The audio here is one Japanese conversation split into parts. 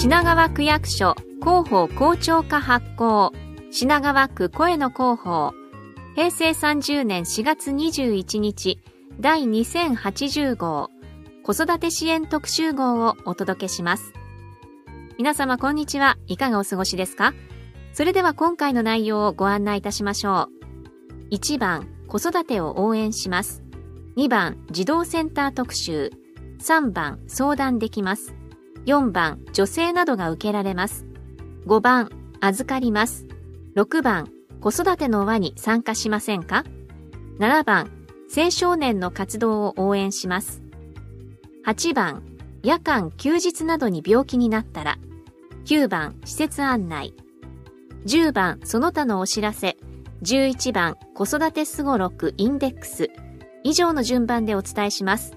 品川区役所広報校長課発行品川区声の広報平成30年4月21日第2080号子育て支援特集号をお届けします皆様こんにちはいかがお過ごしですかそれでは今回の内容をご案内いたしましょう1番子育てを応援します2番児童センター特集3番相談できます4番、女性などが受けられます。5番、預かります。6番、子育ての輪に参加しませんか ?7 番、青少年の活動を応援します。8番、夜間休日などに病気になったら。9番、施設案内。10番、その他のお知らせ。11番、子育てすごろくインデックス。以上の順番でお伝えします。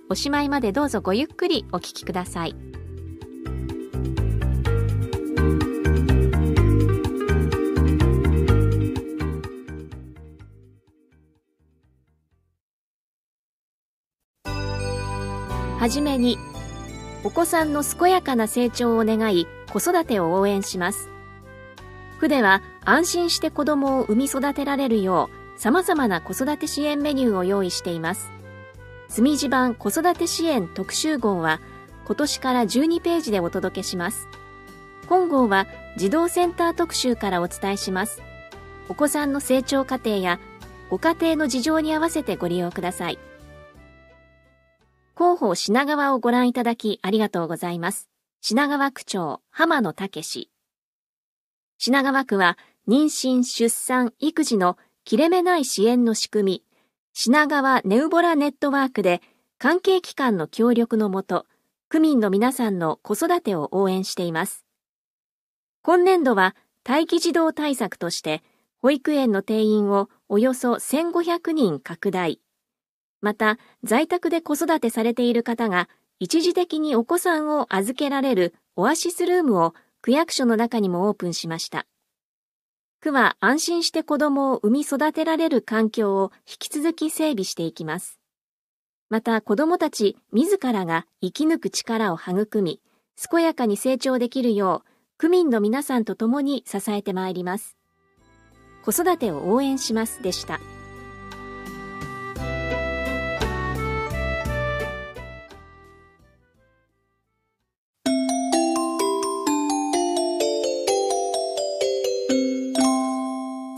おしまいまでどうぞごゆっくりお聞きください。はじめに、お子さんの健やかな成長を願い、子育てを応援します。府では安心して子供を産み育てられるよう、様々な子育て支援メニューを用意しています。墨字版子育て支援特集号は今年から12ページでお届けします。本号は児童センター特集からお伝えします。お子さんの成長過程やご家庭の事情に合わせてご利用ください。広報品川をご覧いただきありがとうございます。品川区長浜野武史。品川区は妊娠・出産・育児の切れ目ない支援の仕組み、品川ネウボラネットワークで関係機関の協力のもと、区民の皆さんの子育てを応援しています。今年度は待機児童対策として、保育園の定員をおよそ1500人拡大。また、在宅で子育てされている方が、一時的にお子さんを預けられるオアシスルームを区役所の中にもオープンしました。区は安心して子供を産み育てられる環境を引き続き整備していきます。また子供たち自らが生き抜く力を育み、健やかに成長できるよう、区民の皆さんと共に支えてまいります。子育てを応援しますでした。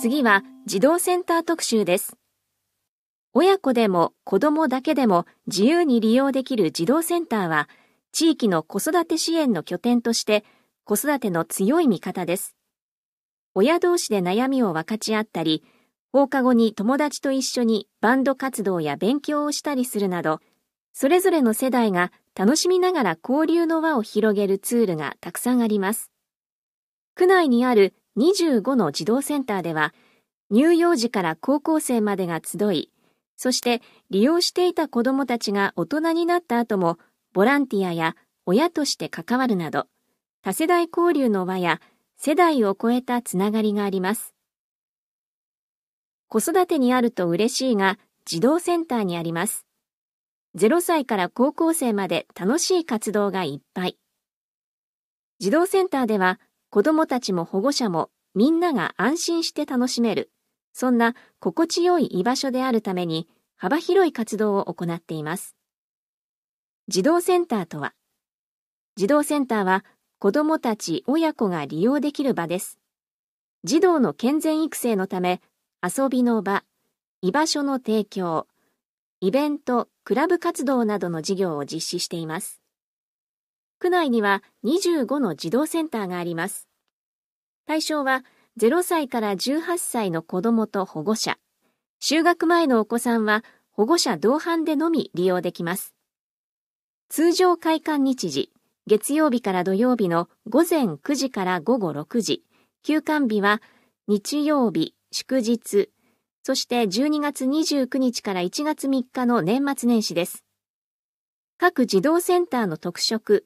次は児童センター特集です。親子でも子供だけでも自由に利用できる児童センターは地域の子育て支援の拠点として子育ての強い味方です。親同士で悩みを分かち合ったり、放課後に友達と一緒にバンド活動や勉強をしたりするなど、それぞれの世代が楽しみながら交流の輪を広げるツールがたくさんあります。区内にある25の児童センターでは、乳幼児から高校生までが集い、そして利用していた子どもたちが大人になった後も、ボランティアや親として関わるなど、多世代交流の輪や世代を超えたつながりがあります。子育てにあると嬉しいが、児童センターにあります。0歳から高校生まで楽しい活動がいっぱい。児童センターでは、子供たちも保護者もみんなが安心して楽しめる、そんな心地よい居場所であるために幅広い活動を行っています。児童センターとは、児童センターは子供たち親子が利用できる場です。児童の健全育成のため、遊びの場、居場所の提供、イベント、クラブ活動などの事業を実施しています。区内には25の児童センターがあります。対象は0歳から18歳の子供と保護者。就学前のお子さんは保護者同伴でのみ利用できます。通常開館日時、月曜日から土曜日の午前9時から午後6時、休館日は日曜日、祝日、そして12月29日から1月3日の年末年始です。各児童センターの特色、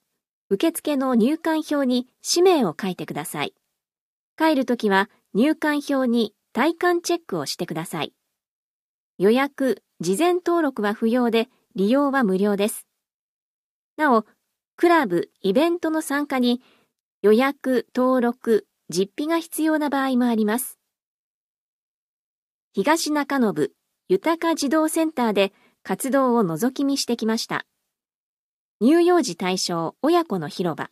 受付の入館表に氏名を書いてください。帰るときは入館表に体感チェックをしてください。予約、事前登録は不要で利用は無料です。なお、クラブ、イベントの参加に予約、登録、実費が必要な場合もあります。東中野部、豊か児童センターで活動を覗き見してきました。乳幼児対象親子の広場。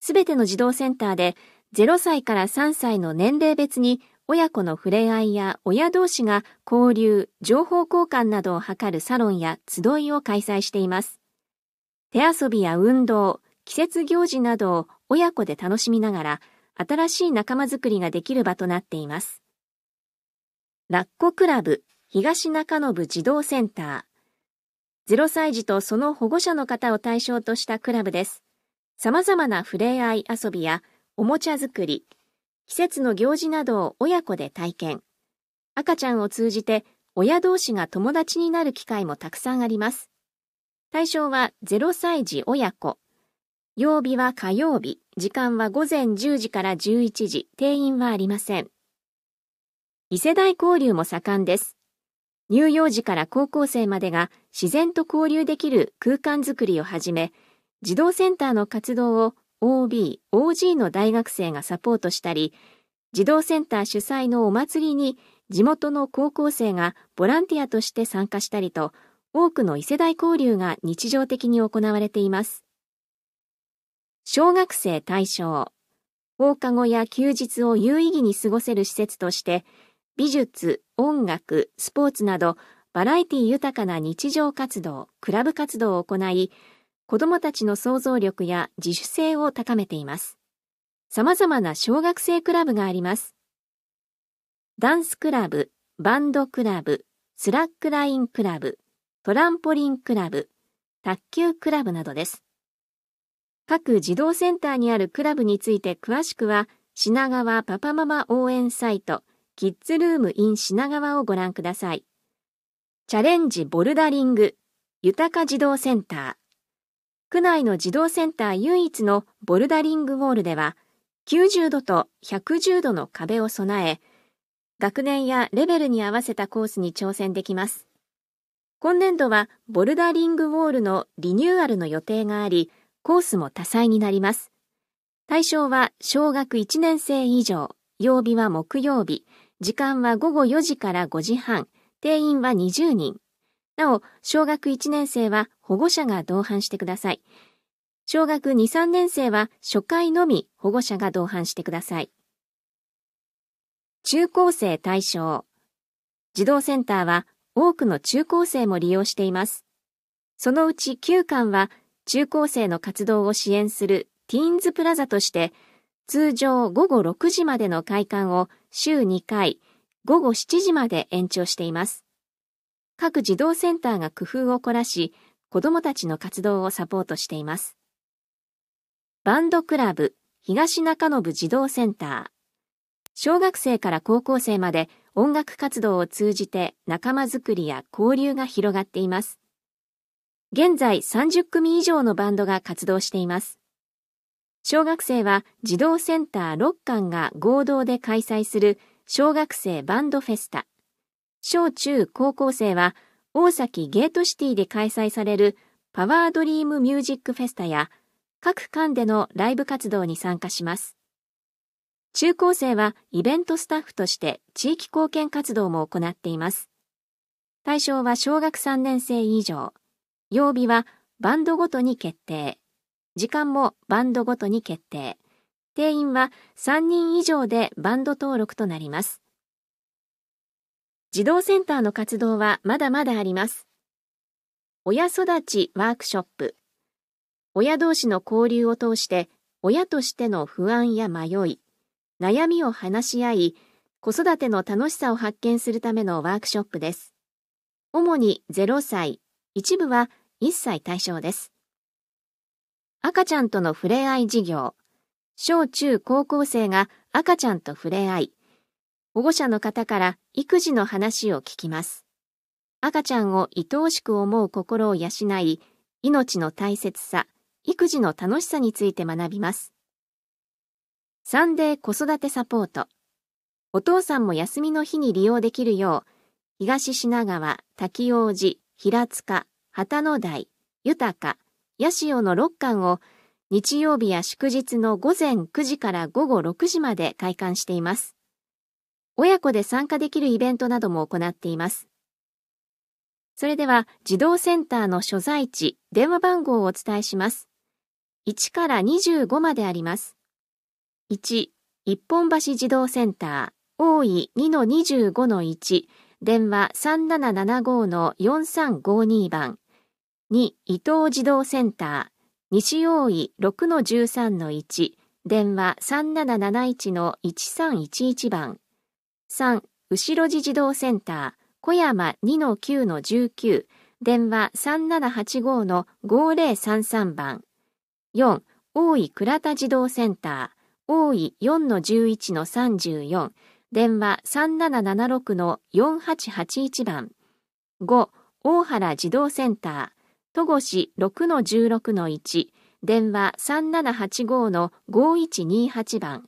すべての児童センターで0歳から3歳の年齢別に親子の触れ合いや親同士が交流、情報交換などを図るサロンや集いを開催しています。手遊びや運動、季節行事などを親子で楽しみながら新しい仲間づくりができる場となっています。ラッコクラブ東中部児童センター0歳児とその保護者の方を対象としたクラブです。様々な触れ合い遊びやおもちゃ作り、季節の行事などを親子で体験。赤ちゃんを通じて親同士が友達になる機会もたくさんあります。対象は0歳児親子。曜日は火曜日、時間は午前10時から11時、定員はありません。異世代交流も盛んです。乳幼児から高校生までが自然と交流できる空間づくりをはじめ、児童センターの活動を OB、OG の大学生がサポートしたり、児童センター主催のお祭りに地元の高校生がボランティアとして参加したりと、多くの異世代交流が日常的に行われています。小学生対象。放課後や休日を有意義に過ごせる施設として、美術、音楽、スポーツなど、バラエティ豊かな日常活動、クラブ活動を行い、子どもたちの想像力や自主性を高めています。様々な小学生クラブがあります。ダンスクラブ、バンドクラブ、スラックラインクラブ、トランポリンクラブ、卓球クラブなどです。各児童センターにあるクラブについて詳しくは、品川パパママ応援サイトキッズルーム in 品川をご覧ください。チャレンジボルダリング、豊か児童センター。区内の児童センター唯一のボルダリングウォールでは、90度と110度の壁を備え、学年やレベルに合わせたコースに挑戦できます。今年度はボルダリングウォールのリニューアルの予定があり、コースも多彩になります。対象は小学1年生以上、曜日は木曜日、時間は午後4時から5時半、定員は20人。なお、小学1年生は保護者が同伴してください。小学2、3年生は初回のみ保護者が同伴してください。中高生対象。児童センターは多くの中高生も利用しています。そのうち9館は中高生の活動を支援するティーンズプラザとして通常午後6時までの開館を週2回、午後7時まで延長しています。各児童センターが工夫を凝らし、子供たちの活動をサポートしています。バンドクラブ、東中延児童センター。小学生から高校生まで音楽活動を通じて仲間づくりや交流が広がっています。現在30組以上のバンドが活動しています。小学生は児童センター6館が合同で開催する小学生バンドフェスタ。小中高校生は大崎ゲートシティで開催されるパワードリームミュージックフェスタや各館でのライブ活動に参加します。中高生はイベントスタッフとして地域貢献活動も行っています。対象は小学3年生以上。曜日はバンドごとに決定。時間もバンドごとに決定。定員は3人以上でバンド登録となります。児童センターの活動はまだまだあります。親育ちワークショップ。親同士の交流を通して、親としての不安や迷い、悩みを話し合い、子育ての楽しさを発見するためのワークショップです。主に0歳、一部は1歳対象です。赤ちゃんとの触れ合い事業。小中高校生が赤ちゃんと触れ合い。保護者の方から育児の話を聞きます。赤ちゃんを愛おしく思う心を養い、命の大切さ、育児の楽しさについて学びます。サンデー子育てサポート。お父さんも休みの日に利用できるよう、東品川、滝王子、平塚、旗の台、豊か、ヤシオの6巻を日曜日や祝日の午前9時から午後6時まで開館しています。親子で参加できるイベントなども行っています。それでは、児童センターの所在地、電話番号をお伝えします。1から25まであります。1、一本橋児童センター、大井2-25-1、電話3775-4352番。2伊東児童センター西大井6-13-1電話3771-1311番3後路地児童センター小山2-9-19電話3785-5033番4大井倉田児童センター大井4-11-34電話3776-4881番5大原児童センター戸越6-16-1のの、電話3785-5128の番。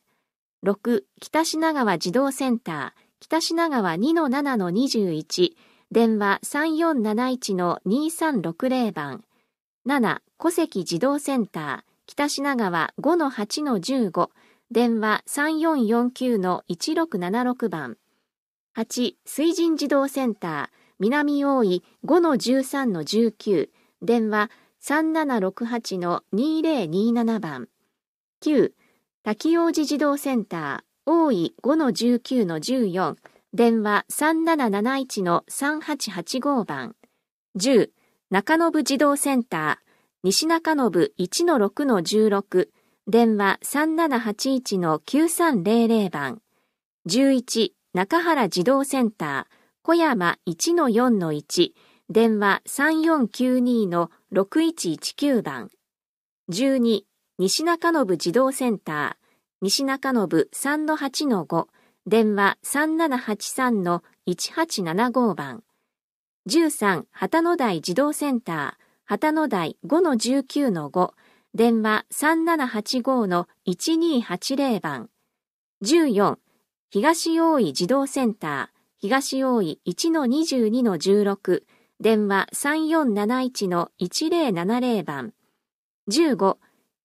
6、北品川児童センター、北品川2-7-21のの、電話3471-2360の番。7、戸籍児童センター、北品川5-8-15のの、電話3449-1676の番。8、水神児童センター、南大井5-13-19のの、電話3768-2027番。9、滝王子児童センター、大井5-19-14、電話3771-3885番。10、中延児童センター、西中延1-6-16、電話3781-9300番。11、中原児童センター、小山1-4-1、電話3492-6119番。12、西中延自動センター、西中延3-8-5、電話3783-1875番。13、旗野台自動センター、旗野台5-19-5、電話3785-1280番。14、東大井自動センター、東大井1-22-16、電話3471-1070番。15、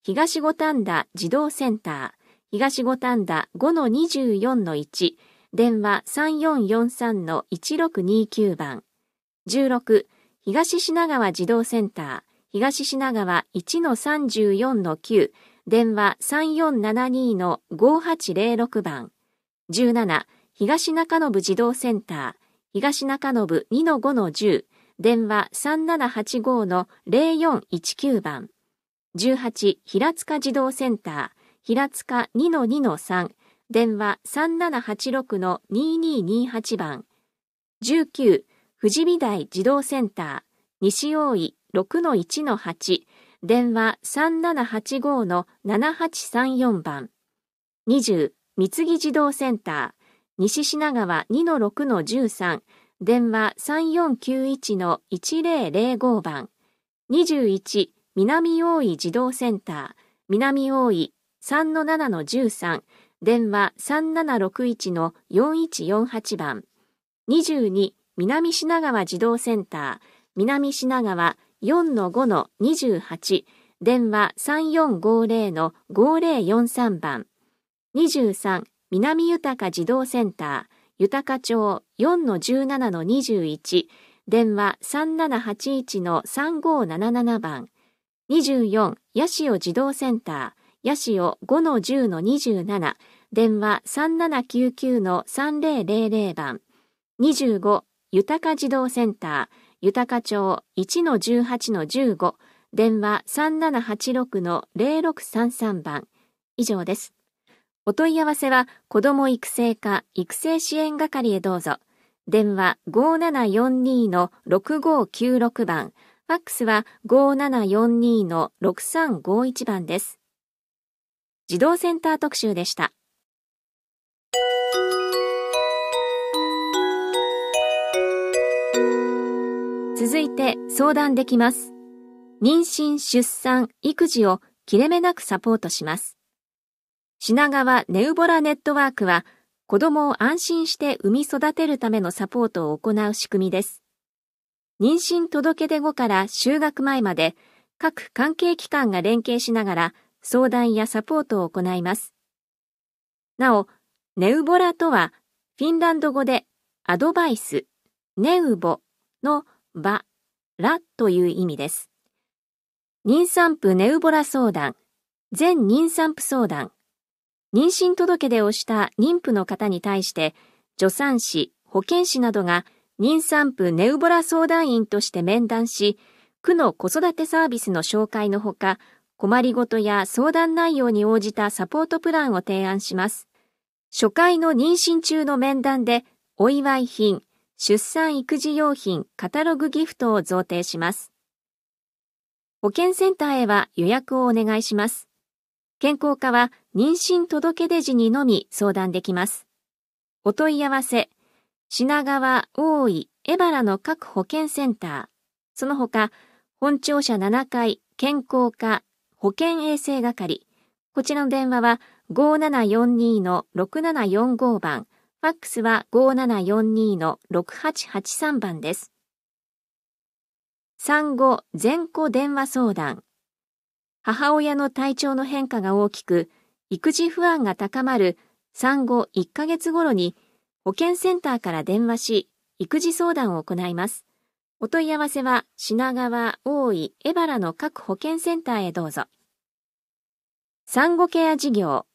東五反田児童センター、東五反田5-24-1、電話3443-1629番。16、東品川児童センター、東品川1-34-9、電話3472-5806番。17、東中延児童センター、東中延2-5-10、電話3785-0419番。18平塚児童センター平塚2-2-3電話3786-2228番。19富士美台児童センター西大井6-1-8電話3785-7834番。20三木児童センター西品川2-6-13電話3491-1005番、21南大井児童センター、南大井3-7-13、電話3761-4148番、22南品川児童センター、南品川4-5-28、電話3450-5043番、23南豊児童センター、豊か町4-17-21、電話3781-3577番、24、八潮児童センター、八潮5-10-27、電話3799-3000番、25、豊か児童センター、豊か町1-18-15、電話3786-0633番、以上です。お問い合わせは、子ども育成課育成支援係へどうぞ。電話5742-6596番、ファックスは5742-6351番です。児童センター特集でした。続いて相談できます。妊娠・出産・育児を切れ目なくサポートします。品川ネウボラネットワークは、子供を安心して産み育てるためのサポートを行う仕組みです。妊娠届出後から就学前まで、各関係機関が連携しながら、相談やサポートを行います。なお、ネウボラとは、フィンランド語で、アドバイス、ネウボの場、らという意味です。妊産婦ネウボラ相談、全妊産婦相談、妊娠届出をした妊婦の方に対して、助産師、保健師などが妊産婦ネウボラ相談員として面談し、区の子育てサービスの紹介のほか、困りごとや相談内容に応じたサポートプランを提案します。初回の妊娠中の面談で、お祝い品、出産育児用品、カタログギフトを贈呈します。保健センターへは予約をお願いします。健康課は妊娠届出時にのみ相談できます。お問い合わせ、品川、大井、江原の各保健センター、その他、本庁舎7階、健康課、保健衛生係、こちらの電話は5742-6745番、ファックスは5742-6883番です。産後、全個電話相談。母親の体調の変化が大きく、育児不安が高まる産後1ヶ月頃に保健センターから電話し、育児相談を行います。お問い合わせは品川、大井、江原の各保健センターへどうぞ。産後ケア事業、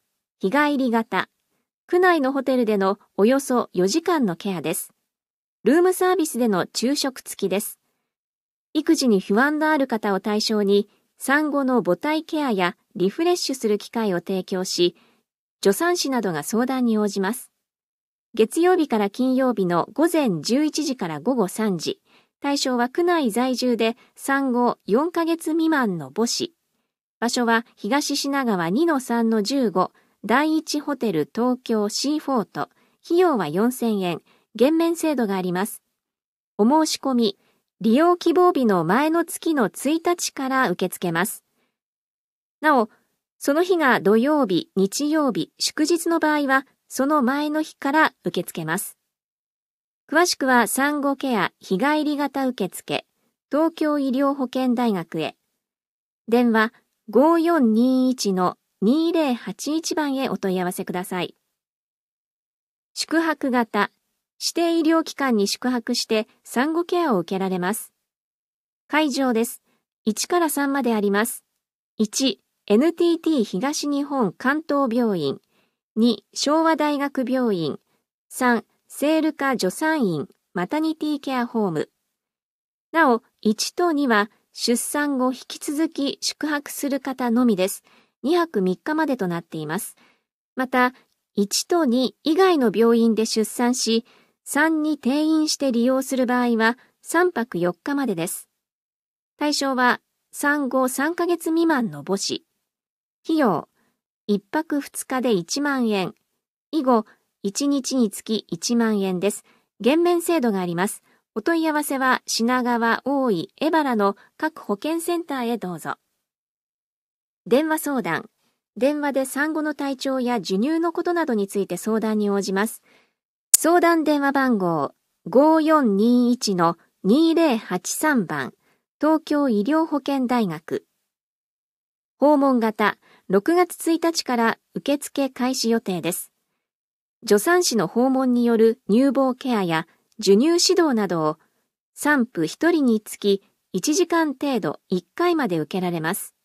日帰り型、区内のホテルでのおよそ4時間のケアです。ルームサービスでの昼食付きです。育児に不安のある方を対象に、産後の母体ケアやリフレッシュする機会を提供し、助産師などが相談に応じます。月曜日から金曜日の午前11時から午後3時、対象は区内在住で産後4ヶ月未満の母子。場所は東品川2-3-15、第1ホテル東京 C フォート。費用は4000円。減免制度があります。お申し込み、利用希望日の前の月の1日から受け付けます。なお、その日が土曜日、日曜日、祝日の場合は、その前の日から受け付けます。詳しくは産後ケア日帰り型受付東京医療保険大学へ。電話5421-2081番へお問い合わせください。宿泊型指定医療機関に宿泊して産後ケアを受けられます。会場です。1から3まであります。1、NTT 東日本関東病院、2、昭和大学病院、3、セール科助産院、マタニティケアホーム。なお、1と2は出産後引き続き宿泊する方のみです。2泊3日までとなっています。また、1と2以外の病院で出産し、3に転院して利用する場合は3泊4日までです。対象は産後3ヶ月未満の母子、費用、一泊二日で一万円。以後、一日につき一万円です。減免制度があります。お問い合わせは品川、大井、江原の各保健センターへどうぞ。電話相談。電話で産後の体調や授乳のことなどについて相談に応じます。相談電話番号5421-2083番東京医療保険大学訪問型6月1日から受付開始予定です。助産師の訪問による乳房ケアや授乳指導などを産婦1人につき1時間程度1回まで受けられます。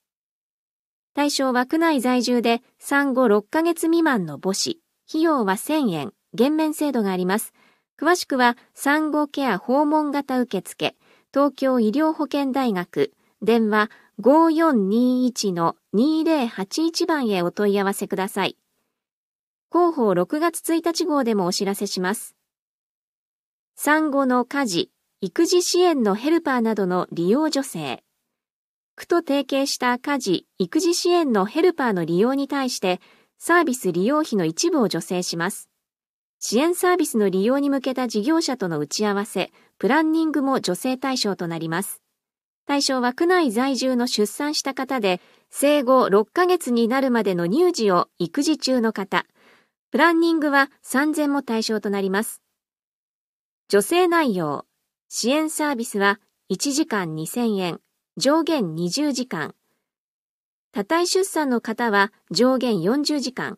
対象は区内在住で産後6ヶ月未満の母子、費用は1000円、減免制度があります。詳しくは産後ケア訪問型受付、東京医療保険大学、電話5421-2081番へお問い合わせください。広報6月1日号でもお知らせします。産後の家事、育児支援のヘルパーなどの利用助成。区と提携した家事・育児支援のヘルパーの利用に対してサービス利用費の一部を助成します。支援サービスの利用に向けた事業者との打ち合わせ、プランニングも助成対象となります。対象は区内在住の出産した方で、生後6ヶ月になるまでの乳児を育児中の方。プランニングは3000も対象となります。女性内容。支援サービスは1時間2000円、上限20時間。多体出産の方は上限40時間。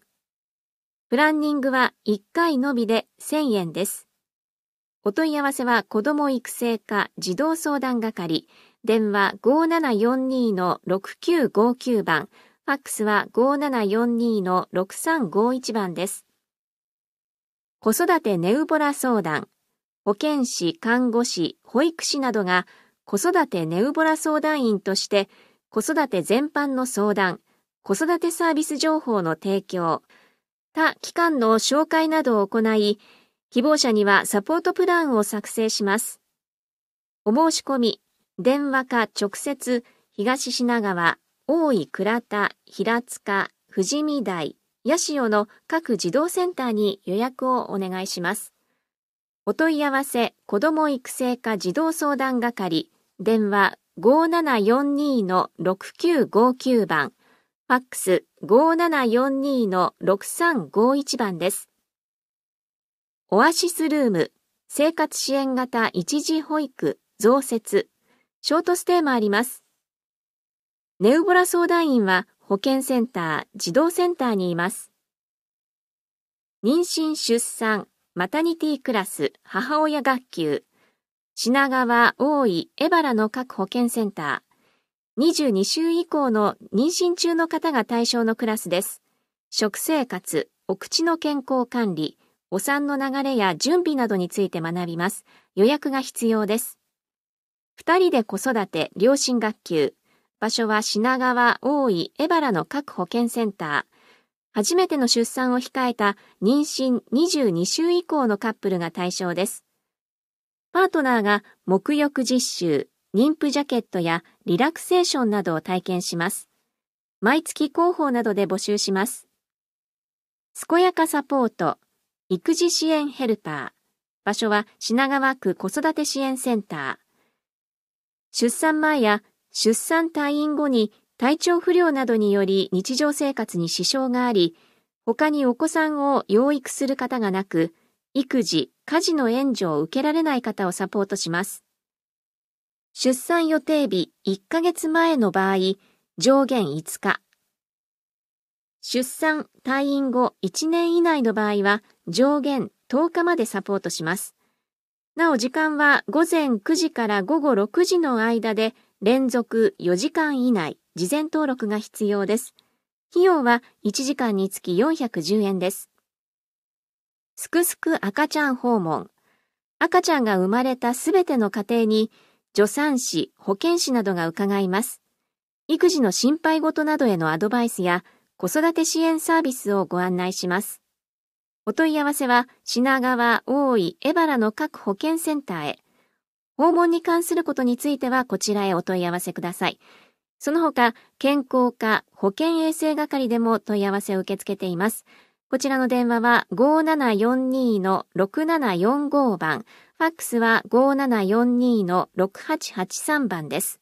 プランニングは1回のみで1000円です。お問い合わせは子ども育成課児童相談係電話5742-6959番、ファックスは5742-6351番です。子育てネウボラ相談、保健師、看護師、保育士などが子育てネウボラ相談員として子育て全般の相談、子育てサービス情報の提供、他機関の紹介などを行い、希望者にはサポートプランを作成します。お申し込み、電話か直接、東品川、大井倉田、平塚、富士見台、八潮の各児童センターに予約をお願いします。お問い合わせ、子ども育成課児童相談係、電話5742-6959番、ファックス5742-6351番です。オアシスルーム、生活支援型一時保育増設ショートステイもあります。ネウボラ相談員は保健センター、児童センターにいます。妊娠・出産、マタニティクラス、母親学級、品川、大井、江原の各保健センター、22週以降の妊娠中の方が対象のクラスです。食生活、お口の健康管理、お産の流れや準備などについて学びます。予約が必要です。2人で子育て、両親学級。場所は品川、大井、江原の各保健センター。初めての出産を控えた妊娠22週以降のカップルが対象です。パートナーが沐浴実習、妊婦ジャケットやリラクセーションなどを体験します。毎月広報などで募集します。健やかサポート、育児支援ヘルパー。場所は品川区子育て支援センター。出産前や出産退院後に体調不良などにより日常生活に支障があり、他にお子さんを養育する方がなく、育児、家事の援助を受けられない方をサポートします。出産予定日1ヶ月前の場合、上限5日。出産、退院後1年以内の場合は、上限10日までサポートします。なお時間は午前9時から午後6時の間で連続4時間以内、事前登録が必要です。費用は1時間につき410円です。すくすく赤ちゃん訪問。赤ちゃんが生まれたすべての家庭に助産師、保健師などが伺います。育児の心配事などへのアドバイスや子育て支援サービスをご案内します。お問い合わせは品川大井江原の各保健センターへ。訪問に関することについてはこちらへお問い合わせください。その他、健康課保健衛生係でも問い合わせを受け付けています。こちらの電話は5742-6745番、ファックスは5742-6883番です。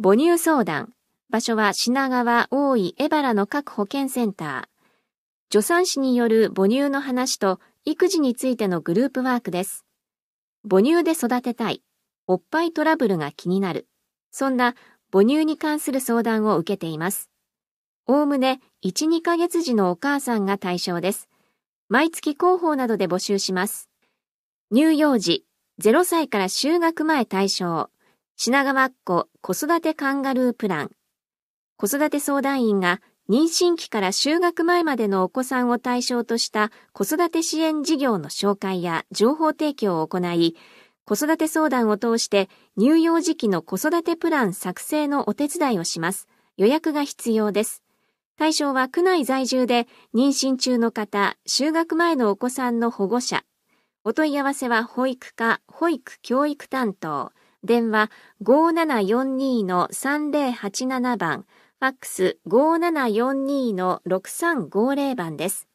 母乳相談。場所は品川大井江原の各保健センター。助産師による母乳の話と育児についてのグループワークです。母乳で育てたい、おっぱいトラブルが気になる、そんな母乳に関する相談を受けています。おおむね1、2ヶ月時のお母さんが対象です。毎月広報などで募集します。乳幼児、0歳から就学前対象、品川っ子子育てカンガループラン。子育て相談員が妊娠期から就学前までのお子さんを対象とした子育て支援事業の紹介や情報提供を行い、子育て相談を通して乳幼児期の子育てプラン作成のお手伝いをします。予約が必要です。対象は区内在住で妊娠中の方、就学前のお子さんの保護者。お問い合わせは保育課、保育教育担当。電話5742-3087番。ファックス5742-6350番です。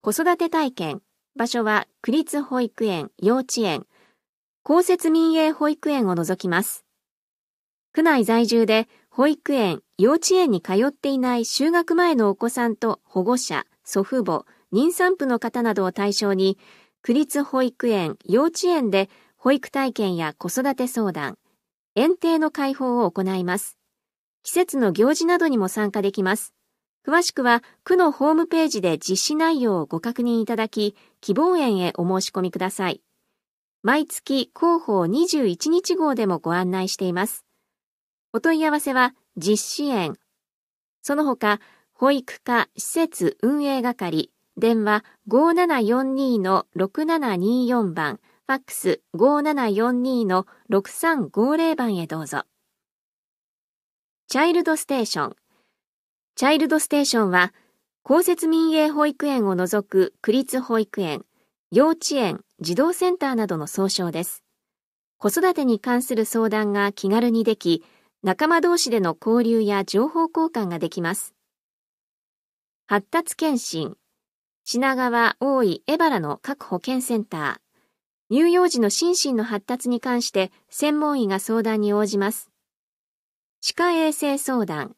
子育て体験、場所は区立保育園、幼稚園、公設民営保育園を除きます。区内在住で保育園、幼稚園に通っていない就学前のお子さんと保護者、祖父母、妊産婦の方などを対象に、区立保育園、幼稚園で保育体験や子育て相談、園庭の開放を行います。季節の行事などにも参加できます。詳しくは、区のホームページで実施内容をご確認いただき、希望園へお申し込みください。毎月広報21日号でもご案内しています。お問い合わせは、実施園。その他、保育課施設運営係、電話5742-6724番、ファックス5742-6350番へどうぞ。チャイルドステーション。チャイルドステーションは、公設民営保育園を除く区立保育園、幼稚園、児童センターなどの総称です。子育てに関する相談が気軽にでき、仲間同士での交流や情報交換ができます。発達健診、品川、大井、江原の各保健センター、乳幼児の心身の発達に関して専門医が相談に応じます。歯科衛生相談、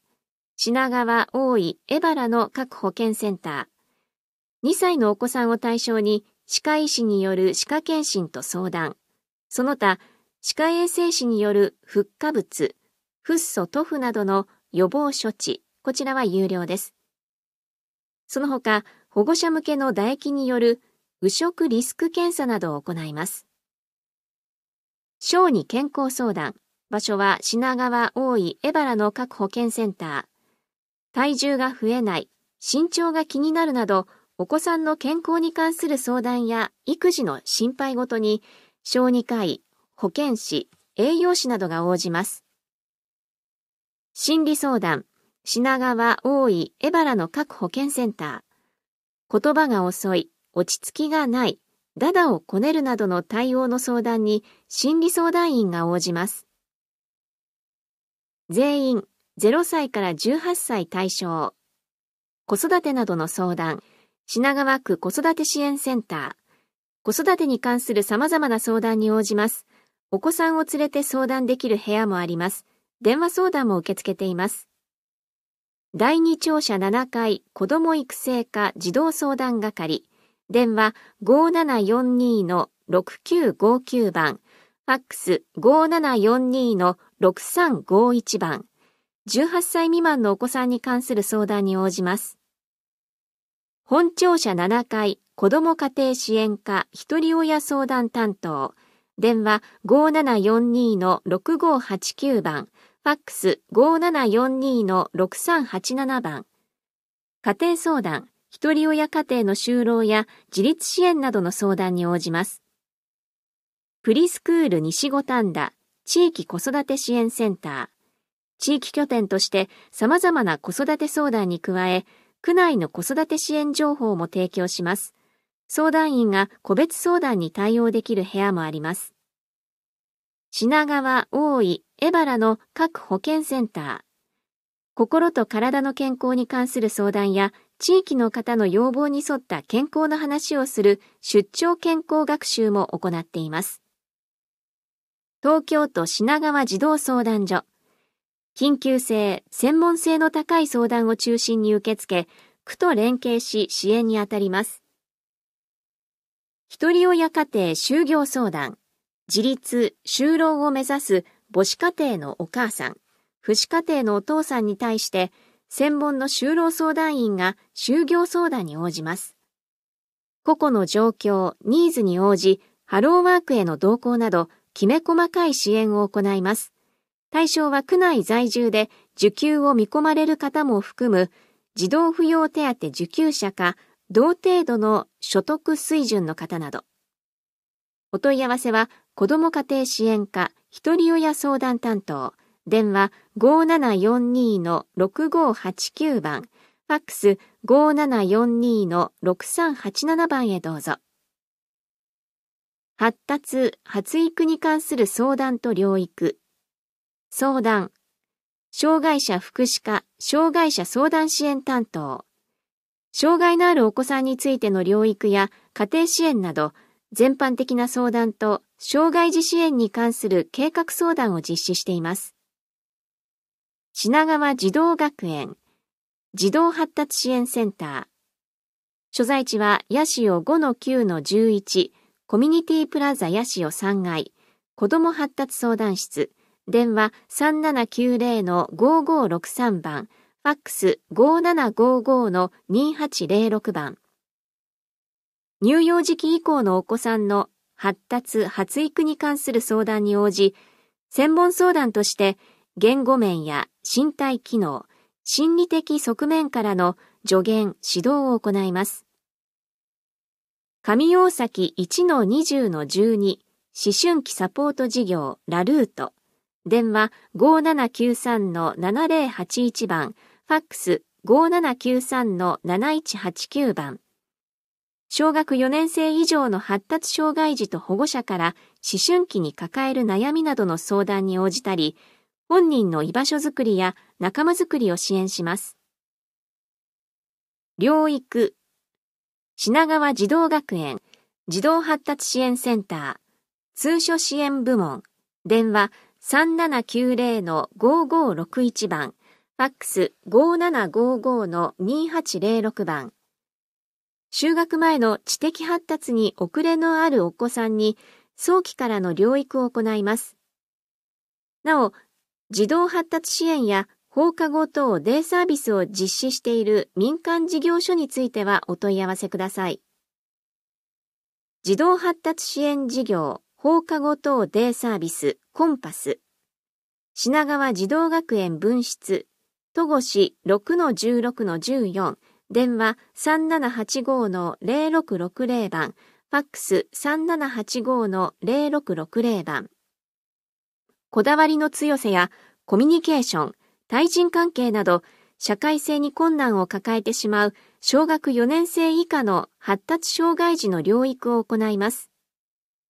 品川、大井、江原の各保健センター、2歳のお子さんを対象に、歯科医師による歯科検診と相談、その他、歯科衛生士による復化物、フッ素、塗布などの予防処置、こちらは有料です。その他、保護者向けの唾液による右食リスク検査などを行います。小児健康相談。場所は品川大井江原の各保健センター。体重が増えない、身長が気になるなど、お子さんの健康に関する相談や育児の心配ごとに、小児科医、保健師、栄養士などが応じます。心理相談、品川大井江原の各保健センター。言葉が遅い、落ち着きがない、ダダをこねるなどの対応の相談に心理相談員が応じます。全員0歳から18歳対象。子育てなどの相談、品川区子育て支援センター。子育てに関する様々な相談に応じます。お子さんを連れて相談できる部屋もあります。電話相談も受け付けています。第2庁舎7階子ども育成課児童相談係。電話5742-6959番。ファックス5742-6959 6351番、18歳未満のお子さんに関する相談に応じます。本庁舎7階、子ども家庭支援課、ひとり親相談担当、電話5742-6589番、ファックス5742-6387番、家庭相談、ひとり親家庭の就労や自立支援などの相談に応じます。プリスクール西五反田、地域子育て支援センター。地域拠点として様々な子育て相談に加え、区内の子育て支援情報も提供します。相談員が個別相談に対応できる部屋もあります。品川、大井、江原の各保健センター。心と体の健康に関する相談や、地域の方の要望に沿った健康の話をする出張健康学習も行っています。東京都品川児童相談所。緊急性、専門性の高い相談を中心に受け付け、区と連携し支援にあたります。一人親家庭就業相談、自立、就労を目指す母子家庭のお母さん、父子家庭のお父さんに対して、専門の就労相談員が就業相談に応じます。個々の状況、ニーズに応じ、ハローワークへの同行など、きめ細かい支援を行います。対象は区内在住で受給を見込まれる方も含む児童扶養手当受給者か同程度の所得水準の方など。お問い合わせは子ども家庭支援課ひとり親相談担当電話5742-6589番ファックス5742-6387番へどうぞ。発達・発育に関する相談と療育。相談。障害者福祉課、障害者相談支援担当。障害のあるお子さんについての療育や家庭支援など、全般的な相談と障害児支援に関する計画相談を実施しています。品川児童学園児童発達支援センター所在地は八潮5-9-11コミュニティプラザ八オ3階、子ども発達相談室、電話3790-5563番、ファックス5755-2806番。乳幼児期以降のお子さんの発達・発育に関する相談に応じ、専門相談として言語面や身体機能、心理的側面からの助言・指導を行います。上大崎1-20-12、思春期サポート事業、ラルート。電話5793-7081番、ファックス5793-7189番。小学4年生以上の発達障害児と保護者から思春期に抱える悩みなどの相談に応じたり、本人の居場所づくりや仲間づくりを支援します。療育品川児童学園児童発達支援センター通所支援部門電話3790-5561番ファックス5755-2806番就学前の知的発達に遅れのあるお子さんに早期からの療育を行います。なお、児童発達支援や放課後等デイサービスを実施している民間事業所についてはお問い合わせください。児童発達支援事業放課後等デイサービスコンパス品川児童学園分室戸越6-16-14電話3785-0660番ファックス3785-0660番こだわりの強さやコミュニケーション対人関係など社会性に困難を抱えてしまう小学4年生以下の発達障害児の療育を行います。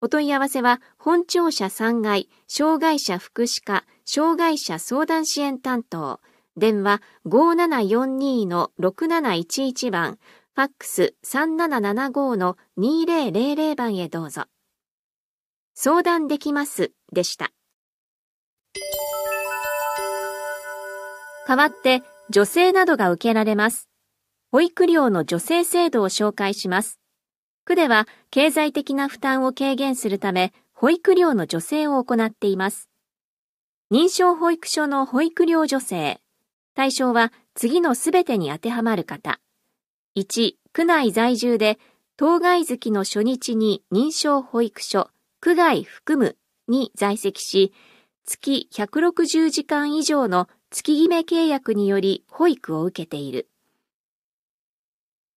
お問い合わせは本庁舎3階、障害者福祉課、障害者相談支援担当、電話5742-6711番、ファックス3775-2000番へどうぞ。相談できますでした。代わって女性などが受けられます。保育料の助成制度を紹介します。区では経済的な負担を軽減するため、保育料の助成を行っています。認証保育所の保育料助成。対象は次のすべてに当てはまる方。1、区内在住で、当該月の初日に認証保育所、区外含むに在籍し、月160時間以上の月決め契約により保育を受けている。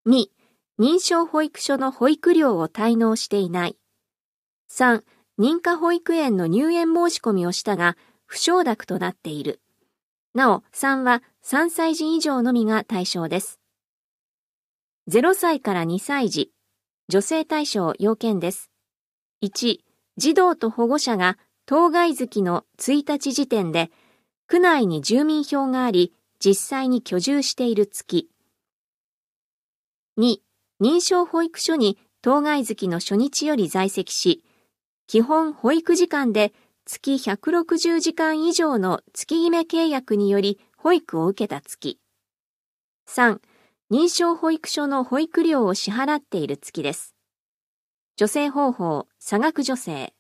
2、認証保育所の保育料を滞納していない。3、認可保育園の入園申し込みをしたが、不承諾となっている。なお、3は3歳児以上のみが対象です。0歳から2歳児、女性対象要件です。1、児童と保護者が当該月の1日時点で区内に住民票があり、実際に居住している月。2、認証保育所に当該月の初日より在籍し、基本保育時間で月160時間以上の月決め契約により保育を受けた月。3、認証保育所の保育料を支払っている月です。助成方法、差額助成。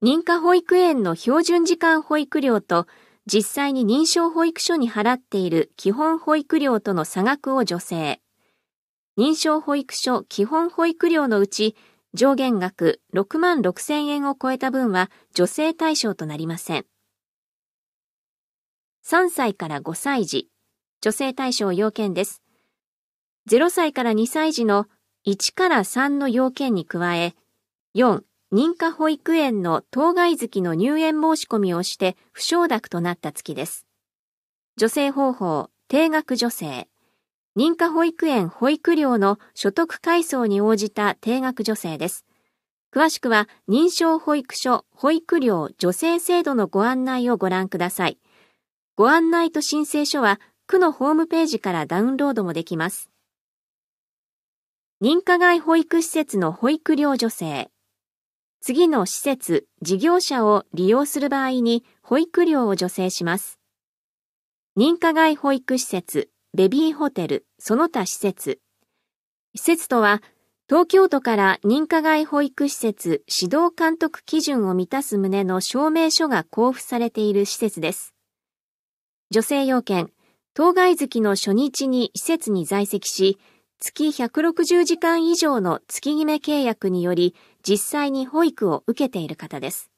認可保育園の標準時間保育料と実際に認証保育所に払っている基本保育料との差額を助成。認証保育所基本保育料のうち上限額6万6千円を超えた分は助成対象となりません。3歳から5歳児、助成対象要件です。0歳から2歳児の1から3の要件に加え、4、認可保育園の当該月の入園申し込みをして不承諾となった月です。助成方法、定額助成。認可保育園保育料の所得階層に応じた定額助成です。詳しくは認証保育所保育料助成制度のご案内をご覧ください。ご案内と申請書は区のホームページからダウンロードもできます。認可外保育施設の保育料助成。次の施設、事業者を利用する場合に保育料を助成します。認可外保育施設、ベビーホテル、その他施設。施設とは、東京都から認可外保育施設指導監督基準を満たす旨の証明書が交付されている施設です。女性要件、当該月の初日に施設に在籍し、月160時間以上の月決め契約により、実際に保育を受けている方です。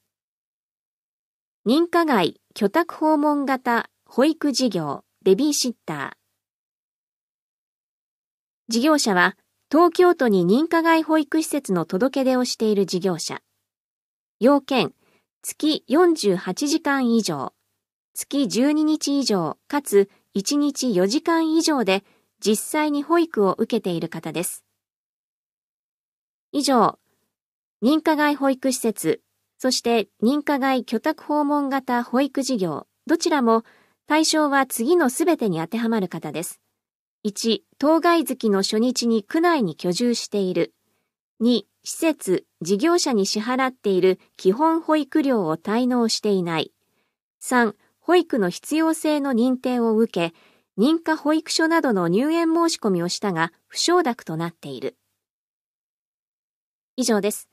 認可外居宅訪問型保育事業ベビーシッター。事業者は東京都に認可外保育施設の届け出をしている事業者。要件、月48時間以上、月12日以上、かつ1日4時間以上で実際に保育を受けている方です。以上、認可外保育施設、そして認可外居宅訪問型保育事業、どちらも対象は次のすべてに当てはまる方です。1、当該月の初日に区内に居住している。2、施設、事業者に支払っている基本保育料を滞納していない。3、保育の必要性の認定を受け、認可保育所などの入園申し込みをしたが不承諾となっている。以上です。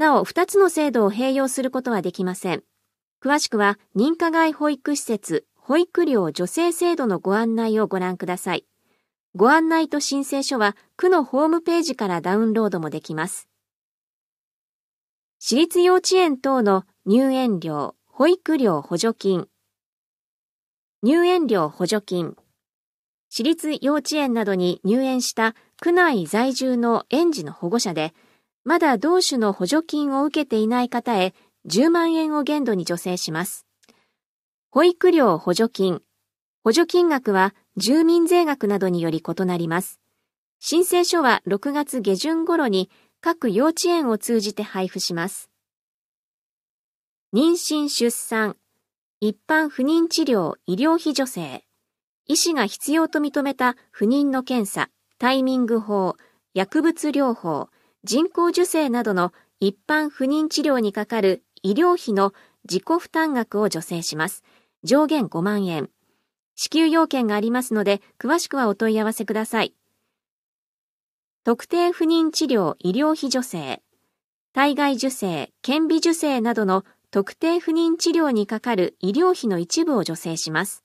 なお、2つの制度を併用することはできません。詳しくは、認可外保育施設、保育料助成制度のご案内をご覧ください。ご案内と申請書は、区のホームページからダウンロードもできます。私立幼稚園等の入園料、保育料補助金。入園料補助金。私立幼稚園などに入園した区内在住の園児の保護者で、まだ同種の補助金を受けていない方へ10万円を限度に助成します。保育料補助金。補助金額は住民税額などにより異なります。申請書は6月下旬頃に各幼稚園を通じて配布します。妊娠・出産、一般不妊治療・医療費助成、医師が必要と認めた不妊の検査、タイミング法、薬物療法、人工授精などの一般不妊治療にかかる医療費の自己負担額を助成します。上限5万円。支給要件がありますので、詳しくはお問い合わせください。特定不妊治療医療費助成。体外受精、顕微授精などの特定不妊治療にかかる医療費の一部を助成します。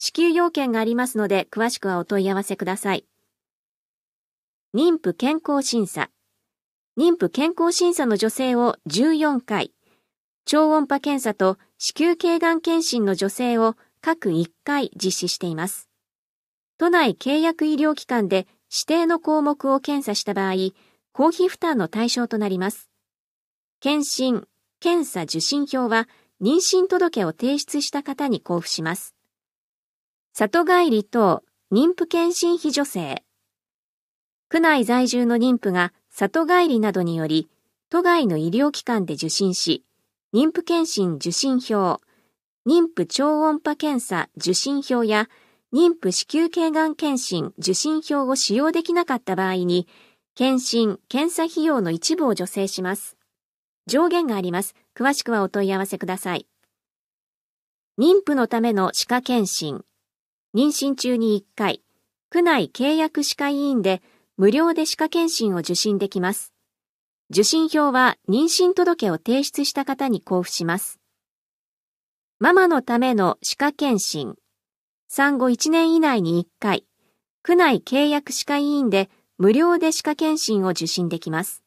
支給要件がありますので、詳しくはお問い合わせください。妊婦健康審査。妊婦健康審査の女性を14回、超音波検査と子宮頸がん検診の女性を各1回実施しています。都内契約医療機関で指定の項目を検査した場合、公費負担の対象となります。検診、検査受診票は妊娠届を提出した方に交付します。里帰り等妊婦検診費助成。区内在住の妊婦が里帰りなどにより、都外の医療機関で受診し、妊婦検診受診票、妊婦超音波検査受診票や、妊婦子宮頸がん検診受診票を使用できなかった場合に、検診・検査費用の一部を助成します。上限があります。詳しくはお問い合わせください。妊婦のための歯科検診。妊娠中に1回、区内契約歯科医院で無料で歯科検診を受診できます。受診票は妊娠届を提出した方に交付します。ママのための歯科検診。産後1年以内に1回、区内契約歯科医院で無料で歯科検診を受診できます。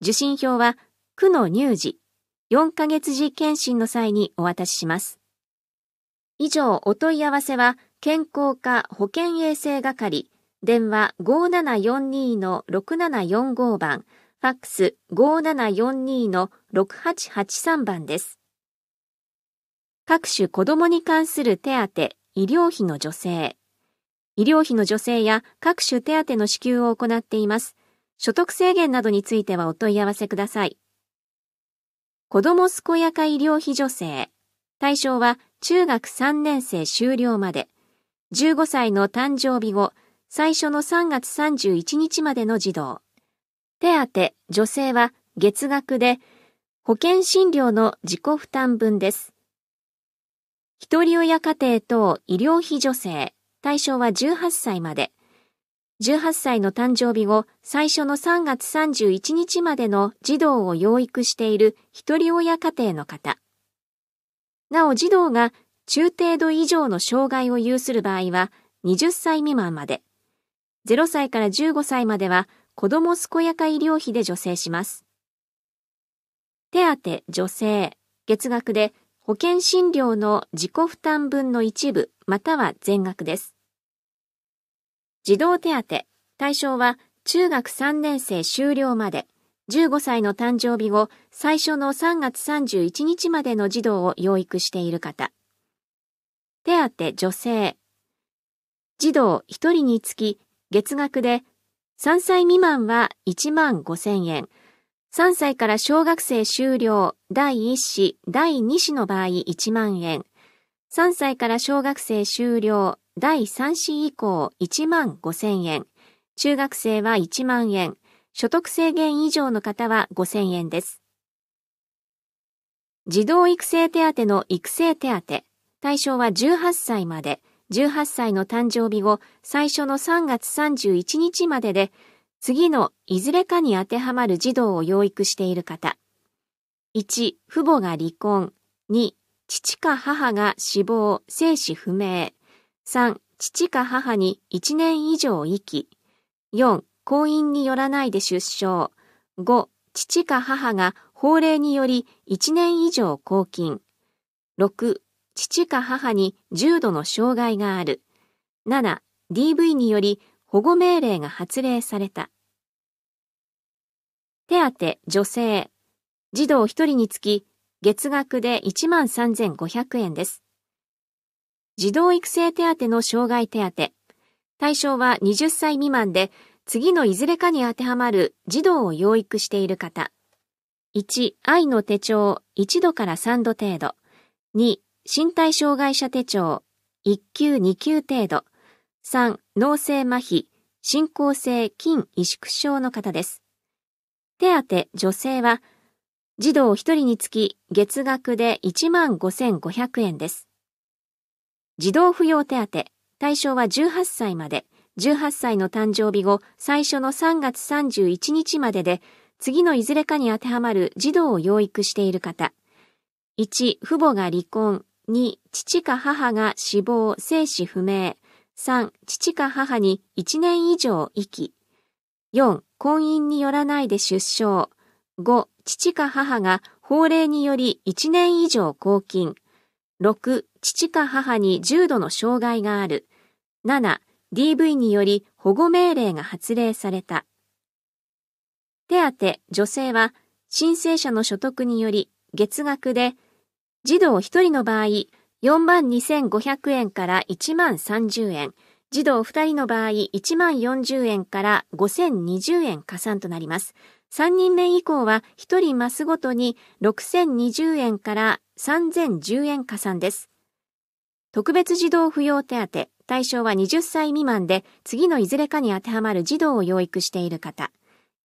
受診票は区の乳児、4ヶ月時検診の際にお渡しします。以上、お問い合わせは健康科保健衛生係電話5742-6745番、ファックス5742-6883番です。各種子供に関する手当、医療費の助成。医療費の助成や各種手当の支給を行っています。所得制限などについてはお問い合わせください。子供健やか医療費助成。対象は中学3年生終了まで。15歳の誕生日後、最初の3月31日までの児童。手当、女性は月額で保険診療の自己負担分です。一人親家庭等医療費助成、対象は18歳まで。18歳の誕生日後、最初の3月31日までの児童を養育している一人親家庭の方。なお児童が中程度以上の障害を有する場合は、20歳未満まで。0歳から15歳までは子供健やか医療費で助成します。手当助成月額で保険診療の自己負担分の一部または全額です。児童手当対象は中学3年生終了まで15歳の誕生日後最初の3月31日までの児童を養育している方。手当助成児童1人につき月額で、3歳未満は1万5千円、3歳から小学生終了第1子、第2子の場合1万円、3歳から小学生終了第3子以降1万5千円、中学生は1万円、所得制限以上の方は5千円です。児童育成手当の育成手当、対象は18歳まで、18歳の誕生日後、最初の3月31日までで、次のいずれかに当てはまる児童を養育している方。1、父母が離婚。2、父か母が死亡、生死不明。3、父か母に1年以上生き。4、婚姻によらないで出生。5、父か母が法令により1年以上拘禁。6、父か母に重度の障害がある。7、DV により保護命令が発令された。手当、女性。児童1人につき、月額で13,500円です。児童育成手当の障害手当。対象は20歳未満で、次のいずれかに当てはまる児童を養育している方。1、愛の手帳、1度から3度程度。2、身体障害者手帳、1級2級程度、3、脳性麻痺、進行性筋萎縮症の方です。手当女性は、児童1人につき月額で15,500円です。児童扶養手当、対象は18歳まで、18歳の誕生日後、最初の3月31日までで、次のいずれかに当てはまる児童を養育している方。1、父母が離婚、2、父か母が死亡、生死不明。3、父か母に1年以上生き。4、婚姻によらないで出生。5、父か母が法令により1年以上抗禁。6、父か母に重度の障害がある。7、DV により保護命令が発令された。手当、女性は申請者の所得により月額で児童1人の場合、4万2500円から1万30円、児童2人の場合、1万40円から5020円加算となります。3人目以降は1人マスごとに6020円から3010円加算です。特別児童扶養手当、対象は20歳未満で、次のいずれかに当てはまる児童を養育している方。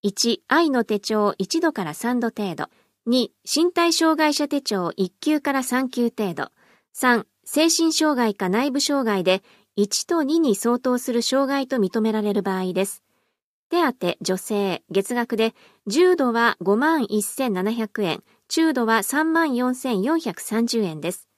1、愛の手帳1度から3度程度。2、身体障害者手帳1級から3級程度。3、精神障害か内部障害で1と2に相当する障害と認められる場合です。手当、女性、月額で、重度は51,700円、中度は34,430円です。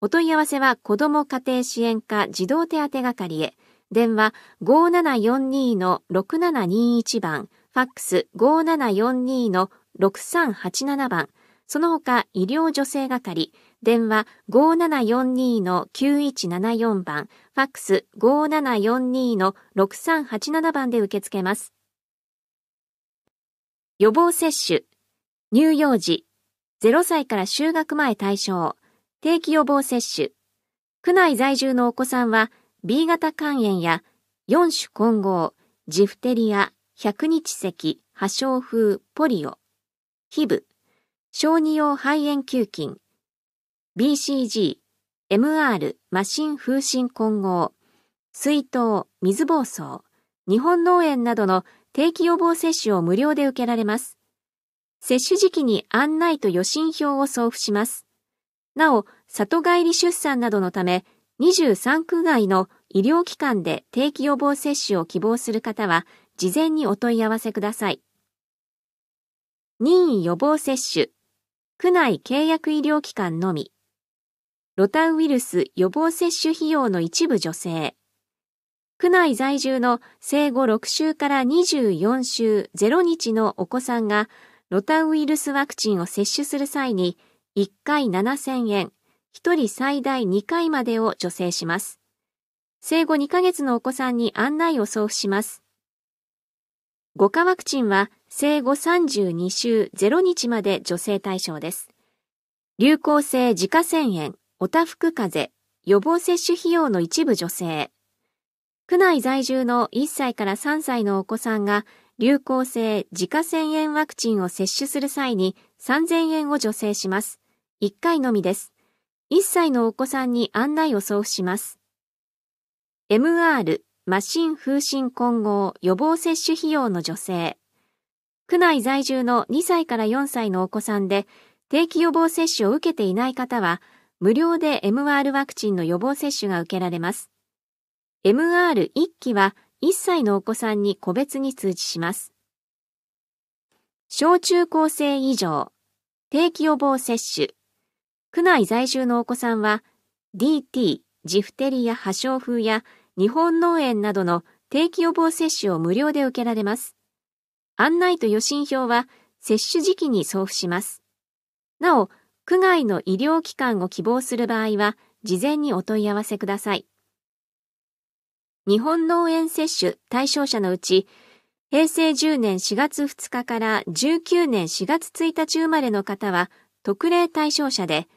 お問い合わせは子ども家庭支援課児童手当係へ、電話5742-6721番、ファックス5742-6721 6387番、その他医療助成係、電話5742-9174番、ファックス5742-6387番で受け付けます。予防接種、乳幼児、0歳から就学前対象、定期予防接種、区内在住のお子さんは B 型肝炎や4種混合、ジフテリア、100日咳、破傷風、ポリオ、ヒブ、小児用肺炎球菌、BCG、MR、マシン風疹混合、水筒、水疱瘡、日本農園などの定期予防接種を無料で受けられます。接種時期に案内と予診票を送付します。なお、里帰り出産などのため、23区外の医療機関で定期予防接種を希望する方は、事前にお問い合わせください。任意予防接種、区内契約医療機関のみ、ロタウイルス予防接種費用の一部助成、区内在住の生後6週から24週0日のお子さんがロタウイルスワクチンを接種する際に1回7000円、1人最大2回までを助成します。生後2ヶ月のお子さんに案内を送付します。5価ワクチンは生後32週0日まで女性対象です。流行性自家腺炎、おたふく風邪、予防接種費用の一部女性。区内在住の1歳から3歳のお子さんが流行性自家腺炎ワクチンを接種する際に3000円を助成します。1回のみです。1歳のお子さんに案内を送付します。MR、マシン風疹混合予防接種費用の助成。区内在住の2歳から4歳のお子さんで、定期予防接種を受けていない方は、無料で MR ワクチンの予防接種が受けられます。MR1 期は1歳のお子さんに個別に通知します。小中高生以上、定期予防接種。区内在住のお子さんは、DT、ジフテリア破傷風や日本脳炎などの定期予防接種を無料で受けられます。案内と予診票は接種時期に送付します。なお、区外の医療機関を希望する場合は、事前にお問い合わせください。日本農園接種対象者のうち、平成10年4月2日から19年4月1日生まれの方は特例対象者で、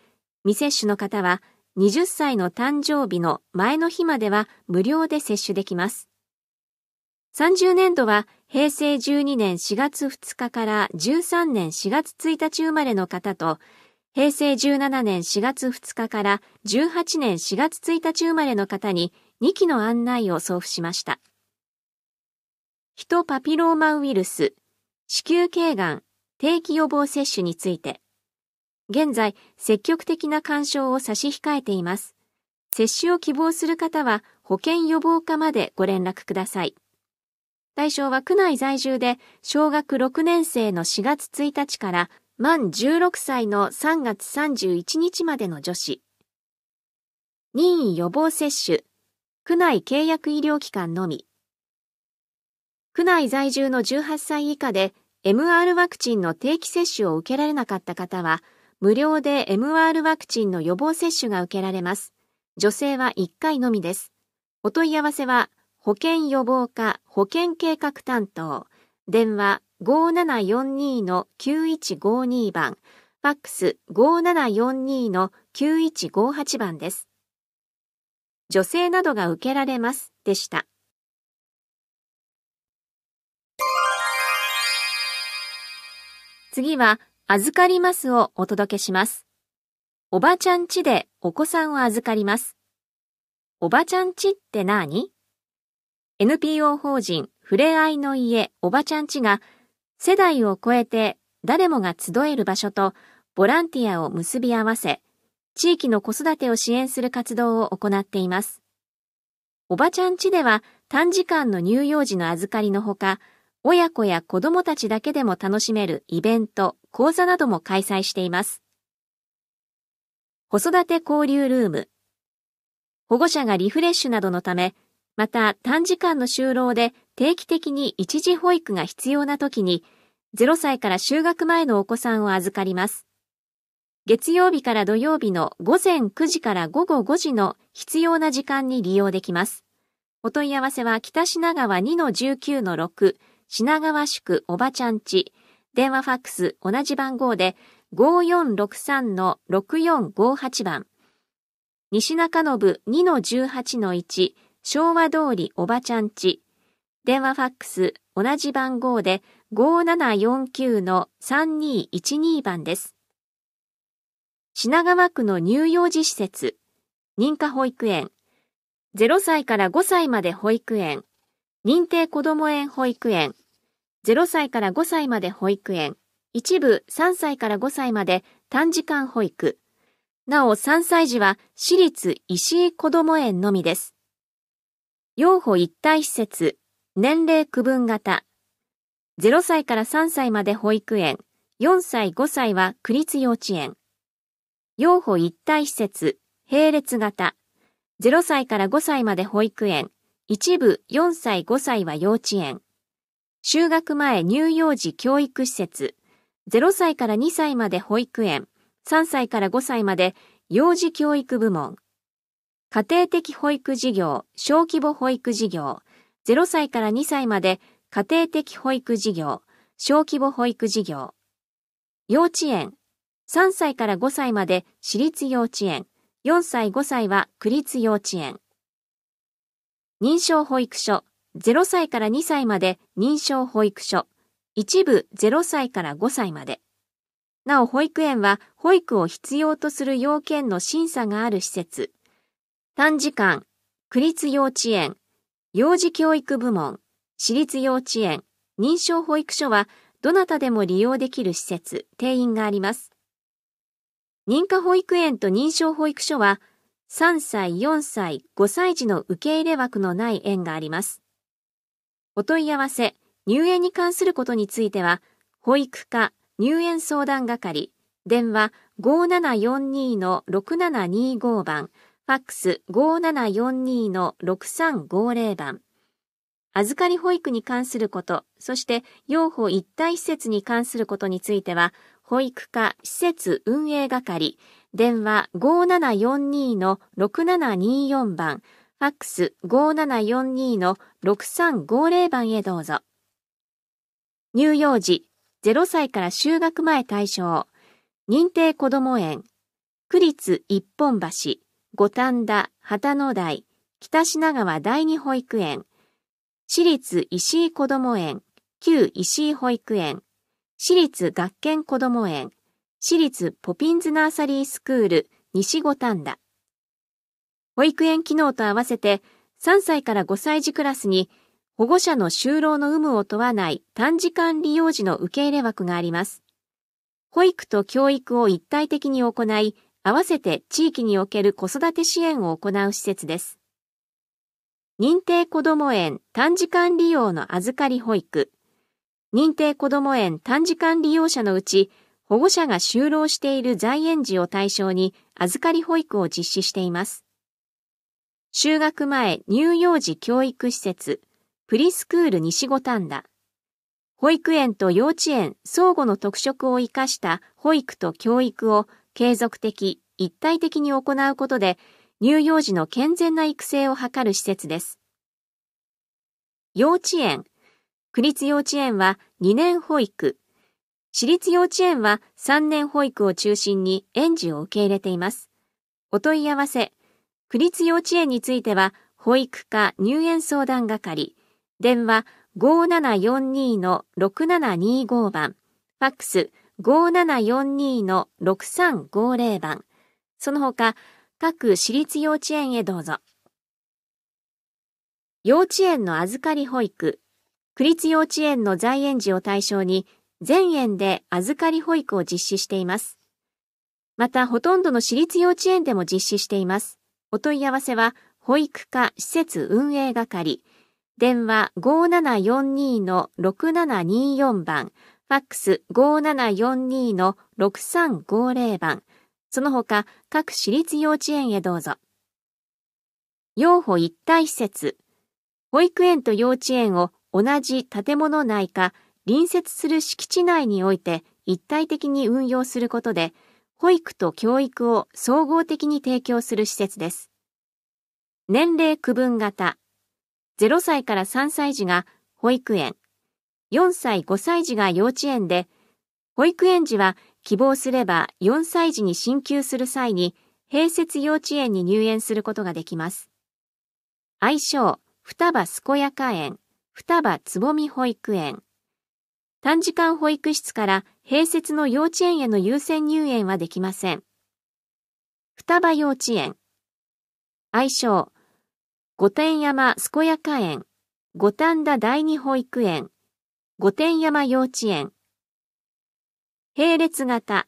未接種の方は20歳の誕生日の前の日までは無料で接種できます。30年度は平成12年4月2日から13年4月1日生まれの方と、平成17年4月2日から18年4月1日生まれの方に2期の案内を送付しました。ヒトパピローマウイルス、子宮頸がん、定期予防接種について、現在、積極的な干渉を差し控えています。接種を希望する方は保険予防課までご連絡ください。対象は区内在住で小学6年生の4月1日から満16歳の3月31日までの女子。任意予防接種。区内契約医療機関のみ。区内在住の18歳以下で MR ワクチンの定期接種を受けられなかった方は、無料で MR ワクチンの予防接種が受けられます。女性は1回のみです。お問い合わせは保険予防課保険計画担当、電話5742-9152番、ファックス5742-9158番です。女性などが受けられます。でした。次は、預かりますをお届けします。おばちゃんちでお子さんを預かります。おばちゃんちって何 NPO 法人ふれあいの家おばちゃんちが世代を超えて誰もが集える場所とボランティアを結び合わせ地域の子育てを支援する活動を行っています。おばちゃんちでは短時間の乳幼児の預かりのほか親子や子供たちだけでも楽しめるイベント、講座なども開催しています。子育て交流ルーム保護者がリフレッシュなどのためまた短時間の就労で定期的に一時保育が必要な時に、0歳から就学前のお子さんを預かります。月曜日から土曜日の午前9時から午後5時の必要な時間に利用できます。お問い合わせは北品川2-19-6、品川宿おばちゃんち、電話ファックス同じ番号で5463-6458番、西中延2-18-1、昭和通りおばちゃんち。電話ファックス同じ番号で5749-3212番です。品川区の乳幼児施設、認可保育園、0歳から5歳まで保育園、認定こども園保育園、0歳から5歳まで保育園、一部3歳から5歳まで短時間保育、なお3歳児は私立石井こども園のみです。用保一体施設、年齢区分型。0歳から3歳まで保育園、4歳5歳は区立幼稚園。用保一体施設、並列型。0歳から5歳まで保育園、一部4歳5歳は幼稚園。就学前乳幼児教育施設、0歳から2歳まで保育園、3歳から5歳まで幼児教育部門。家庭的保育事業、小規模保育事業、0歳から2歳まで家庭的保育事業、小規模保育事業。幼稚園、3歳から5歳まで私立幼稚園、4歳5歳は区立幼稚園。認証保育所、0歳から2歳まで認証保育所、一部0歳から5歳まで。なお保育園は保育を必要とする要件の審査がある施設。短時間、区立幼稚園、幼児教育部門、私立幼稚園、認証保育所は、どなたでも利用できる施設、定員があります。認可保育園と認証保育所は、3歳、4歳、5歳児の受け入れ枠のない園があります。お問い合わせ、入園に関することについては、保育課、入園相談係、電話5742-6725番、ファックス5742の6350番。預かり保育に関すること、そして養護一体施設に関することについては、保育課施設運営係、電話5742の6724番、ファックス5742の6350番へどうぞ。乳幼児、0歳から就学前対象、認定こども園、区立一本橋、五反田、旗の台、北品川第二保育園、私立石井こども園、旧石井保育園、私立学研こども園、私立ポピンズナーサリースクール西五反田。保育園機能と合わせて3歳から5歳児クラスに保護者の就労の有無を問わない短時間利用時の受け入れ枠があります。保育と教育を一体的に行い、合わせて地域における子育て支援を行う施設です。認定こども園短時間利用の預かり保育。認定こども園短時間利用者のうち、保護者が就労している在園児を対象に預かり保育を実施しています。就学前乳幼児教育施設、プリスクール西五反田。保育園と幼稚園相互の特色を生かした保育と教育を継続的、一体的に行うことで、乳幼児の健全な育成を図る施設です。幼稚園。区立幼稚園は2年保育。私立幼稚園は3年保育を中心に園児を受け入れています。お問い合わせ。区立幼稚園については、保育課入園相談係。電話5742-6725番。ファックス5742-6350番。その他、各私立幼稚園へどうぞ。幼稚園の預かり保育、区立幼稚園の在園児を対象に、全園で預かり保育を実施しています。また、ほとんどの私立幼稚園でも実施しています。お問い合わせは、保育課施設運営係、電話5742-6724番、ファックス5742の6350番、その他各私立幼稚園へどうぞ。養護一体施設、保育園と幼稚園を同じ建物内か隣接する敷地内において一体的に運用することで、保育と教育を総合的に提供する施設です。年齢区分型、0歳から3歳児が保育園、4歳5歳児が幼稚園で、保育園児は希望すれば4歳児に進級する際に、併設幼稚園に入園することができます。愛称、双葉健やか園、双葉つぼみ保育園。短時間保育室から併設の幼稚園への優先入園はできません。双葉幼稚園。愛称、五天山健やか園、五反田第二保育園。御殿山幼稚園。並列型、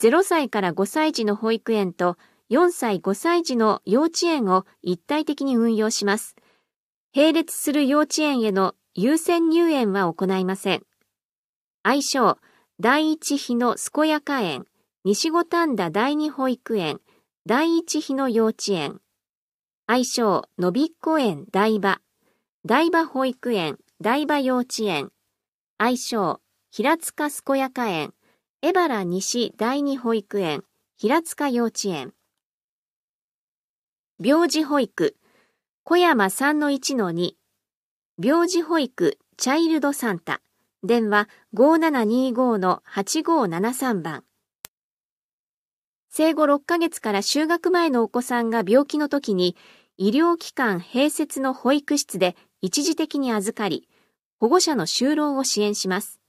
0歳から5歳児の保育園と4歳5歳児の幼稚園を一体的に運用します。並列する幼稚園への優先入園は行いません。愛称、第一日の健やか園、西五反田第二保育園、第一日の幼稚園。愛称、のびっこ園、台場。台場保育園、台場幼稚園。愛称、平塚健やか園、江原西第二保育園、平塚幼稚園。病児保育、小山3-1-2、病児保育、チャイルドサンタ、電話5725-8573番。生後6ヶ月から就学前のお子さんが病気の時に、医療機関併設の保育室で一時的に預かり、保護者の就労を支援します。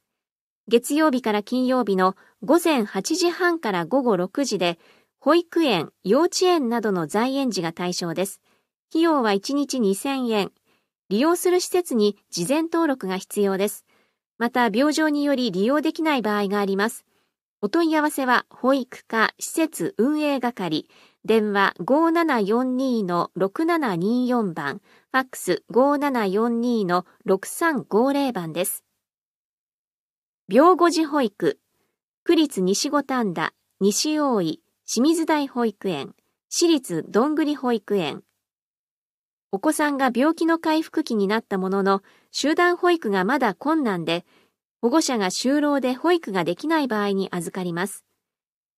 月曜日から金曜日の午前8時半から午後6時で、保育園、幼稚園などの在園児が対象です。費用は1日2000円。利用する施設に事前登録が必要です。また、病状により利用できない場合があります。お問い合わせは、保育課、施設運営係、電話5742-6724番、ファックス5742-6350番です。病後児保育、区立西五反田、西大井、清水台保育園、私立どんぐり保育園。お子さんが病気の回復期になったものの、集団保育がまだ困難で、保護者が就労で保育ができない場合に預かります。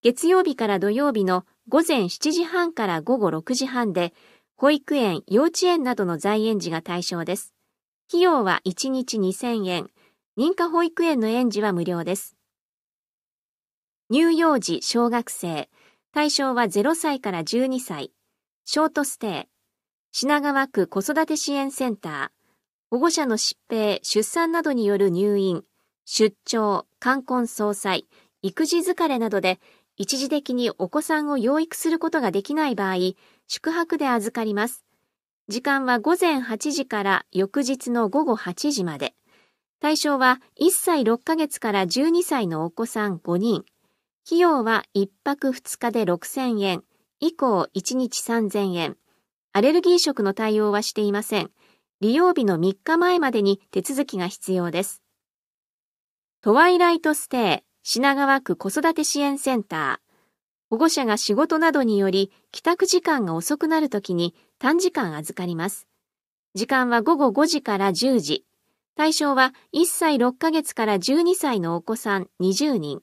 月曜日から土曜日の午前7時半から午後6時半で、保育園、幼稚園などの在園児が対象です。費用は1日2000円、認可保育園の園児は無料です。乳幼児、小学生、対象は0歳から12歳、ショートステイ、品川区子育て支援センター、保護者の疾病、出産などによる入院、出張、冠婚葬祭、育児疲れなどで一時的にお子さんを養育することができない場合、宿泊で預かります。時間は午前8時から翌日の午後8時まで。対象は1歳6ヶ月から12歳のお子さん5人。費用は1泊2日で6000円、以降1日3000円。アレルギー食の対応はしていません。利用日の3日前までに手続きが必要です。トワイライトステイ。品川区子育て支援センター。保護者が仕事などにより帰宅時間が遅くなるときに短時間預かります。時間は午後5時から10時。対象は1歳6ヶ月から12歳のお子さん20人。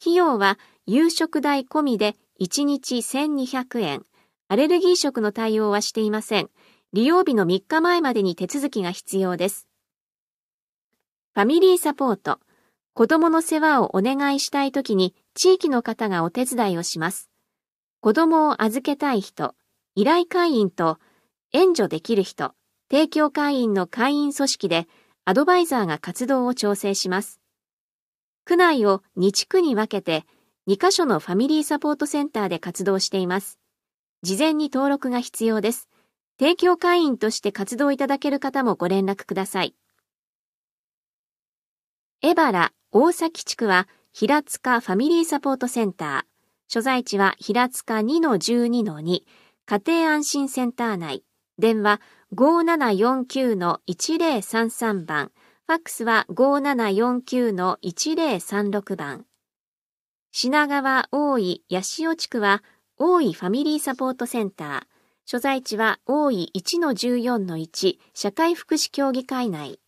費用は夕食代込みで1日1200円。アレルギー食の対応はしていません。利用日の3日前までに手続きが必要です。ファミリーサポート。子供の世話をお願いしたいときに地域の方がお手伝いをします。子供を預けたい人、依頼会員と援助できる人、提供会員の会員組織でアドバイザーが活動を調整します。区内を2地区に分けて2カ所のファミリーサポートセンターで活動しています。事前に登録が必要です。提供会員として活動いただける方もご連絡ください。江原大崎地区は平塚ファミリーサポートセンター。所在地は平塚2-12-2。家庭安心センター内。電話5749-1033番。ファックスは5749-1036番。品川大井八潮地区は大井ファミリーサポートセンター。所在地は大井1-14-1社会福祉協議会内。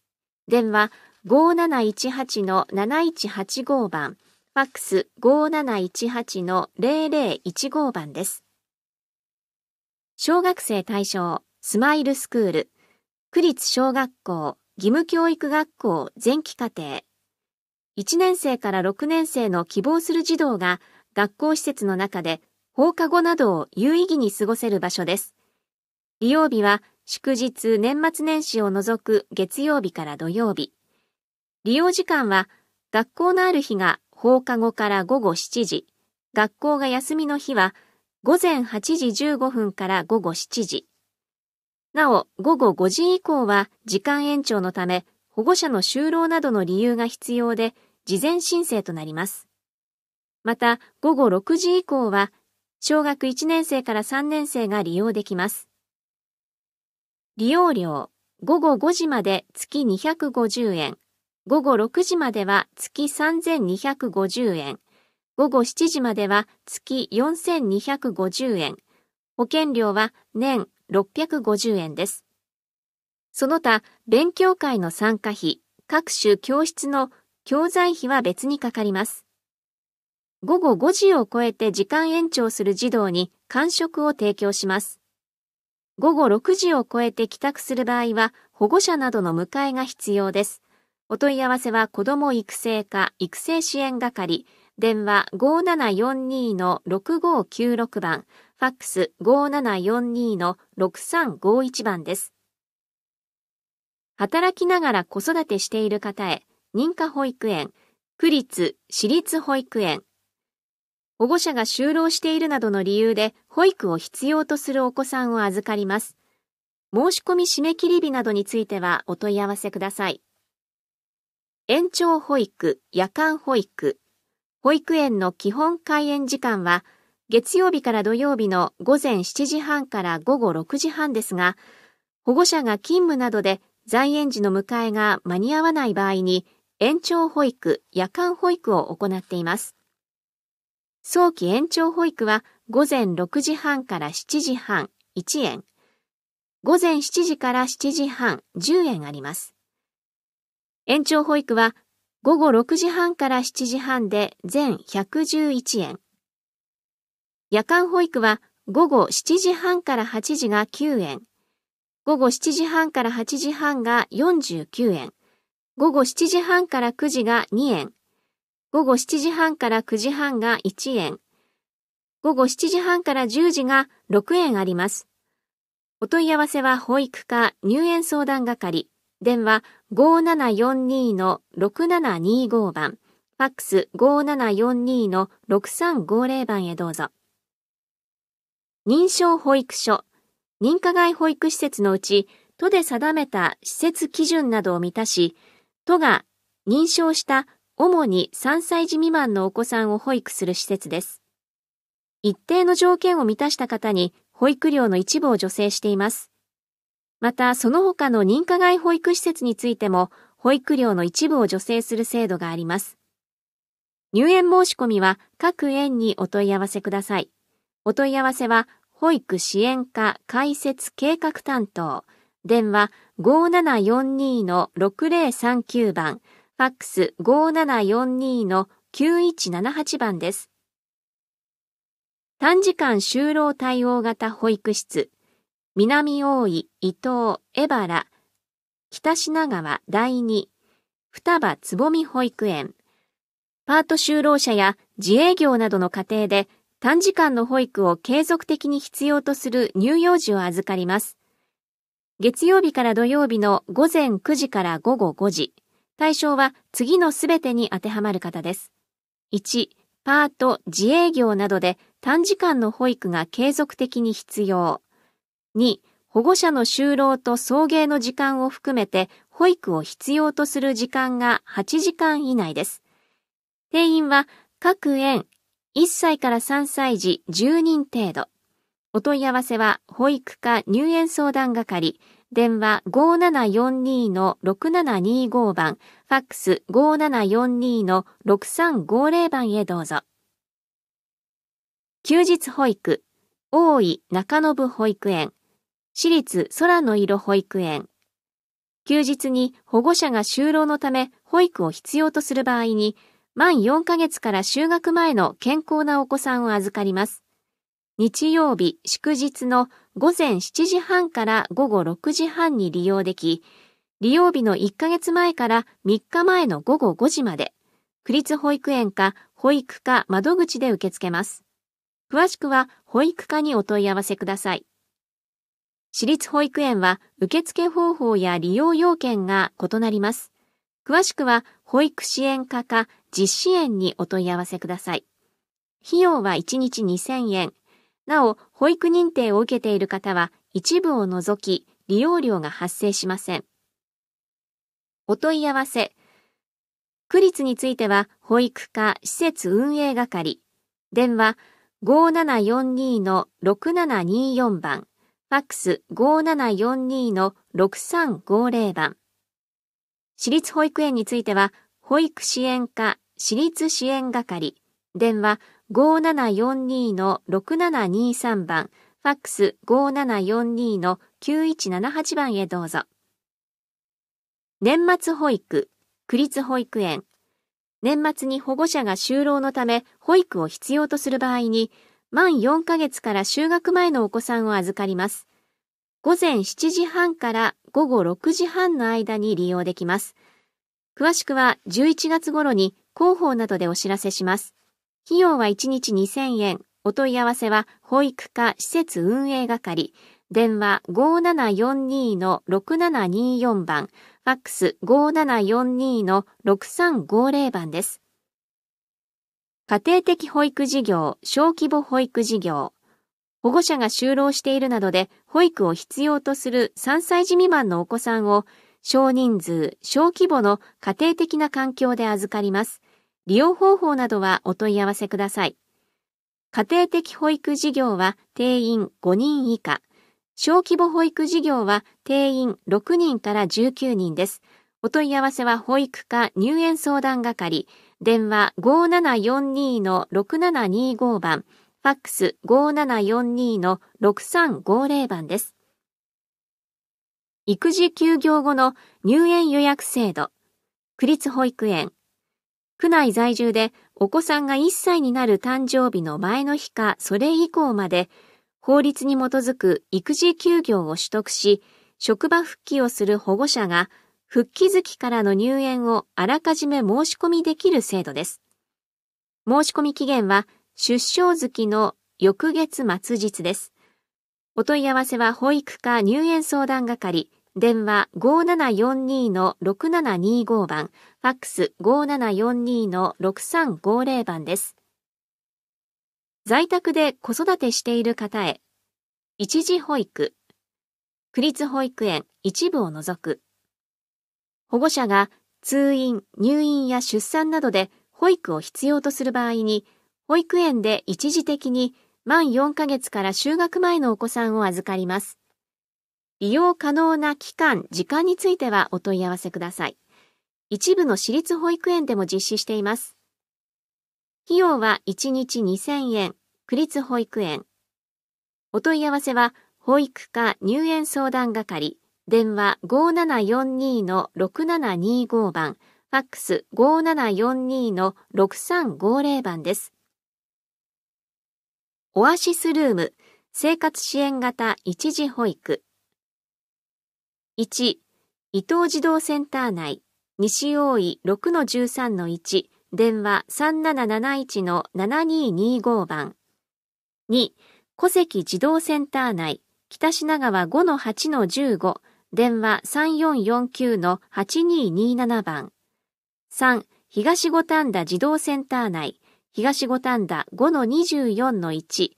電話5718-7185番、ファックス5718-0015番です。小学生対象、スマイルスクール、区立小学校、義務教育学校前期課程、1年生から6年生の希望する児童が学校施設の中で放課後などを有意義に過ごせる場所です。利用日は祝日年末年始を除く月曜日から土曜日。利用時間は学校のある日が放課後から午後7時、学校が休みの日は午前8時15分から午後7時。なお、午後5時以降は時間延長のため保護者の就労などの理由が必要で事前申請となります。また、午後6時以降は小学1年生から3年生が利用できます。利用料、午後5時まで月250円。午後6時までは月3250円、午後7時までは月4250円、保険料は年650円です。その他、勉強会の参加費、各種教室の教材費は別にかかります。午後5時を超えて時間延長する児童に間食を提供します。午後6時を超えて帰宅する場合は保護者などの迎えが必要です。お問い合わせは子ども育成課育成支援係電話5742-6596番、ファックス5742-6351番です。働きながら子育てしている方へ、認可保育園、区立、私立保育園、保護者が就労しているなどの理由で保育を必要とするお子さんを預かります。申し込み締め切り日などについてはお問い合わせください。延長保育、夜間保育。保育園の基本開園時間は、月曜日から土曜日の午前7時半から午後6時半ですが、保護者が勤務などで在園児の迎えが間に合わない場合に、延長保育、夜間保育を行っています。早期延長保育は午前6時半から7時半、1円。午前7時から7時半、10円あります。延長保育は午後6時半から7時半で全111円。夜間保育は午後7時半から8時が9円。午後7時半から8時半が49円。午後7時半から9時が2円。午後7時半から9時半が1円。午後7時半から10時が6円あります。お問い合わせは保育課入園相談係。電話5742-6725番、ファックス5742-6350番へどうぞ。認証保育所、認可外保育施設のうち、都で定めた施設基準などを満たし、都が認証した主に3歳児未満のお子さんを保育する施設です。一定の条件を満たした方に保育料の一部を助成しています。また、その他の認可外保育施設についても、保育料の一部を助成する制度があります。入園申し込みは各園にお問い合わせください。お問い合わせは、保育支援課開設計画担当、電話5742-6039番、ファックス5742-9178番です。短時間就労対応型保育室、南大井、伊東、江原、北品川、第二、双葉つぼみ保育園。パート就労者や自営業などの家庭で短時間の保育を継続的に必要とする乳幼児を預かります。月曜日から土曜日の午前9時から午後5時。対象は次のすべてに当てはまる方です。1、パート、自営業などで短時間の保育が継続的に必要。2、保護者の就労と送迎の時間を含めて保育を必要とする時間が8時間以内です。定員は各園1歳から3歳児10人程度。お問い合わせは保育課入園相談係、電話5742-6725番、ファックス5742-6350番へどうぞ。休日保育、大井中信保育園。私立空の色保育園。休日に保護者が就労のため保育を必要とする場合に、満4ヶ月から就学前の健康なお子さんを預かります。日曜日、祝日の午前7時半から午後6時半に利用でき、利用日の1ヶ月前から3日前の午後5時まで、区立保育園か保育課窓口で受け付けます。詳しくは保育課にお問い合わせください。私立保育園は受付方法や利用要件が異なります。詳しくは保育支援課か実支援にお問い合わせください。費用は1日2000円。なお、保育認定を受けている方は一部を除き利用料が発生しません。お問い合わせ。区立については保育課施設運営係。電話5742-6724番。ファックス5742の6350番。私立保育園については、保育支援課私立支援係、電話5742の6723番、ファックス5742の9178番へどうぞ。年末保育、区立保育園。年末に保護者が就労のため保育を必要とする場合に、満4ヶ月から就学前のお子さんを預かります。午前7時半から午後6時半の間に利用できます。詳しくは11月頃に広報などでお知らせします。費用は1日2000円。お問い合わせは保育課施設運営係。電話5742-6724番。ファックス5742-6350番です。家庭的保育事業、小規模保育事業、保護者が就労しているなどで保育を必要とする3歳児未満のお子さんを少人数、小規模の家庭的な環境で預かります。利用方法などはお問い合わせください。家庭的保育事業は定員5人以下。小規模保育事業は定員6人から19人です。お問い合わせは保育課入園相談係電話5742-6725番、ファックス5742-6350番です。育児休業後の入園予約制度、区立保育園、区内在住でお子さんが1歳になる誕生日の前の日かそれ以降まで、法律に基づく育児休業を取得し、職場復帰をする保護者が復帰月からの入園をあらかじめ申し込みできる制度です。申し込み期限は出生月の翌月末日です。お問い合わせは保育課入園相談係、電話5742-6725番、ファックス5742-6350番です。在宅で子育てしている方へ、一時保育、区立保育園一部を除く、保護者が通院、入院や出産などで保育を必要とする場合に、保育園で一時的に満4ヶ月から就学前のお子さんを預かります。利用可能な期間、時間についてはお問い合わせください。一部の私立保育園でも実施しています。費用は1日2000円、区立保育園。お問い合わせは、保育課入園相談係、電話5742-6725番、ファックス5742-6350番です。オアシスルーム、生活支援型一時保育。1、伊東児童センター内、西大井6-13-1、電話3771-7225番。2、戸籍児童センター内、北品川5-8-15、電話3449-8227番。3、東五反田自動センター内、東五反田5-24-1、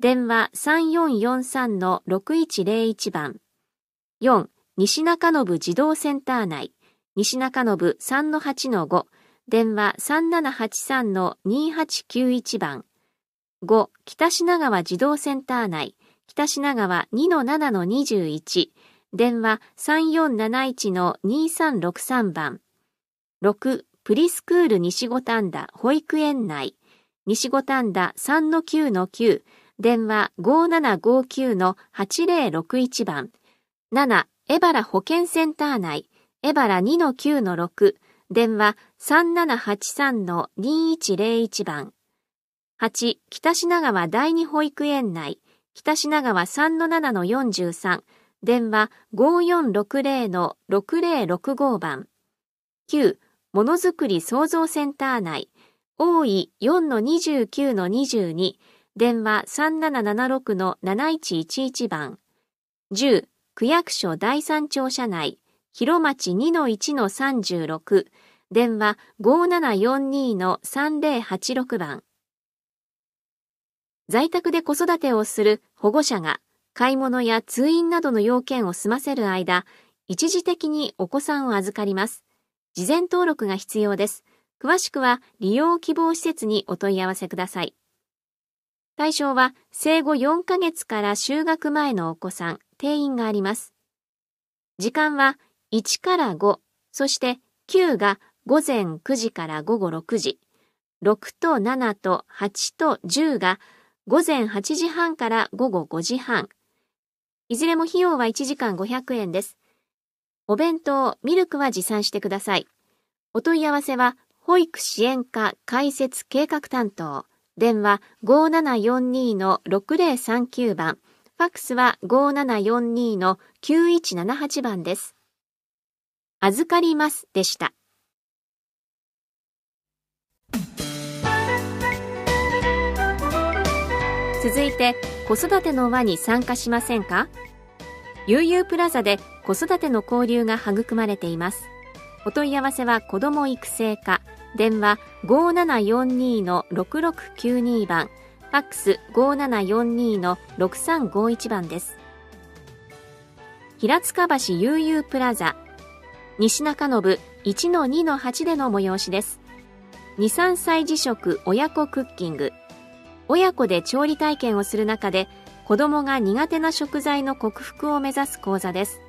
電話3443-6101番。4、西中延自動センター内、西中延3-8-5、電話3783-2891番。5、北品川自動センター内、北品川2-7-21、電話3471-2363番。6、プリスクール西五反田保育園内、西五反田3-9-9、電話5759-8061番。7、エバラ保健センター内、エバラ2-9-6、電話3783-2101番。8、北品川第二保育園内、北品川3-7-43、電話5460-6065番。9、ものづくり創造センター内、大井4-29-22、電話3776-7111番。10、区役所第三庁舎内、広町2-1-36、電話5742-3086番。在宅で子育てをする保護者が買い物や通院などの要件を済ませる間、一時的にお子さんを預かります。事前登録が必要です。詳しくは利用希望施設にお問い合わせください。対象は生後4ヶ月から就学前のお子さん、定員があります。時間は1から5、そして9が午前9時から午後6時、6と7と8と10が午前8時半から午後5時半、いずれも費用は1時間500円です。お弁当、ミルクは持参してください。お問い合わせは、保育支援課開設計画担当、電話5742-6039番、ファックスは5742-9178番です。預かりますでした。続いて、子育ての輪に参加しませんか悠々プラザで子育ての交流が育まれています。お問い合わせは子ども育成課、電話5742-6692番、ファックス5742-6351番です。平塚橋悠々プラザ、西中延1-2-8での催しです。2、3歳辞職親子クッキング、親子で調理体験をする中で子供が苦手な食材の克服を目指す講座です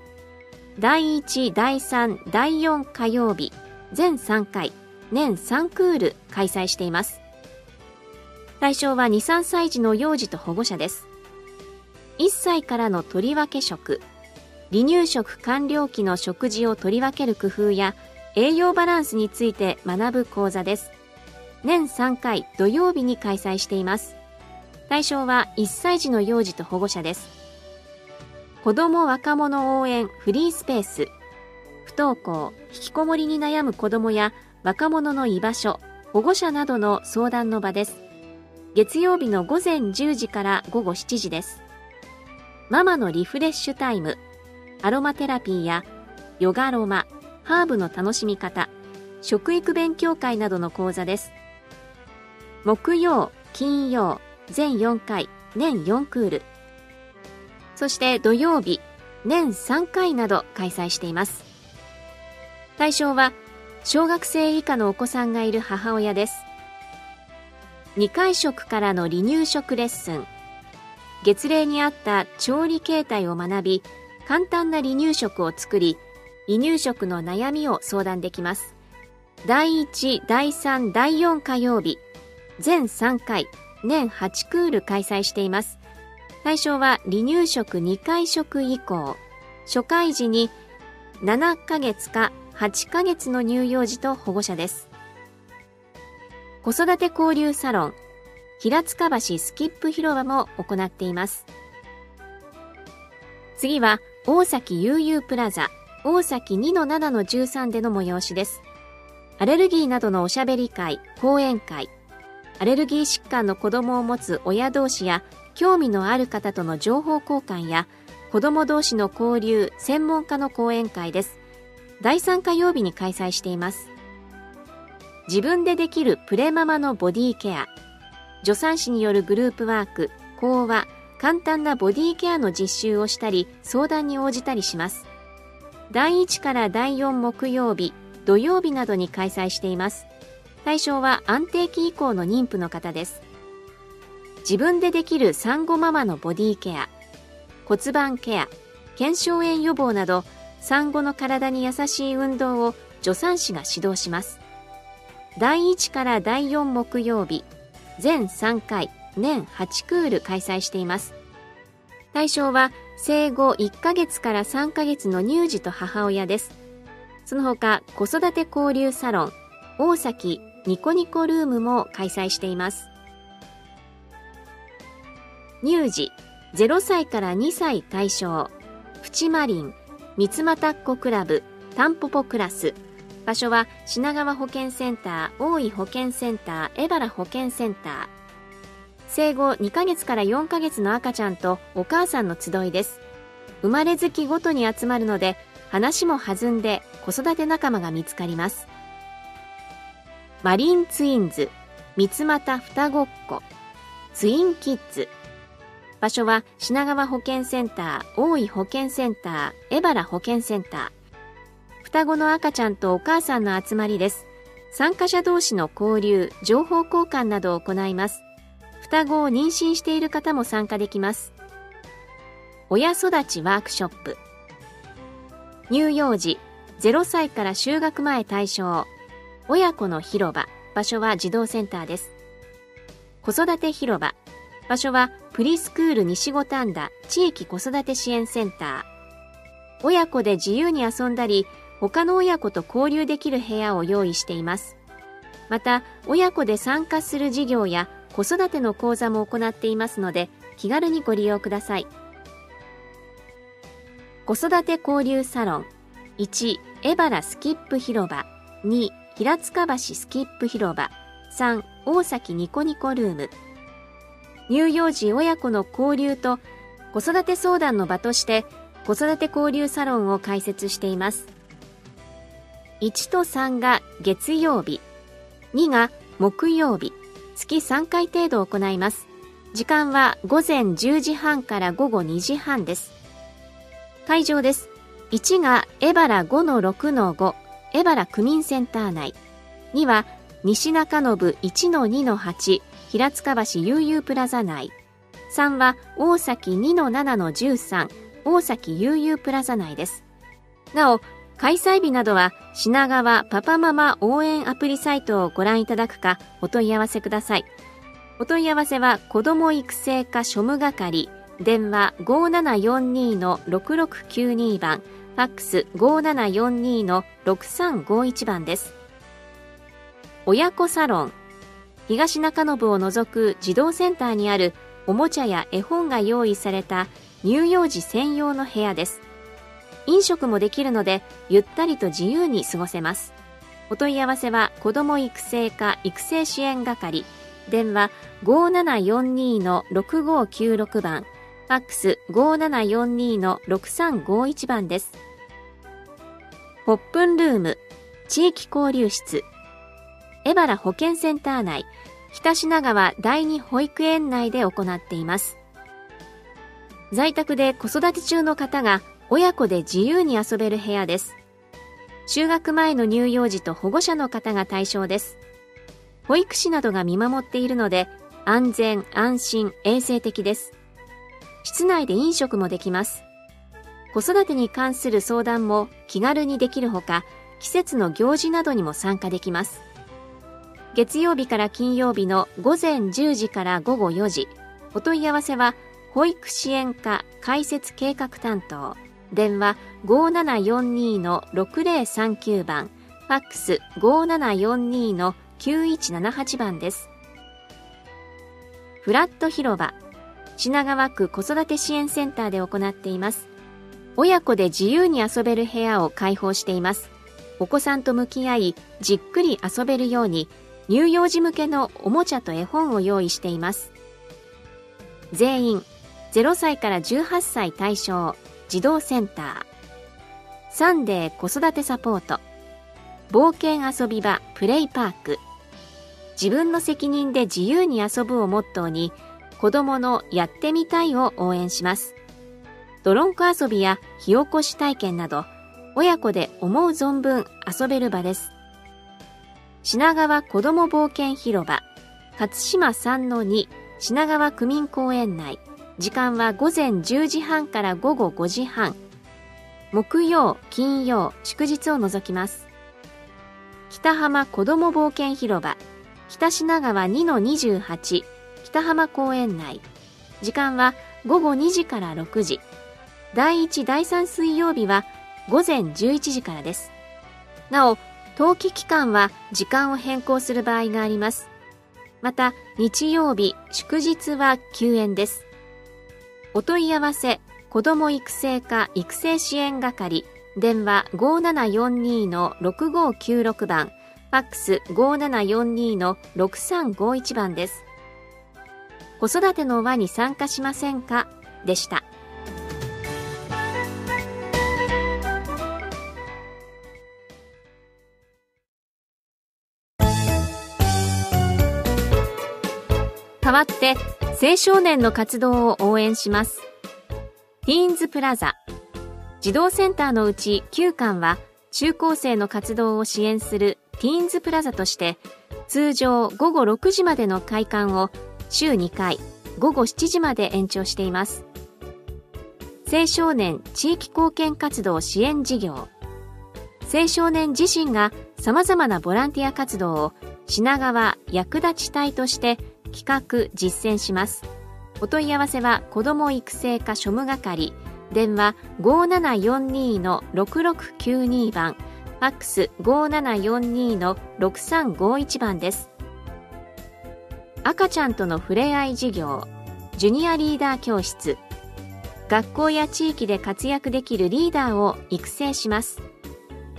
第1第3第4火曜日全3回年3クール開催しています対象は23歳児の幼児と保護者です1歳からのとりわけ食離乳食完了期の食事を取り分ける工夫や栄養バランスについて学ぶ講座です年3回土曜日に開催しています対象は1歳児の幼児と保護者です子ども若者応援フリースペース不登校引きこもりに悩む子どもや若者の居場所保護者などの相談の場です月曜日の午前10時から午後7時ですママのリフレッシュタイムアロマテラピーやヨガロマハーブの楽しみ方食育勉強会などの講座です木曜、金曜、全4回、年4クール。そして土曜日、年3回など開催しています。対象は、小学生以下のお子さんがいる母親です。2回食からの離乳食レッスン。月齢に合った調理形態を学び、簡単な離乳食を作り、離乳食の悩みを相談できます。第1、第3、第4火曜日、全3回年8クール開催しています対象は離乳食2回食以降初回時に7ヶ月か8ヶ月の乳幼児と保護者です子育て交流サロン平塚橋スキップ広場も行っています次は大崎悠々プラザ大崎2-7-13での催しですアレルギーなどのおしゃべり会、講演会、アレルギー疾患の子供を持つ親同士や興味のある方との情報交換や子供同士の交流専門家の講演会です第3火曜日に開催しています自分でできるプレママのボディケア助産師によるグループワーク講話簡単なボディケアの実習をしたり相談に応じたりします第1から第4木曜日土曜日などに開催しています対象は安定期以降の妊婦の方です自分でできる産後ママのボディケア骨盤ケア腱鞘炎予防など産後の体に優しい運動を助産師が指導します第1から第4木曜日全3回年8クール開催しています対象は生後1ヶ月から3ヶ月の乳児と母親ですその他子育て交流サロン大崎ニコニコルームも開催しています。乳児、0歳から2歳対象、プチマリン、三つまたっこクラブ、タンポポクラス、場所は品川保健センター、大井保健センター、江原保健センター、生後2ヶ月から4ヶ月の赤ちゃんとお母さんの集いです。生まれ月ごとに集まるので、話も弾んで子育て仲間が見つかります。マリンツインズ三つ股双子っ子、ツインキッズ場所は品川保健センター大井保健センター江原保健センター双子の赤ちゃんとお母さんの集まりです参加者同士の交流情報交換などを行います双子を妊娠している方も参加できます親育ちワークショップ乳幼児0歳から就学前対象親子の広場場所は児童センターです子育て広場場所はプリスクール西五反田地域子育て支援センター親子で自由に遊んだり他の親子と交流できる部屋を用意していますまた親子で参加する事業や子育ての講座も行っていますので気軽にご利用ください子育て交流サロン1エバラスキップ広場2平塚橋スキップ広場3大崎ニコニコルーム乳幼児親子の交流と子育て相談の場として子育て交流サロンを開設しています1と3が月曜日2が木曜日月3回程度行います時間は午前10時半から午後2時半です会場です1がエバラ5の6の5江原区民センター内には西中延1-2-8平塚橋悠々プラザ内3は大崎2-7-13大崎悠々プラザ内ですなお開催日などは品川パパママ応援アプリサイトをご覧いただくかお問い合わせくださいお問い合わせは子ども育成課庶務係電話5742-6692番ファックス5742の6351番です。親子サロン。東中延を除く児童センターにあるおもちゃや絵本が用意された乳幼児専用の部屋です。飲食もできるので、ゆったりと自由に過ごせます。お問い合わせは、子ども育成課育成支援係、電話5742-6596番、ファックス5742-6351番です。ポップンルーム、地域交流室、江原保健センター内、北品川第二保育園内で行っています。在宅で子育て中の方が親子で自由に遊べる部屋です。就学前の乳幼児と保護者の方が対象です。保育士などが見守っているので、安全、安心、衛生的です。室内で飲食もできます。子育てに関する相談も気軽にできるほか、季節の行事などにも参加できます。月曜日から金曜日の午前10時から午後4時、お問い合わせは、保育支援課開設計画担当、電話5742-6039番、ファックス5742-9178番です。フラット広場、品川区子育て支援センターで行っています。親子で自由に遊べる部屋を開放していますお子さんと向き合いじっくり遊べるように乳幼児向けのおもちゃと絵本を用意しています全員0歳から18歳対象児童センターサンデー子育てサポート冒険遊び場プレイパーク自分の責任で自由に遊ぶをモットーに子供のやってみたいを応援しますドロンク遊びや火起こし体験など、親子で思う存分遊べる場です。品川子ども冒険広場、勝島3-2品川区民公園内、時間は午前10時半から午後5時半、木曜、金曜、祝日を除きます。北浜子ども冒険広場、北品川2-28、北浜公園内、時間は午後2時から6時、第1、第3水曜日は午前11時からです。なお、登記期間は時間を変更する場合があります。また、日曜日、祝日は休園です。お問い合わせ、子ども育成課育成支援係、電話5742-6596番、ファックス5742-6351番です。子育ての輪に参加しませんかでした。代わって青少年の活動を応援します。ティーンズプラザ児童センターのうち9館は中高生の活動を支援するティーンズプラザとして通常午後6時までの開館を週2回午後7時まで延長しています。青少年地域貢献活動支援事業青少年自身が様々なボランティア活動を品川役立ち隊として企画実践しますお問い合わせは子ども育成課庶務係電話5742-6692番ファックス5742-6351番です赤ちゃんとのふれあい事業ジュニアリーダー教室学校や地域で活躍できるリーダーを育成します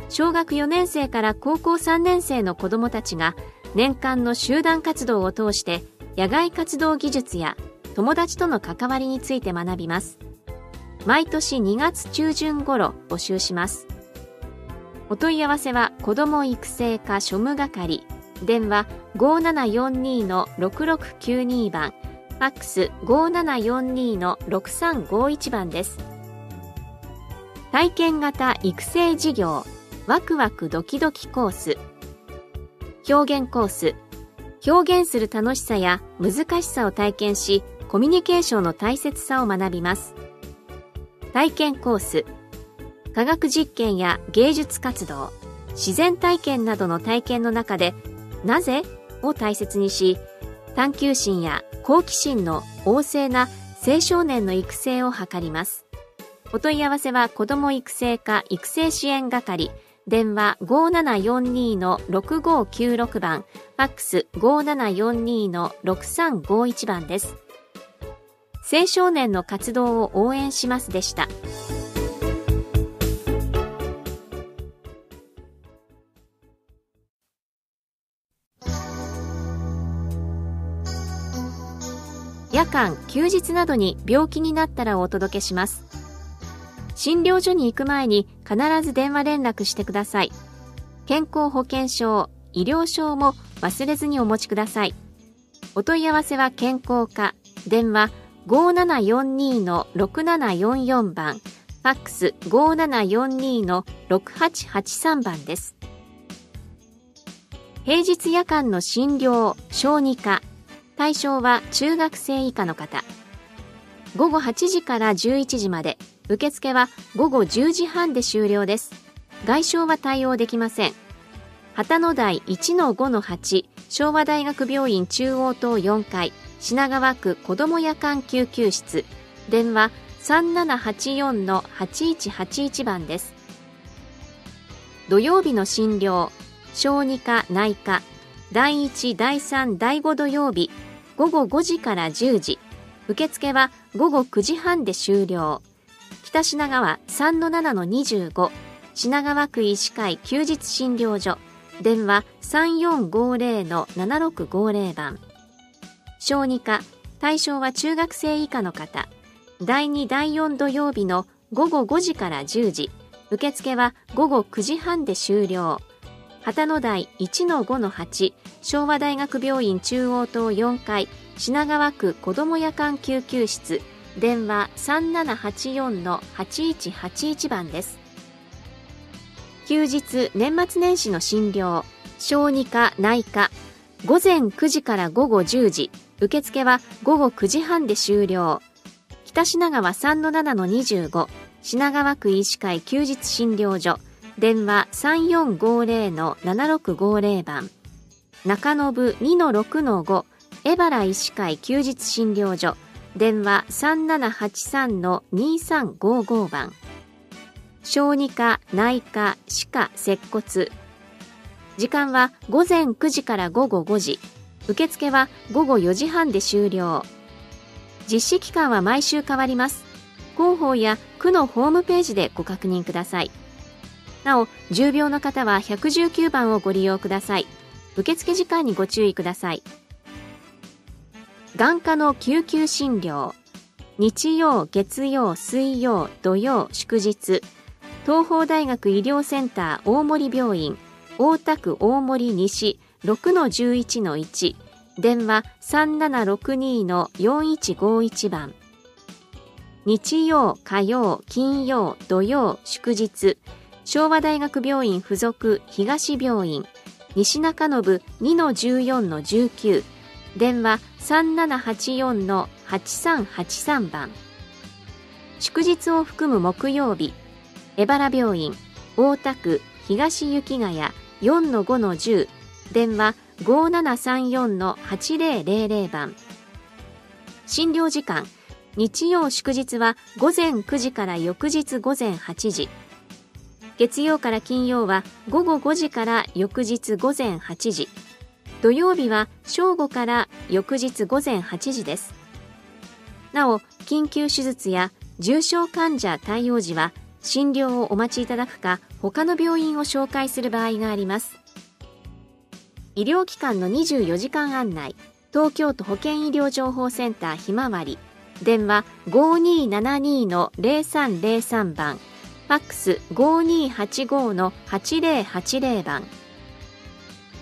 小学4年生から高校3年生の子どもたちが年間の集団活動を通して野外活動技術や友達との関わりについて学びます。毎年2月中旬頃募集します。お問い合わせは子ども育成課庶務係電話5742-6692番ファックス5742-6351番です。体験型育成事業ワクワクドキドキコース表現コース表現する楽しさや難しさを体験し、コミュニケーションの大切さを学びます。体験コース、科学実験や芸術活動、自然体験などの体験の中で、なぜを大切にし、探求心や好奇心の旺盛な青少年の育成を図ります。お問い合わせは子ども育成課育成支援係電話5742-6596番、ファックス5742-6351番です。青少年の活動を応援しますでした。夜間、休日などに病気になったらお届けします。診療所に行く前に必ず電話連絡してください。健康保険証、医療証も忘れずにお持ちください。お問い合わせは健康課、電話5742-6744番、f a x 5742-6883番です。平日夜間の診療、小児科、対象は中学生以下の方。午後8時から11時まで。受付は午後10時半で終了です。外傷は対応できません。旗の台1-5-8昭和大学病院中央棟4階品川区子ども夜間救急室電話3784-8181番です。土曜日の診療小児科内科第1第3第5土曜日午後5時から10時受付は午後9時半で終了北品川3-7-25、品川区医師会休日診療所、電話3450-7650番。小児科、対象は中学生以下の方。第2、第4土曜日の午後5時から10時。受付は午後9時半で終了。旗の台1-5-8、昭和大学病院中央棟4階、品川区子ども夜間救急室、電話3784-8181番です。休日年末年始の診療、小児科内科、午前9時から午後10時、受付は午後9時半で終了。北品川3-7-25、品川区医師会休日診療所、電話3450-7650番。中延2-6-5、江原医師会休日診療所、電話3783-2355番小児科内科歯科接骨時間は午前9時から午後5時受付は午後4時半で終了実施期間は毎週変わります広報や区のホームページでご確認くださいなお重病の方は119番をご利用ください受付時間にご注意ください眼科の救急診療日曜月曜水曜土曜祝日東邦大学医療センター大森病院大田区大森西6-11-1電話3762-4151番日曜火曜金曜土曜祝日昭和大学病院附属東病院西中延2-14-19電話3784の8383番祝日を含む木曜日荏原病院大田区東雪ヶ谷4 5 10電話5734の8000番診療時間日曜祝日は午前9時から翌日午前8時月曜から金曜は午後5時から翌日午前8時土曜日は正午から翌日午前8時ですなお緊急手術や重症患者対応時は診療をお待ちいただくか他の病院を紹介する場合があります医療機関の24時間案内東京都保健医療情報センターひまわり電話5272-0303番ファックス5285-8080番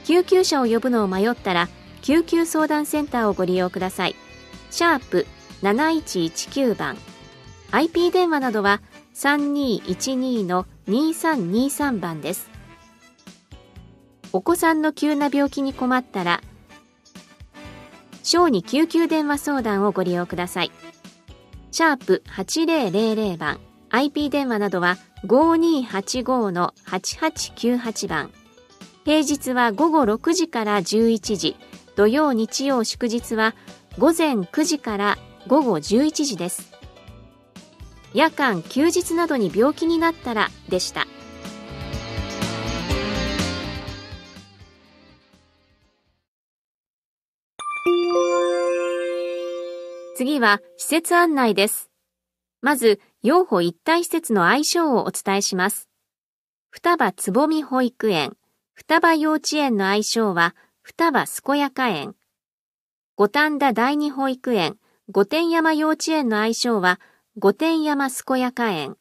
救急車を呼ぶのを迷ったら救急相談センターをご利用くださいシャープ7119番 IP 電話などは3212の2323番ですお子さんの急な病気に困ったら小児救急電話相談をご利用くださいシャープ8000番 IP 電話などは5285 8898番平日は午後6時から11時、土曜日曜祝日は午前9時から午後11時です。夜間休日などに病気になったらでした。次は施設案内です。まず、養保一体施設の愛称をお伝えします。双葉つぼみ保育園。双葉幼稚園の愛称は、双葉健やか園。五反田第二保育園、五点山幼稚園の愛称は、五点山健やか園。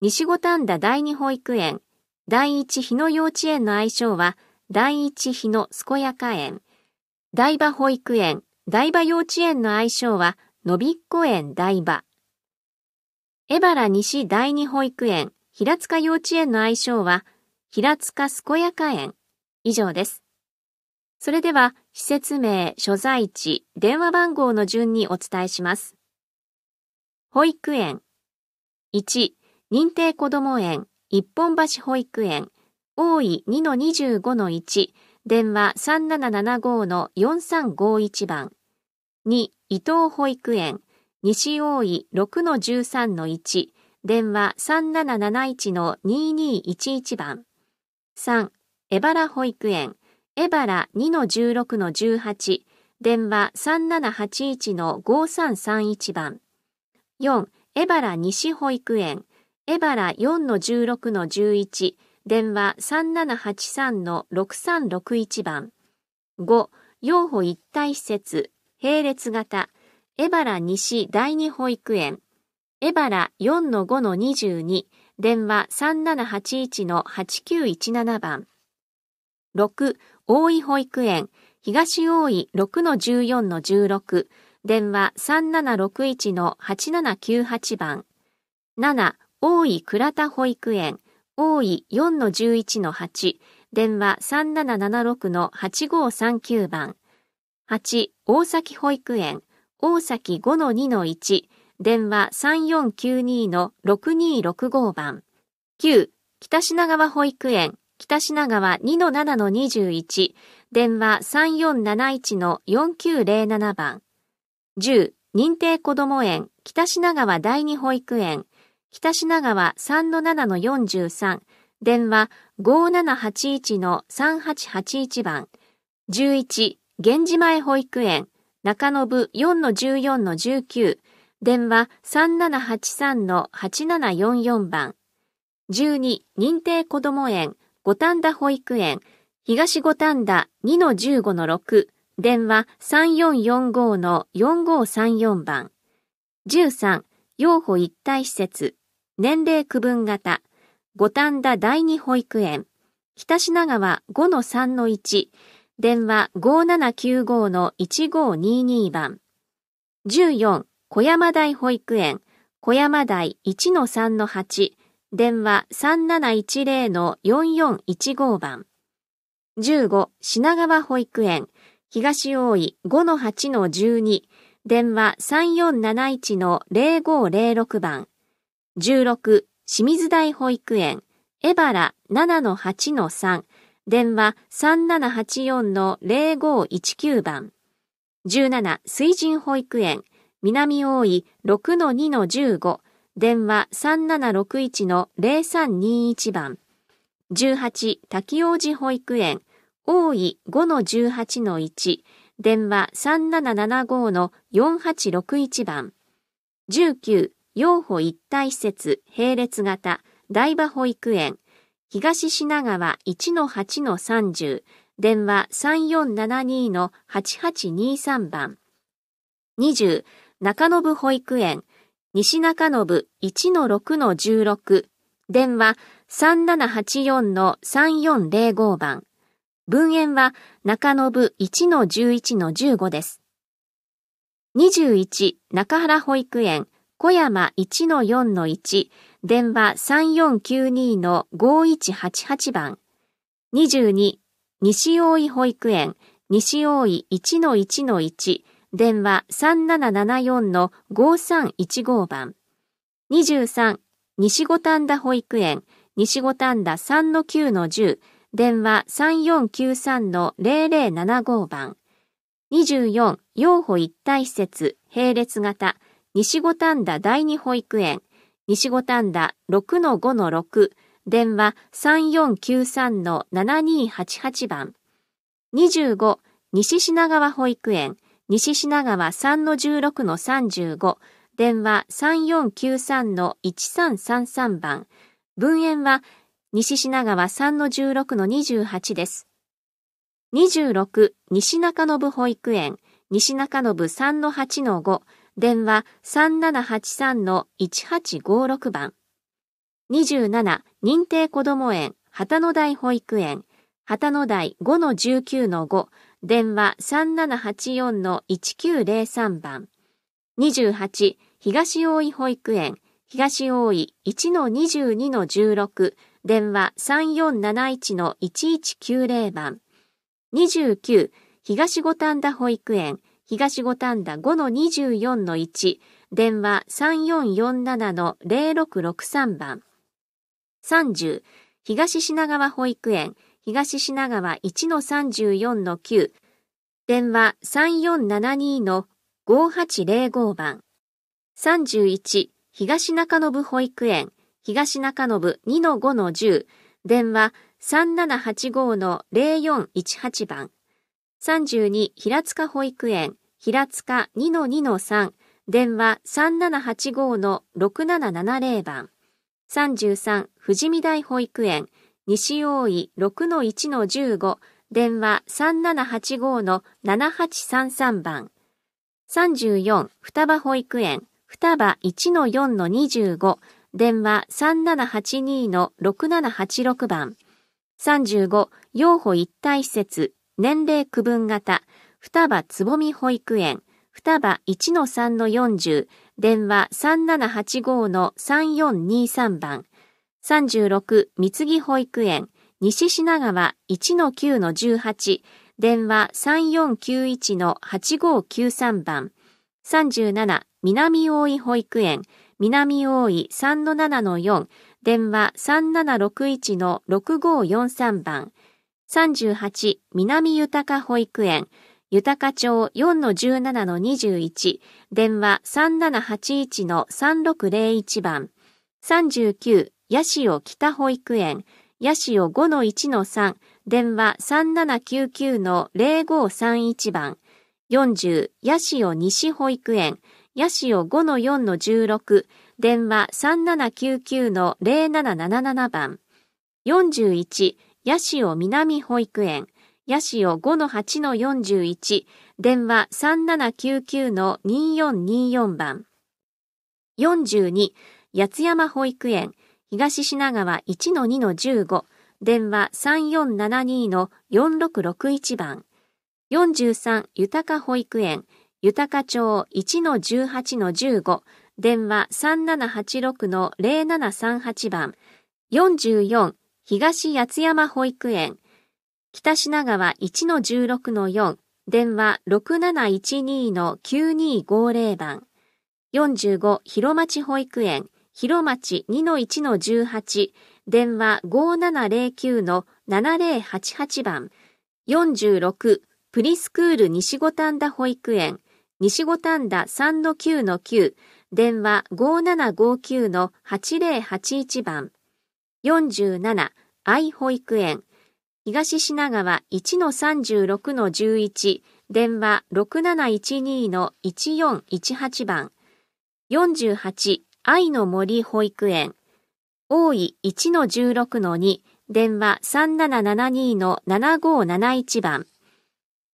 西五反田第二保育園、第一日野幼稚園の愛称は、第一日野健やか園。台場保育園、台場幼稚園の愛称は、のびっこ園台場。江原西第二保育園、平塚幼稚園の愛称は、平塚健やか園。以上です。それでは、施設名、所在地、電話番号の順にお伝えします。保育園。1、認定こども園、一本橋保育園、大井2-25-1、電話3775-4351番。2、伊藤保育園、西大井6-13-1、電話3771-2211番。3、エバラ保育園、エバラ2-16-18、電話3781-5331番。4、エバラ西保育園、エバラ4-16-11、電話3783-6361番。5、養保一体施設、並列型、エバラ西第二保育園、エバラ4-5-22、電話3781-8917番。6、大井保育園、東大井6-14-16、電話3761-8798番。7、大井倉田保育園、大井4-11-8、電話3776-8539番。8、大崎保育園、大崎5-2-1、電話3492-6265番。9、北品川保育園、北品川2-7-21、電話3471-4907番。10、認定こども園、北品川第二保育園、北品川3-7-43、電話5781-3881番。11、源氏前保育園、中延4-14-19、電話3783-8744番。12、認定こども園、五反田保育園、東五反田2-15-6、電話3445-4534番。13、養護一体施設、年齢区分型、五反田第二保育園、北品川5-3-1、電話5795-1522番。14、小山台保育園、小山台1-3-8、電話3710-4415番。15、品川保育園、東大井5-8-12、電話3471-0506番。16、清水台保育園、エバラ7-8-3、電話3784-0519番。17、水神保育園、南大井6-2-15、電話3761-0321番。18、滝王子保育園、大井5-18-1、電話3775-4861番。19、養護一体施設、並列型、台場保育園、東品川1-8-30、電話3472-8823番。20、中野部保育園、西中野部1-6-16、電話3784-3405番、文園は中野部1-11-15です。21中原保育園小山1-4-1電話3492-5188番22西大井保育園西大井1-1-1電話3774-5315番。23、西五反田保育園、西五反田3-9-10、電話3493-0075番。24、養保一体施設、並列型、西五反田第二保育園、西五反田6-5-6、電話3493-7288番。25、西品川保育園、西品川3の16の35、電話3493の1333番、文園は西品川3の16の28です。26、西中延保育園、西中延3の8の5、電話3783の1856番。27、認定子ども園、旗の台保育園、旗の台5の19の5、電話3784-1903番。28、東大井保育園、東大井1-22-16、電話3471-1190番。29、東五反田保育園、東五反田5-24-1、電話3447-0663番。30、東品川保育園、東品川1-34-9、電話3472-5805番、31、東中延保育園、東中延2-5-10、電話3785-0418番、32、平塚保育園、平塚2-2-3、電話3785-6770番、33、富士見台保育園、西大井6-1-15、電話3785-7833番。34、双葉保育園、双葉1-4-25、電話3782-6786番。35、養保一体施設、年齢区分型、双葉つぼみ保育園、双葉1-3-40、電話3785-3423番。36三木保育園西品川1-9-18電話3491-8593番37南大井保育園南大井3-7-4電話3761-6543番38南豊保育園豊町4-17-21電話3781-3601番39ヤシオ北保育園、ヤシオ5-1-3、電話3799-0531番、40、ヤシオ西保育園、ヤシオ5-4-16、電話3799-0777番、41、ヤシオ南保育園、ヤシオ5-8-41、電話3799-2424番。42、八山保育園、東品川1-2-15、電話3472-4661番、43豊か保育園、豊か町1-18-15、電話3786-0738番、44東八山保育園、北品川1-16-4、電話6712-9250番、45広町保育園、広町2-1-18、電話5709-7088番、46、プリスクール西五反田保育園、西五反田3-9-9、電話5759-8081番、47、愛保育園、東品川1-36-11、電話6712-1418番、48、愛の森保育園、大井1-16-2、電話3772-7571番、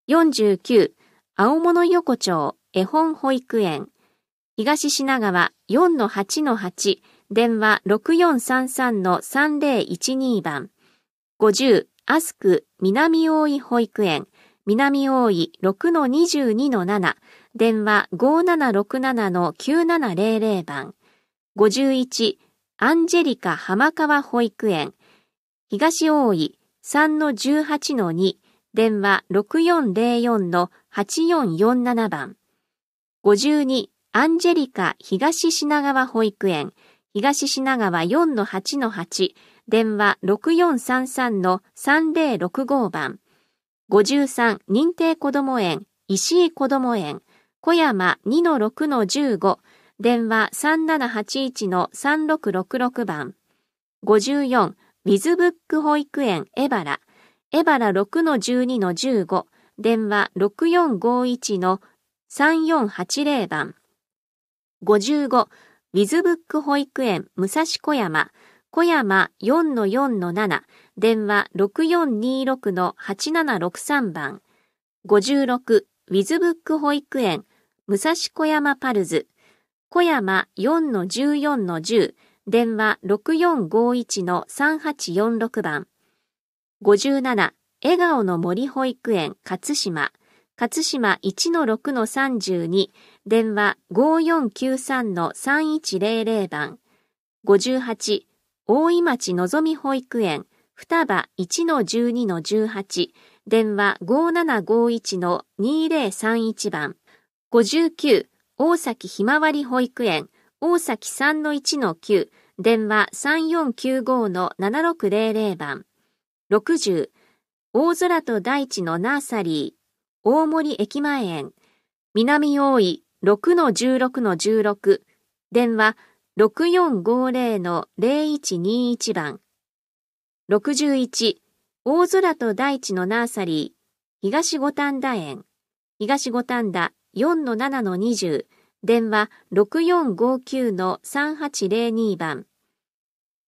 49、青物横丁、絵本保育園、東品川4-8-8、電話6433-3012番、50、アスク南大井保育園、南大井6-22-7、電話5767-9700番、51、アンジェリカ浜川保育園、東大井3-18-2、電話6404-8447番。52、アンジェリカ東品川保育園、東品川4-8-8、電話6433-3065番。53、認定こども園、石井こども園、小山2-6-15、電話3781-3666番。54、ウィズブック保育園エバラ。エバラ6-12-15。電話6451-3480番。55、ウィズブック保育園武蔵小山。小山4-4-7。電話6426-8763番。56、ウィズブック保育園武蔵小山パルズ。小山4-14-10、電話6451-3846番。57、笑顔の森保育園、勝島。勝島1-6-32、電話5493-3100番。58、大井町のぞみ保育園、双葉1-12-18、電話5751-2031番。59、大崎ひまわり保育園、大崎3-1-9、電話3495-7600番。60、大空と大地のナーサリー、大森駅前園、南大井6-16-16、電話6450-0121番。61、大空と大地のナーサリー、東五反田園、東五反田4-7-20電話6459-3802番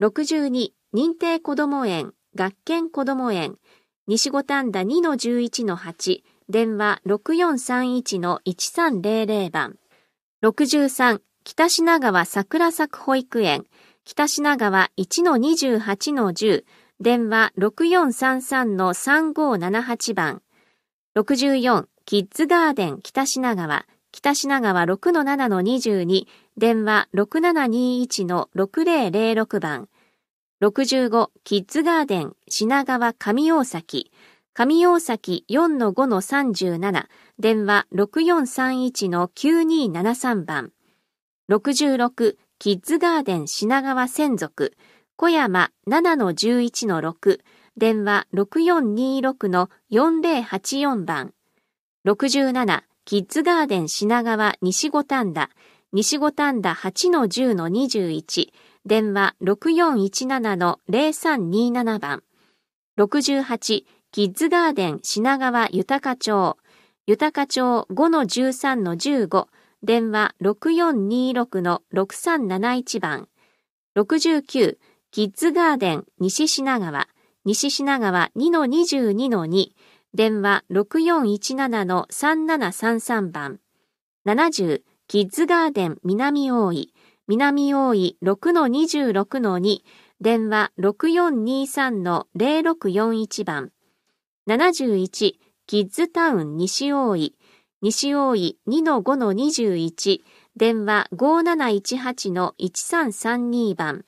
62認定こども園学研こども園西五反田2-11-8電話6431-1300番63北品川桜作保育園北品川1-28-10電話6433-3578番64キッズガーデン北品川、北品川6-7-22、電話6721-6006番、65キッズガーデン品川上大崎、上大崎4-5-37、電話6431-9273番、66キッズガーデン品川専属、小山7-11-6、電話6426-4084番、67、キッズガーデン品川西五反田、西五反田8-10-21、電話6417-0327番。68、キッズガーデン品川豊町、豊町5-13-15、電話6426-6371番。69、キッズガーデン西品川、西品川2-22-2、電話6417-3733番。70、キッズガーデン南大井、南大井6-26-2、電話6423-0641番。71、キッズタウン西大井、西大井2-5-21、電話5718-1332番。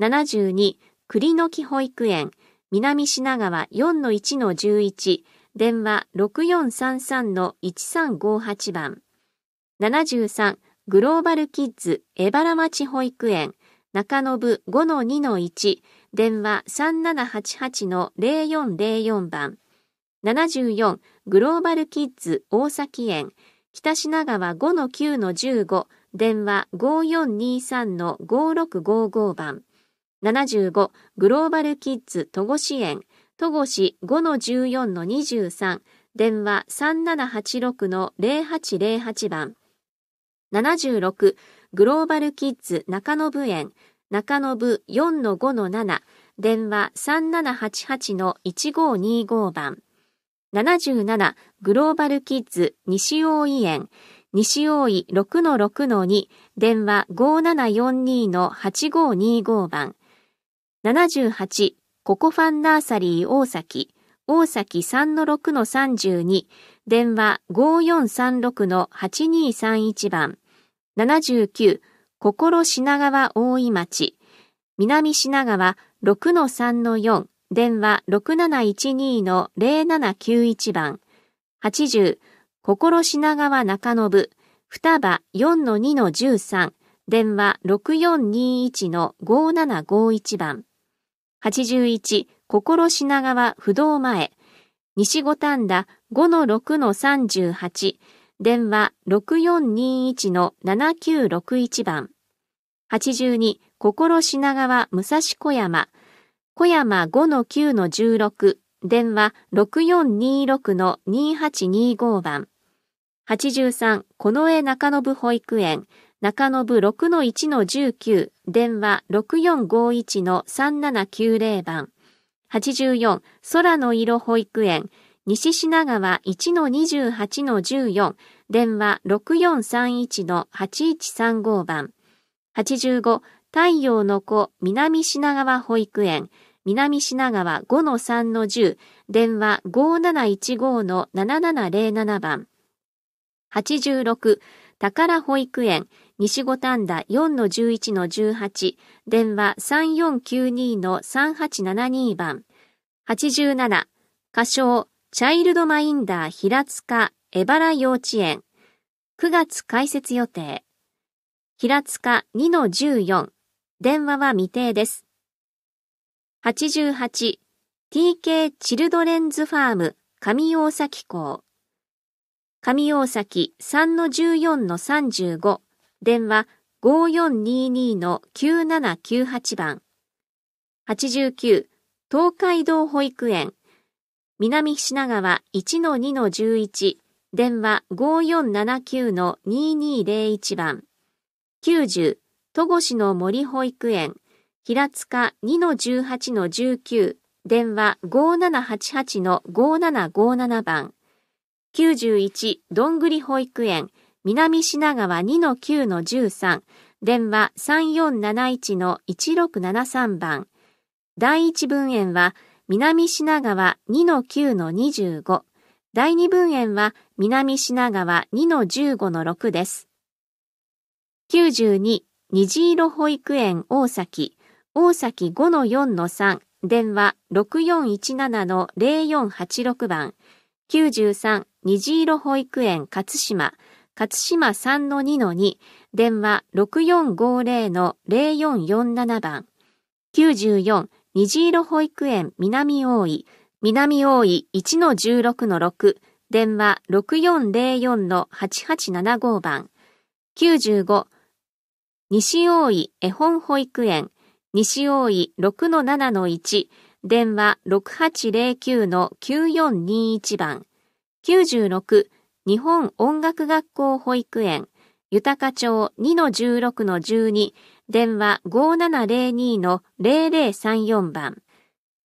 72、栗の木保育園、南品川4-1-11、電話6433-1358番。73グローバルキッズエバラ町保育園中延5-2-1電話3788-0404番。74グローバルキッズ大崎園北品川5-9-15電話5423-5655番。75グローバルキッズ戸越園戸越5-14-23、電話3786-0808番。76、グローバルキッズ中野部園、中野部4-5-7、電話3788-1525番。77、グローバルキッズ西大井園、西大井6-6-2、電話5742-8525番。78、ココファンナーサリー大崎、大崎3-6-32、電話5436-8231番、79、心品川大井町、南品川6-3-4、電話6712-0791番、80、心品川中信、双葉4-2-13、電話6421-5751番。81、心品川不動前、西五反田5-6-38の、電話6421-7961番。82、心品川武蔵小山、小山5-9-16の、電話6426-2825番。83、この絵中延保育園、中延6-1-19の、電話6451-3790番。84、空の色保育園、西品川1-28-14、電話6431-8135番。85、太陽の子、南品川保育園、南品川5-3-10、電話5715-7707番。86、宝保育園、西五反田4-11-18、電話3492-3872番、87、歌唱、チャイルドマインダー平塚江原幼稚園、9月開設予定、平塚2-14、電話は未定です。88、TK チルドレンズファーム上大崎港上大崎3-14-35電話5422-9798番。89、東海道保育園。南品川1-2-11、電話5479-2201番。90、戸越の森保育園。平塚2-18-19、電話5788-5757番。91、どんぐり保育園。南品川2-9-13、電話3471-1673番。第1分園は、南品川2-9-25。第2分園は、南品川2-15-6です。92、虹色保育園大崎、大崎5-4-3、電話6417-0486番。93、虹色保育園勝島、勝島3-2-2、電話6450-0447番、94、虹色保育園南大井、南大井1-16-6、電話6404-8875番、95、西大井絵本保育園、西大井6-7-1、電話6809-9421番、96、日本音楽学校保育園、豊か町2-16-12、電話5702-0034番、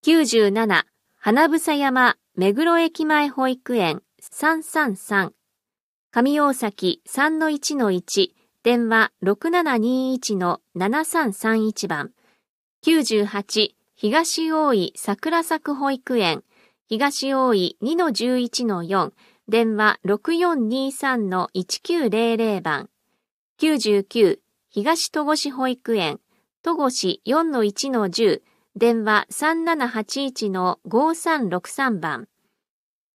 97、花房山目黒駅前保育園333、上大崎3-1-1、電話6721-7331番、98、東大井桜作保育園、東大井2-11-4、電話6423-1900番、99東戸越保育園、戸越4-1-10、電話3781-5363番、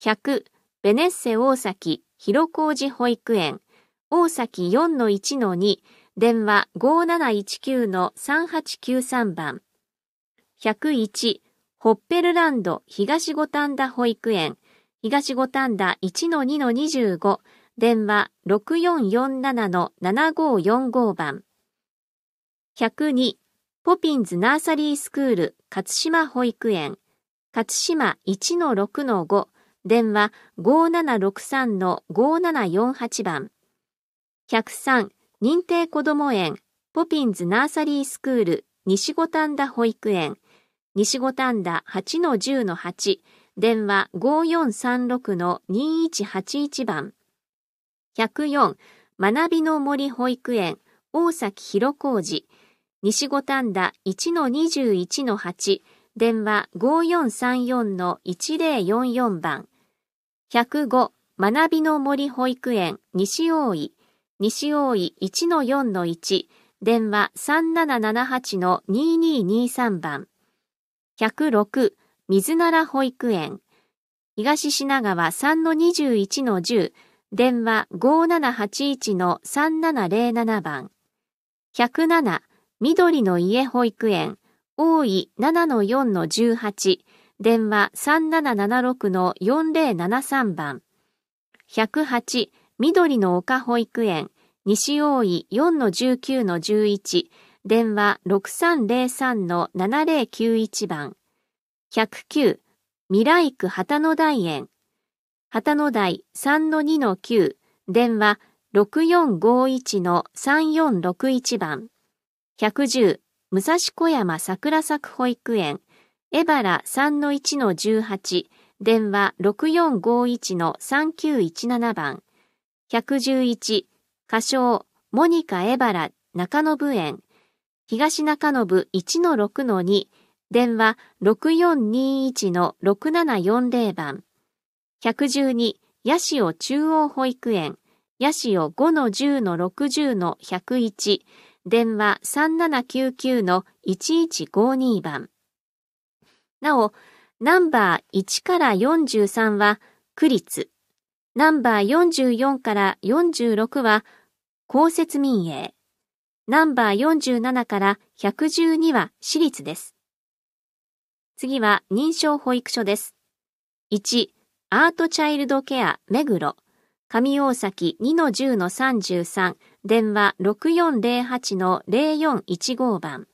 100ベネッセ大崎広小路保育園、大崎4-1-2、電話5719-3893番、101、ホッペルランド東五反田保育園、東五反田1-2-25、電話6447-7545番。102、ポピンズナーサリースクール、勝島保育園、勝島1-6-5、電話5763-5748番。103、認定こども園、ポピンズナーサリースクール、西五反田保育園、西五反田8-10-8、電話5436-2181番。104、学びの森保育園、大崎広小路、西五反田1-21-8、電話5434-1044番。105、学びの森保育園、西大井、西大井1-4-1、電話3778-2223番。106、水なら保育園、東品川3-21-10、電話5781-3707番、107、緑の家保育園、大井7-4-18、電話3776-4073番、108、緑の丘保育園、西大井4-19-11、電話6303-7091番。109、未来区旗の台園、旗の台3-2-9、電話6451-3461番、110、武蔵小山桜作保育園、江原3-1-18、電話6451-3917番、111、歌唱、モニカ江原中野部園、東中野部1-6-2、電話6421-6740番。112、ヤシオ中央保育園、ヤシオ5-10-60-101、電話3799-1152番。なお、ナンバー1から43は区立、ナンバー44から46は公設民営、ナンバー47から112は私立です。次は認証保育所です。1、アートチャイルドケア目黒、上大崎2-10-33、電話6408-0415番。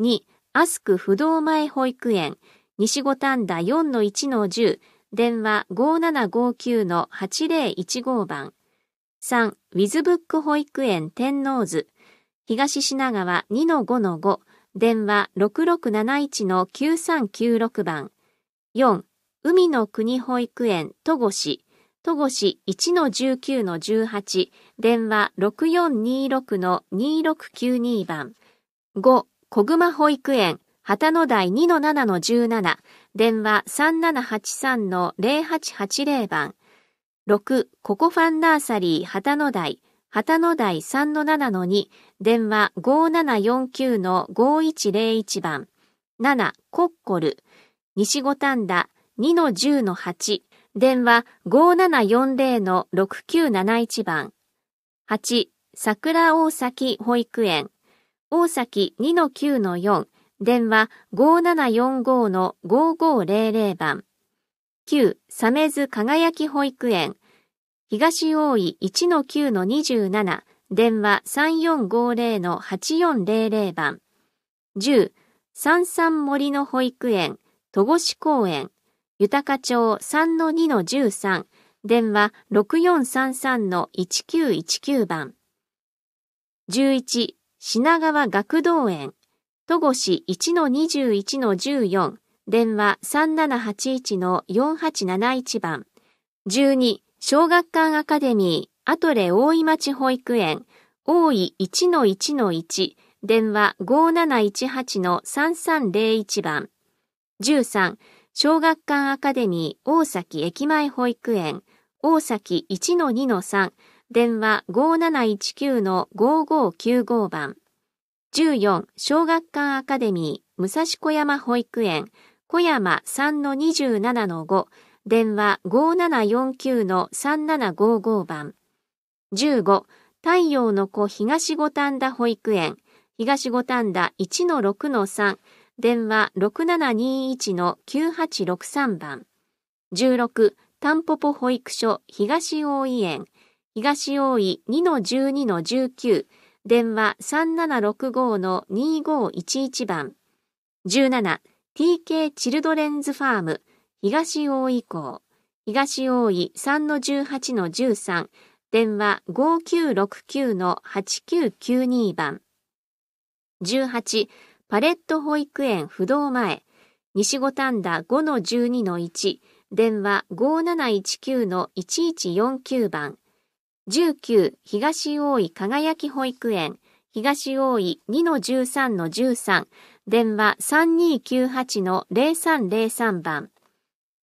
2、アスク不動前保育園、西五反田4-1-10、電話5759-8015番。3、ウィズブック保育園天王図、東品川2-5-5、電話6671-9396番。4、海の国保育園戸越、戸越1-19-18、電話6426-2692番。5、小熊保育園、旗の台2-7-17、電話3783-0880番。6、ココファンナーサリー旗の台、旗の台3-7-2のの、電話5749-5101の番、7、コッコル、西五反田2-10-8のの、電話5740-6971の番、8、桜大崎保育園、大崎2-9-4のの、電話5745-5500の番、9、サメズ輝き保育園、東大井1-9-27、電話3450-8400番。10、三三森の保育園、戸越公園、豊町3-2-13、電話6433-1919番。11、品川学童園、戸越1-21-14、電話3781-4871番。12、小学館アカデミー、アトレ大井町保育園、大井1-1-1、電話5718-3301番。13、小学館アカデミー大崎駅前保育園、大崎1-2-3、電話5719-5595番。14、小学館アカデミー、武蔵小山保育園、小山3-27-5、電話5749-3755番。15、太陽の子東五反田保育園、東五反田1-6-3、電話6721-9863番。16、タンポポ保育所東大井園、東大井2-12-19、電話3765-2511番。17、TK チルドレンズファーム、東大井港、東大井3-18-13、電話5969-8992番。18、パレット保育園不動前、西五反田5-12-1、電話5719-1149番。19、東大井輝き保育園、東大井2-13-13、電話3298-0303番。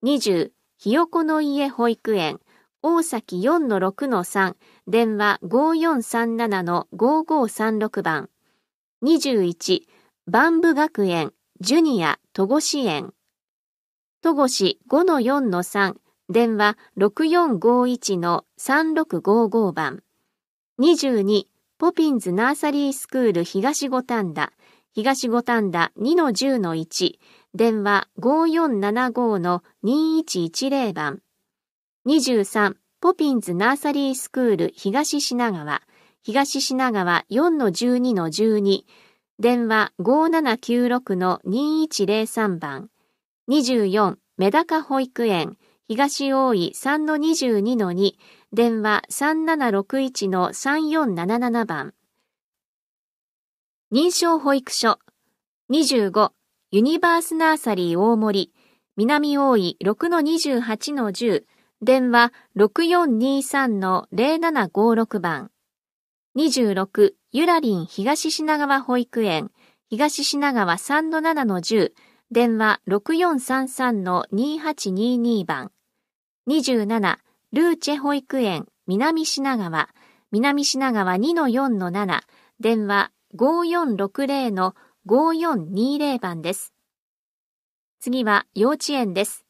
20、ひよこの家保育園、大崎4-6-3、電話5437-5536番。21、万部学園、ジュニア、戸越園。戸越5-4-3、電話6451-3655番。22、ポピンズナーサリースクール東五反田、東五反田2-10-1、電話5475-2110番。23、ポピンズナーサリースクール東品川、東品川4-12-12、電話5796-2103番。24、メダカ保育園、東大井3-22-2、電話3761-3477番。認証保育所。25、ユニバースナーサリー大森、南大井6-28-10、電話6423-0756番。26、ゆらりん東品川保育園、東品川3-7-10、電話6433-2822番。27、ルーチェ保育園、南品川、南品川2-4-7、電話5 4 6 0の5420番です。次は幼稚園です。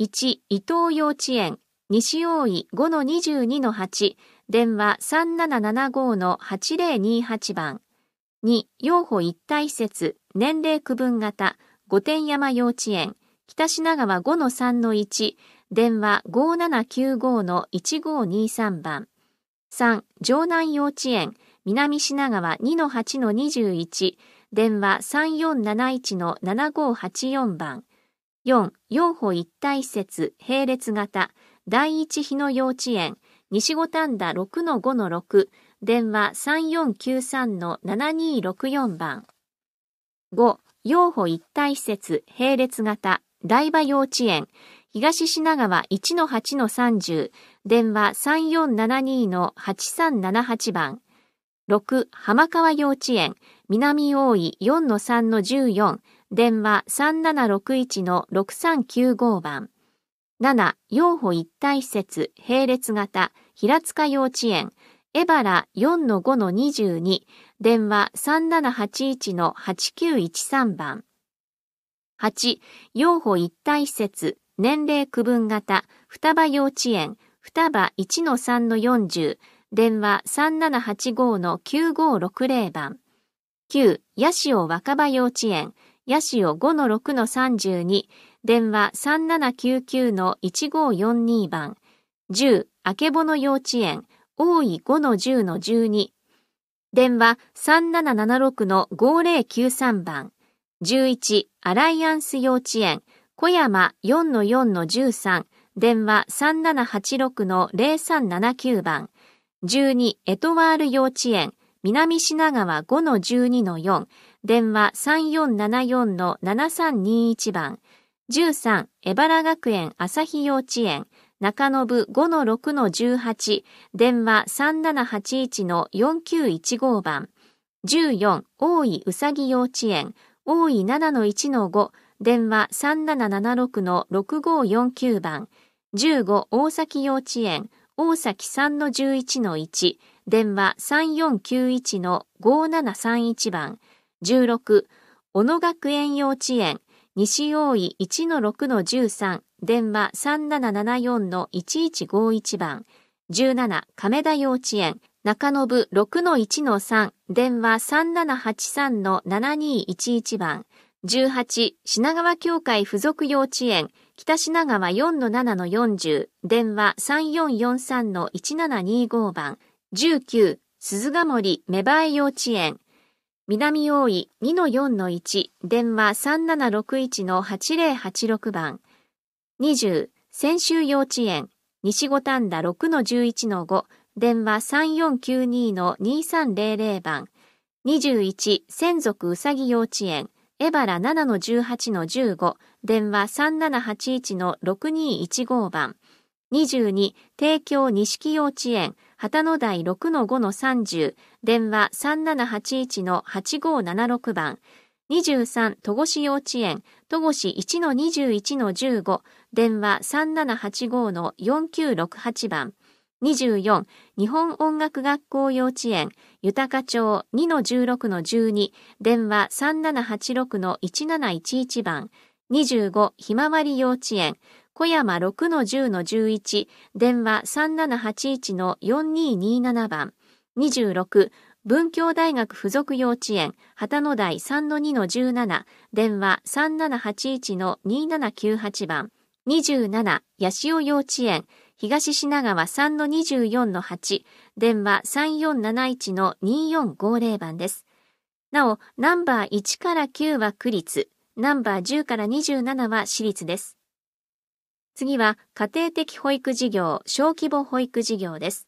1、伊東幼稚園、西大井5-22-8、電話3775-8028番。2、養保一体施設、年齢区分型、御殿山幼稚園、北品川5-3-1、電話5795-1523番。3、城南幼稚園、南品川2-8-21、電話3471-7584番。4、用歩一体施設、並列型、第一日の幼稚園、西五反田6-5-6、電話3493-7264番。5、用歩一体施設、並列型、台場幼稚園、東品川1-8-30、電話3472-8378番。6、浜川幼稚園、南大井4-3-14、電話3761-6395番。7、養護一体施設、並列型、平塚幼稚園、エバラ4-5-22、電話3781-8913番。8、養護一体施設、年齢区分型、双葉幼稚園、双葉1-3-40、電話3785-9560番。9、八潮若葉幼稚園、八潮5-6-32、電話3799-1542番、10、あけぼの幼稚園、大井5-10-12、電話3776-5093番、11、アライアンス幼稚園、小山4-4-13、電話3786-0379番、12、エトワール幼稚園、南品川5-12-4、電話3474-7321番、13、荏原学園朝日幼稚園、中延5-6-18、電話3781-4915番、14、大井うさぎ幼稚園、大井7-1-5、電話3776-6549番、15、大崎幼稚園、大崎3-11-1、電話3491の5731番、16、小野学園幼稚園、西大井1の6の13、電話3774の1151番、17、亀田幼稚園、中延6の1の3、電話3783の7211番、18、品川協会附属幼稚園、北品川4の7の40、電話3443の1725番、19、鈴ヶ森芽生え幼稚園、南大井2-4-1、電話3761-8086番、20、専修幼稚園、西五反田6-11-5、電話3492-2300番、21、専属うさぎ幼稚園、エバラ7-18-15、電話3781-6215番、22、帝京錦幼稚園、旗の台6の5の30、電話3781の8576番、23戸越幼稚園、戸越1の21の15、電話3785の4968番、24日本音楽学校幼稚園豊町2の16の12電話3786の1711番25ひまわり幼稚園小山6-10-11、電話3781-4227番、26、文京大学附属幼稚園、旗野台3-2-17、電話3781-2798番、27、八潮幼稚園、東品川3-24-8、電話3471-2450番です。なお、ナンバー1から9は区立、ナンバー10から27は私立です。次は、家庭的保育事業、小規模保育事業です。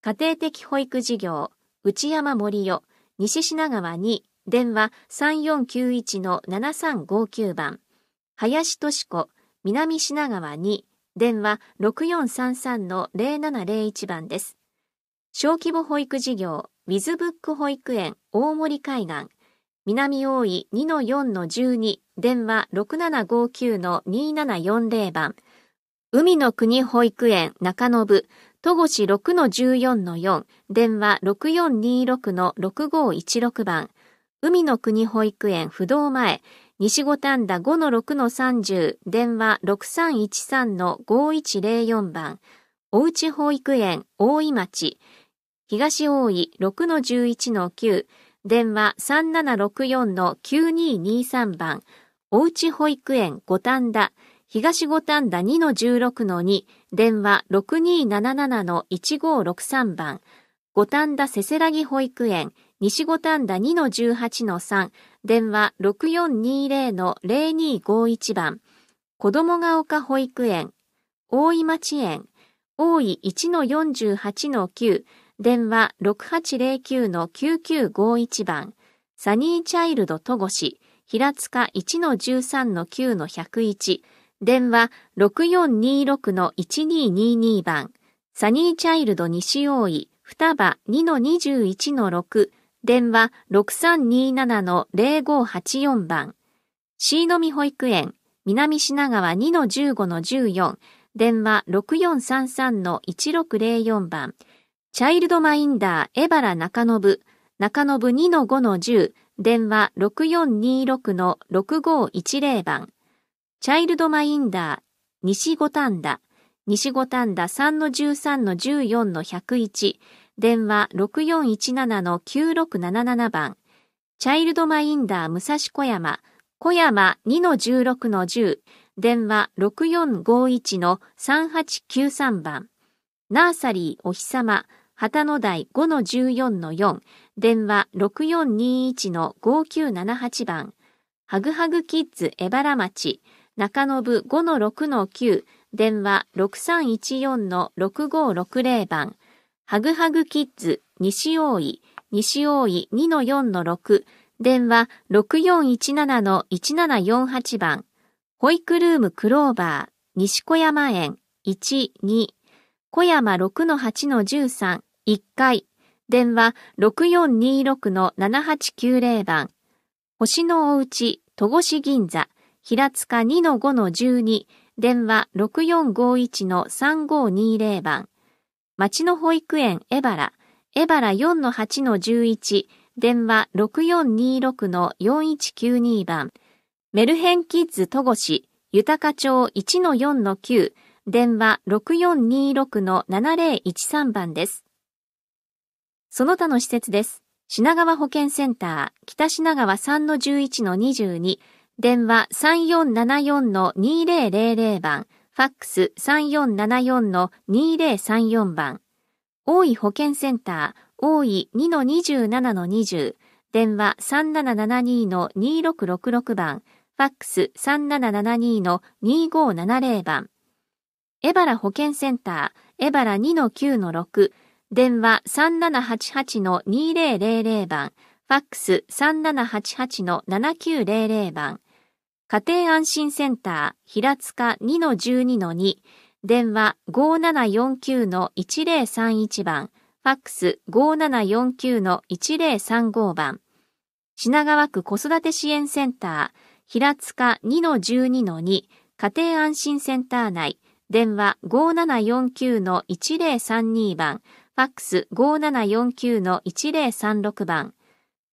家庭的保育事業、内山森代、西品川2、電話3491-7359番、林敏子、南品川2、電話6433-0701番です。小規模保育事業、ウィズブック保育園大森海岸、南大井2-4-12、電話6759-2740番、海の国保育園中延、戸越6の14の4、電話6426の6516番、海の国保育園不動前、西五反田5の6の30、電話6313の5104番、おうち保育園大井町、東大井6の11の9、電話3764の9223番、おうち保育園五反田、東五反田2の16の2、電話6277の1563番、五反田せせらぎ保育園、西五反田2の18の3、電話6420の0251番、子供が丘保育園、大井町園、大井1の48の9、電話6809の9951番、サニーチャイルド戸越、平塚1の13の9の101、電話6426-1222番、サニーチャイルド西大井、双葉2-21-6、電話6327-0584番、椎のみ保育園、南品川2-15-14、電話6433-1604番、チャイルドマインダー、エバラ中信、中信2-5-10、電話6426-6510番、チャイルドマインダー、西五反田、西五反田3の13の14の101、電話6417-9677番、チャイルドマインダー武蔵小山、小山2の16の10、電話6451の3893番、ナーサリーお日様、旗の台5の14の4、電話6421の5978番、ハグハグキッズバ原町、中延5-6-9、電話6314-6560番、ハグハグキッズ、西大井、西大井2-4-6、電話6417-1748番、保育ルームクローバー、西小山園、1、2、小山6-8-13、1階電話6426-7890番、星のおうち、戸越銀座、平塚2-5-12、電話6451-3520番。町の保育園エバラ、エバラ4-8-11、電話6426-4192番。メルヘンキッズ戸越、豊か町1-4-9、電話6426-7013番です。その他の施設です。品川保健センター、北品川3-11-22、電話3474-2000番、ファックス3474-2034番、大井保健センター、大井2-27-20、電話3772-2666番、ファックス3772-2570番、エバラ保健センター、エバラ2-9-6、電話3788-2000番、ファックス3788-7900番、家庭安心センター平塚2-12-2電話5749-1031番ファックス5749-1035番品川区子育て支援センター平塚2-12-2家庭安心センター内電話5749-1032番ファックス5749-1036番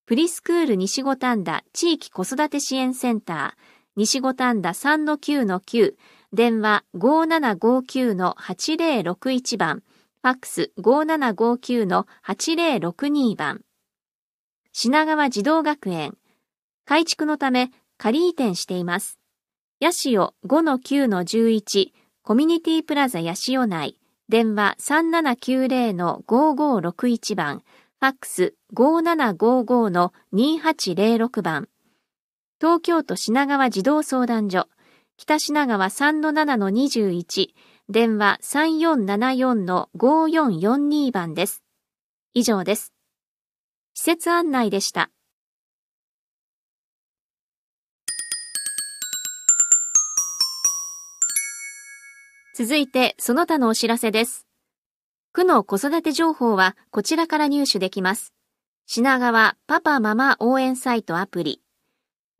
プリスクール西五反田地域子育て支援センター西五反田3-9-9、電話5759-8061番、ファックス5759-8062番。品川児童学園。改築のため仮移転しています。ヤシオ5-9-11、コミュニティプラザヤシオ内、電話3790-5561番、ファックス5755-2806番。東京都品川児童相談所、北品川3-7-21、電話3474-5442番です。以上です。施設案内でした。続いて、その他のお知らせです。区の子育て情報はこちらから入手できます。品川パパママ応援サイトアプリ、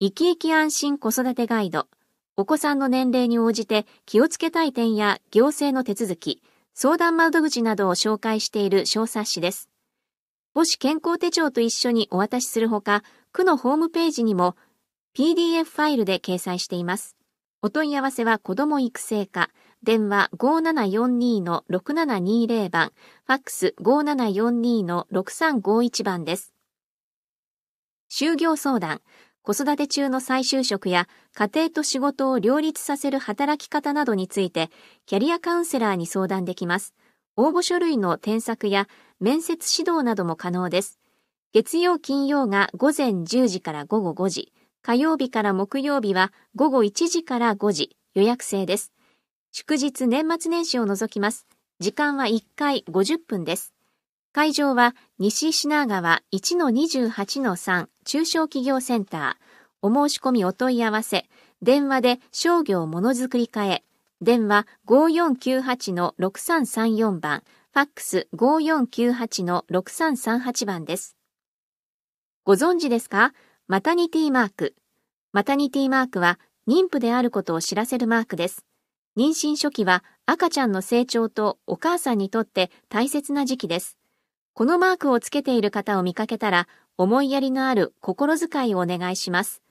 生き生き安心子育てガイド。お子さんの年齢に応じて気をつけたい点や行政の手続き、相談窓口などを紹介している小冊子です。母子健康手帳と一緒にお渡しするほか、区のホームページにも PDF ファイルで掲載しています。お問い合わせは子ども育成課、電話5742-6720番、ファックス5742-6351番です。就業相談、子育て中の再就職や家庭と仕事を両立させる働き方などについて、キャリアカウンセラーに相談できます。応募書類の添削や面接指導なども可能です。月曜金曜が午前10時から午後5時、火曜日から木曜日は午後1時から5時、予約制です。祝日年末年始を除きます。時間は1回50分です。会場は西品川1-28-3中小企業センター。お申し込みお問い合わせ、電話で商業ものづくり課へ、電話5498-6334番、ファックス5498-6338番です。ご存知ですかマタニティマーク。マタニティマークは妊婦であることを知らせるマークです。妊娠初期は赤ちゃんの成長とお母さんにとって大切な時期です。このマークをつけている方を見かけたら、思いやりのある心遣いをお願いします。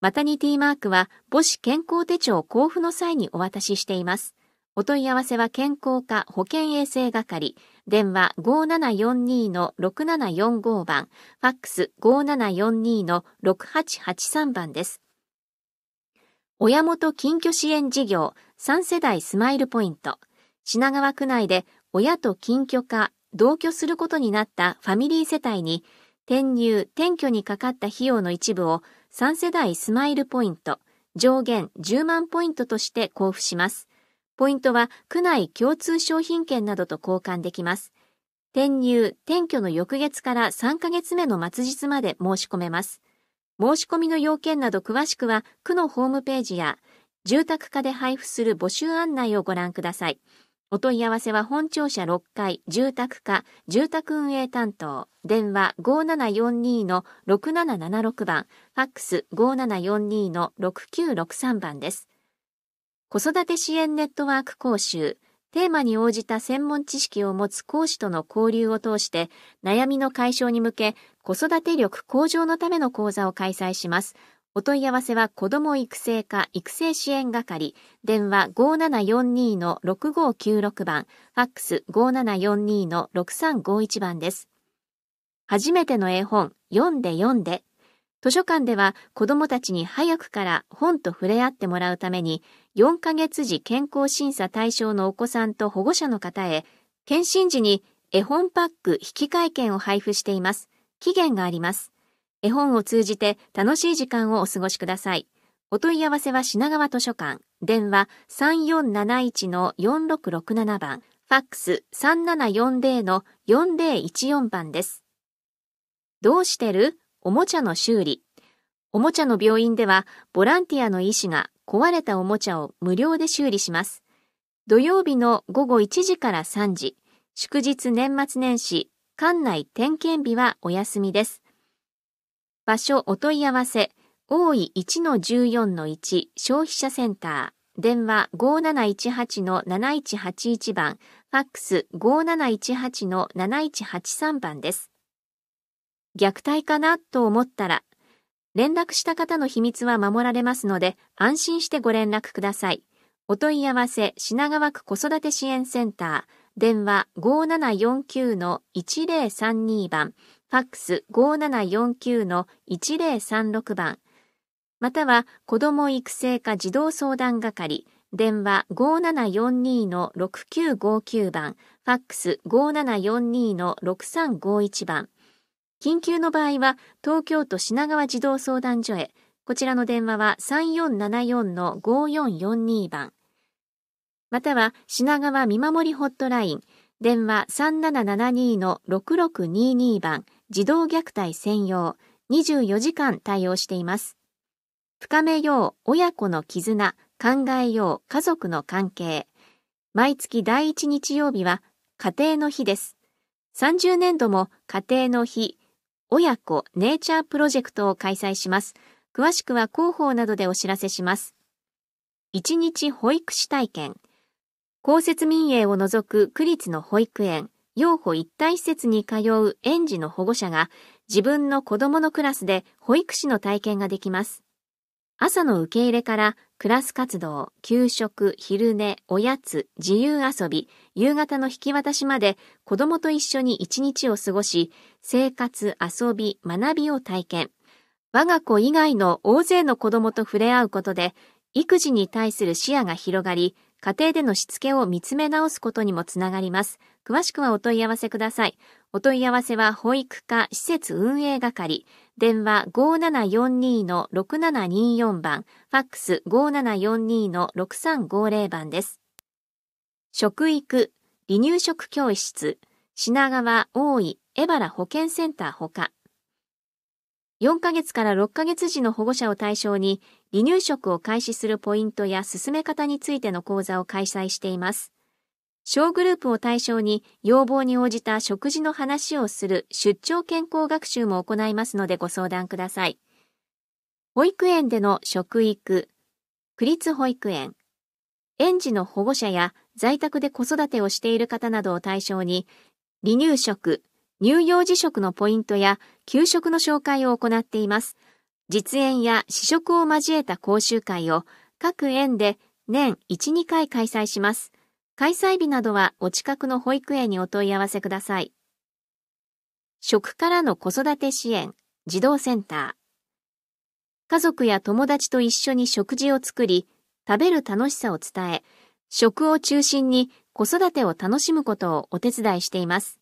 マタニティマークは母子健康手帳交付の際にお渡ししています。お問い合わせは健康課保健衛生係、電話5742-6745番、ファックス5742-6883番です。親元近居支援事業3世代スマイルポイント。品川区内で親と近居化同居することになったファミリー世帯に、転入・転居にかかった費用の一部を3世代スマイルポイント、上限10万ポイントとして交付します。ポイントは区内共通商品券などと交換できます。転入・転居の翌月から3ヶ月目の末日まで申し込めます。申し込みの要件など詳しくは区のホームページや住宅課で配布する募集案内をご覧ください。お問い合わせは本庁舎6階住宅課住宅運営担当電話5742-6776番ファックス5742-6963番です子育て支援ネットワーク講習テーマに応じた専門知識を持つ講師との交流を通して悩みの解消に向け子育て力向上のための講座を開催しますお問い合わせは子ども育成課育成支援係電話5742-6596番ファックス5742-6351番です初めての絵本読んで読んで図書館では子どもたちに早くから本と触れ合ってもらうために4ヶ月時健康審査対象のお子さんと保護者の方へ検診時に絵本パック引換券を配布しています期限があります絵本を通じて楽しい時間をお過ごしください。お問い合わせは品川図書館、電話3471-4667番、ファックス3740-4014番です。どうしてるおもちゃの修理。おもちゃの病院では、ボランティアの医師が壊れたおもちゃを無料で修理します。土曜日の午後1時から3時、祝日年末年始、館内点検日はお休みです。場所お問い合わせ、大井1-14-1消費者センター、電話5718-7181番、ファックス5718-7183番です。虐待かなと思ったら、連絡した方の秘密は守られますので、安心してご連絡ください。お問い合わせ、品川区子育て支援センター、電話5749-1032番、ファックス5749の1036番、または子ども育成課児童相談係、電話5742の6959番、ファックス5742の6351番。緊急の場合は、東京都品川児童相談所へ、こちらの電話は3474の5442番。または、品川見守りホットライン、電話3772の6622番。児童虐待専用24時間対応しています。深めよう親子の絆、考えよう家族の関係。毎月第1日曜日は家庭の日です。30年度も家庭の日、親子ネイチャープロジェクトを開催します。詳しくは広報などでお知らせします。1日保育士体験。公設民営を除く区立の保育園。養護一体施設に通う園児の保護者が自分の子供のクラスで保育士の体験ができます。朝の受け入れからクラス活動、給食、昼寝、おやつ、自由遊び、夕方の引き渡しまで子供と一緒に一日を過ごし、生活、遊び、学びを体験。我が子以外の大勢の子供と触れ合うことで、育児に対する視野が広がり、家庭でのしつけを見つめ直すことにもつながります。詳しくはお問い合わせください。お問い合わせは保育課施設運営係。電話5742-6724番。ファックス5742-6350番です。食育、離乳食教室、品川、大井、江原保健センターほか。4ヶ月から6ヶ月時の保護者を対象に、離乳食を開始するポイントや進め方についての講座を開催しています。小グループを対象に要望に応じた食事の話をする出張健康学習も行いますのでご相談ください。保育園での食育、区立保育園、園児の保護者や在宅で子育てをしている方などを対象に、離乳食、乳幼児食のポイントや給食の紹介を行っています。実演や試食を交えた講習会を各園で年1、2回開催します。開催日などはお近くの保育園にお問い合わせください。食からの子育て支援、児童センター。家族や友達と一緒に食事を作り、食べる楽しさを伝え、食を中心に子育てを楽しむことをお手伝いしています。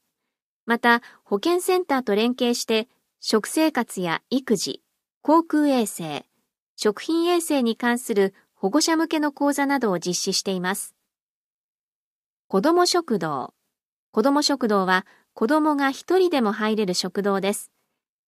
また、保健センターと連携して、食生活や育児、航空衛生、食品衛生に関する保護者向けの講座などを実施しています。子ども食堂。子ども食堂は子どもが一人でも入れる食堂です。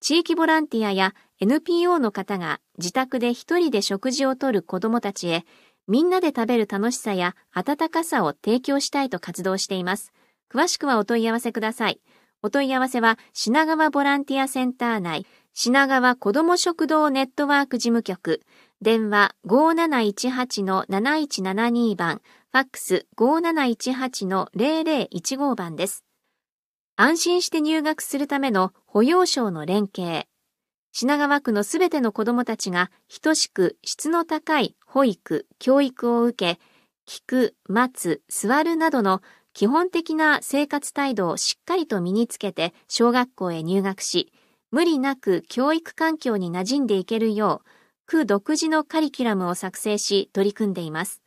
地域ボランティアや NPO の方が自宅で一人で食事をとる子どもたちへ、みんなで食べる楽しさや温かさを提供したいと活動しています。詳しくはお問い合わせください。お問い合わせは品川ボランティアセンター内品川子ども食堂ネットワーク事務局、電話5718-7172番、ファックス5718-0015番です。安心して入学するための保養省の連携。品川区のすべての子どもたちが等しく質の高い保育、教育を受け、聞く、待つ、座るなどの基本的な生活態度をしっかりと身につけて小学校へ入学し、無理なく教育環境に馴染んでいけるよう、区独自のカリキュラムを作成し取り組んでいます。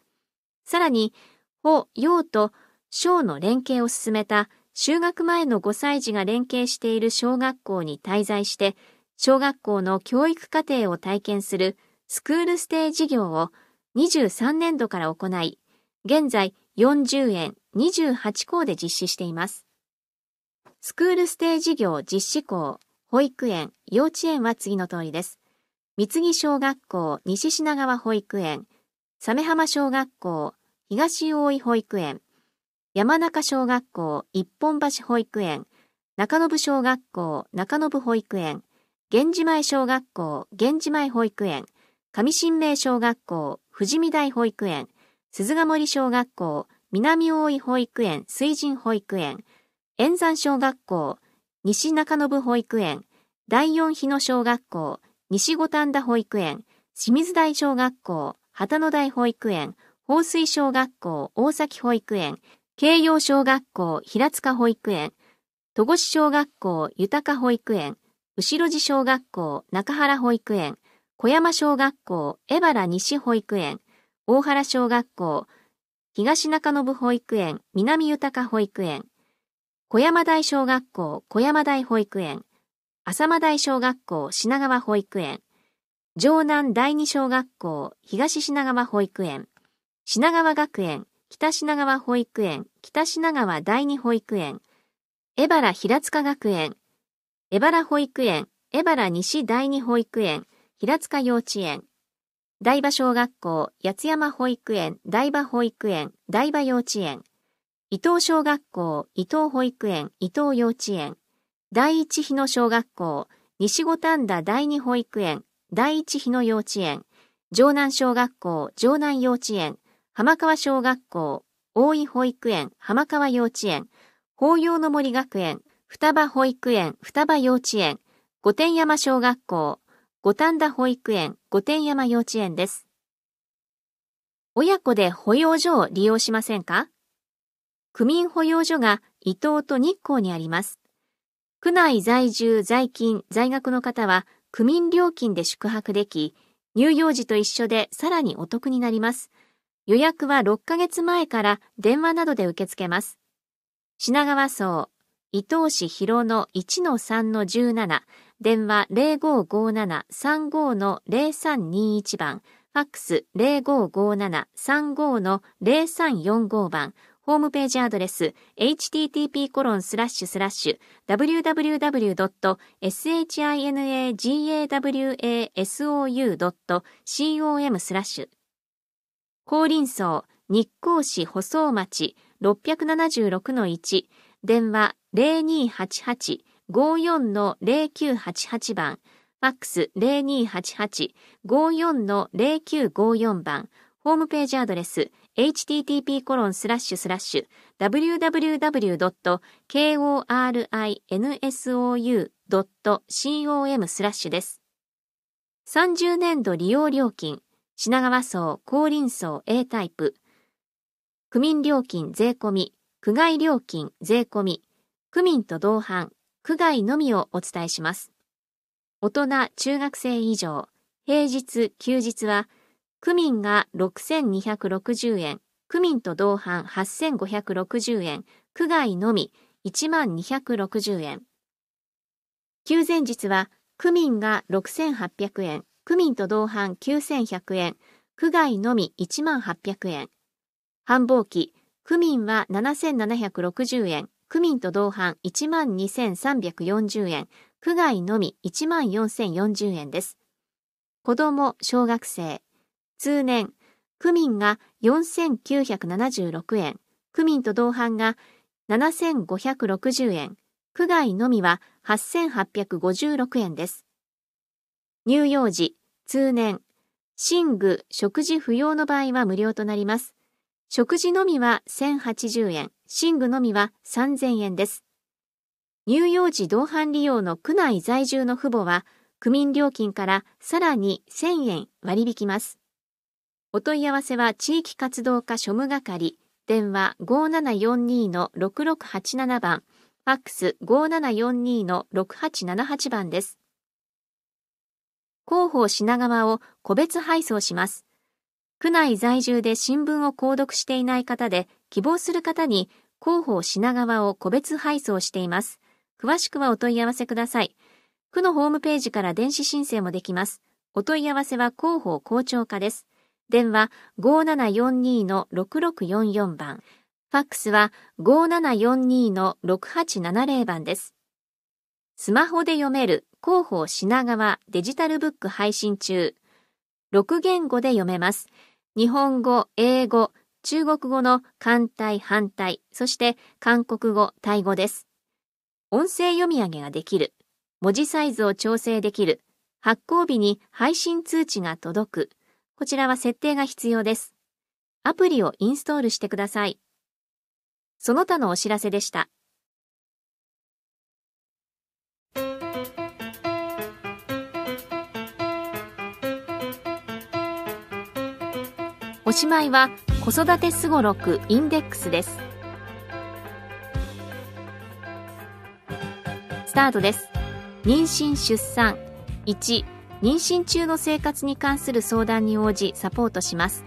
さらに、保、養と小の連携を進めた就学前の5歳児が連携している小学校に滞在して、小学校の教育課程を体験するスクールステイ事業を23年度から行い、現在40円28校で実施しています。スクールステイ事業実施校保育園、幼稚園は次の通りです。三木小学校、西品川保育園、鮫浜小学校、東大井保育園、山中小学校、一本橋保育園、中延小学校、中延保育園、源氏前小学校、源氏前保育園、上新名小学校、富士見台保育園、鈴ヶ森小学校、南大井保育園、水神保育園、円山小学校、西中延保育園、第四日野小学校、西五反田保育園、清水台小学校、旗野台保育園、放水小学校、大崎保育園、慶陽小学校、平塚保育園、戸越小学校、豊保育園、後路小学校、中原保育園、小山小学校、江原西保育園、大原小学校、東中延保育園、南豊保育園、小山台小学校、小山台保育園、浅間台小学校、品川保育園、城南第二小学校、東品川保育園、品川学園、北品川保育園、北品川第二保育園、江原平塚学園、江原保育園、江原西第二保育園、平塚幼稚園、台場小学校、八山保育園、台場保育園、台場幼稚園、伊東小学校、伊東保育園、伊東幼稚園、第一日野小学校、西五反田第二保育園、第一日野幼稚園、城南小学校、城南幼稚園、浜川小学校、大井保育園、浜川幼稚園、法要の森学園、双葉保育園、双葉幼稚園、御殿山小学校、五反田保育園、御殿山幼稚園です。親子で保養所を利用しませんか区民保養所が伊東と日光にあります。区内在住、在勤、在学の方は区民料金で宿泊でき、乳幼児と一緒でさらにお得になります。予約は6ヶ月前から電話などで受け付けます。品川荘、伊東市広野1-3-17、電話0557-35-0321番、ファックス0557-35-0345番、ホームページアドレス http://www.shinagawasou.com スラッシュ高輪層日光市舗装町676-1電話0288-54-0988番ファックス0288-54-0954番ホームページアドレス http://www.korinsou.com スラッシュです。30年度利用料金、品川層、高林層 A タイプ。区民料金税込み、区外料金税込み、区民と同伴、区外のみをお伝えします。大人、中学生以上、平日、休日は、区民が6260円、区民と同伴8560円、区外のみ1260円。休前日は、区民が6800円、区民と同伴9100円、区外のみ1800円。繁忙期、区民は7760円、区民と同伴12340円、区外のみ14040円です。子供、小学生。通年、区民が4976円、区民と同伴が7560円、区外のみは8856円です。乳幼児、通年、寝具、食事不要の場合は無料となります。食事のみは1080円、寝具のみは3000円です。乳幼児同伴利用の区内在住の父母は、区民料金からさらに1000円割引きます。お問い合わせは地域活動課庶務係、電話5742-6687番、ファックス5742-6878番です。広報品川を個別配送します。区内在住で新聞を購読していない方で、希望する方に広報品川を個別配送しています。詳しくはお問い合わせください。区のホームページから電子申請もできます。お問い合わせは広報校長課です。電話5742-6644番。ファックスは5742-6870番です。スマホで読める広報品川デジタルブック配信中。6言語で読めます。日本語、英語、中国語の艦隊、反対、そして韓国語、タイ語です。音声読み上げができる。文字サイズを調整できる。発行日に配信通知が届く。こちらは設定が必要です。アプリをインストールしてください。その他のお知らせでした。おしまいは子育てすごろくインデックスです。スタートです。妊娠・出産1妊娠中の生活に関する相談に応じサポートします。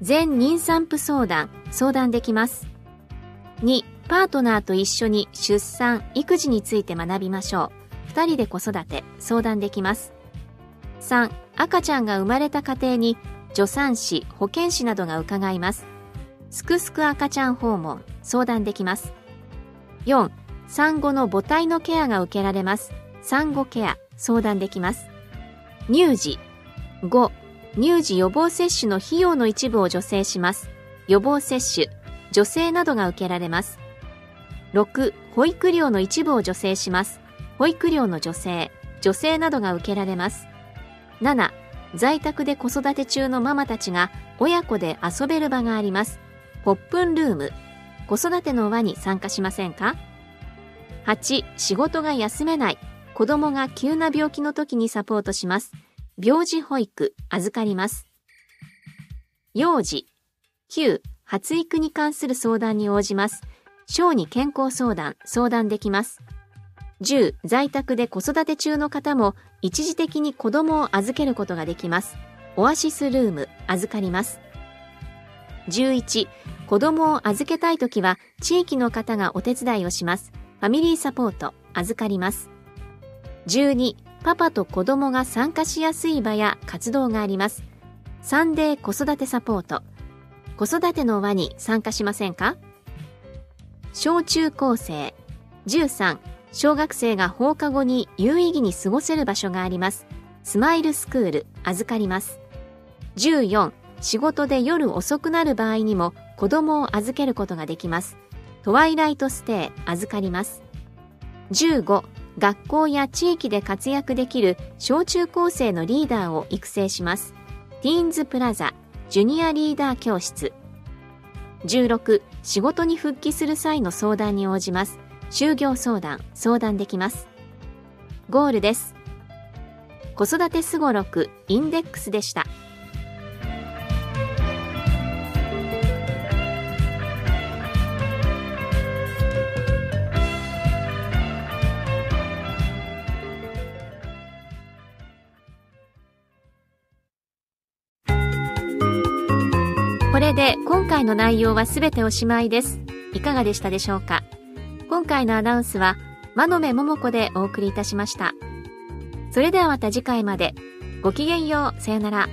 全妊産婦相談、相談できます。2、パートナーと一緒に出産、育児について学びましょう。2人で子育て、相談できます。3、赤ちゃんが生まれた家庭に助産師、保健師などが伺います。すくすく赤ちゃん訪問、相談できます。4、産後の母体のケアが受けられます。産後ケア、相談できます。乳児5乳児予防接種の費用の一部を助成します予防接種助成などが受けられます6保育料の一部を助成します保育料の助成助成などが受けられます7在宅で子育て中のママたちが親子で遊べる場がありますポップンルーム子育ての輪に参加しませんか8仕事が休めない子供が急な病気の時にサポートします。病児保育、預かります。幼児、9、発育に関する相談に応じます。小児健康相談、相談できます。10、在宅で子育て中の方も一時的に子供を預けることができます。オアシスルーム、預かります。11、子供を預けたいときは地域の方がお手伝いをします。ファミリーサポート、預かります。12パパと子供が参加しやすい場や活動がありますサンデー子育てサポート子育ての輪に参加しませんか小中高生13小学生が放課後に有意義に過ごせる場所がありますスマイルスクール預かります14仕事で夜遅くなる場合にも子供を預けることができますトワイライトステイ預かります15学校や地域で活躍できる小中高生のリーダーを育成します。ティーンズプラザジュニアリーダー教室16仕事に復帰する際の相談に応じます。就業相談、相談できます。ゴールです。子育てすごろくインデックスでした。れで今回の内容は全ておしまいです。いかがでしたでしょうか今回のアナウンスは、まのめももこでお送りいたしました。それではまた次回まで。ごきげんよう。さよなら。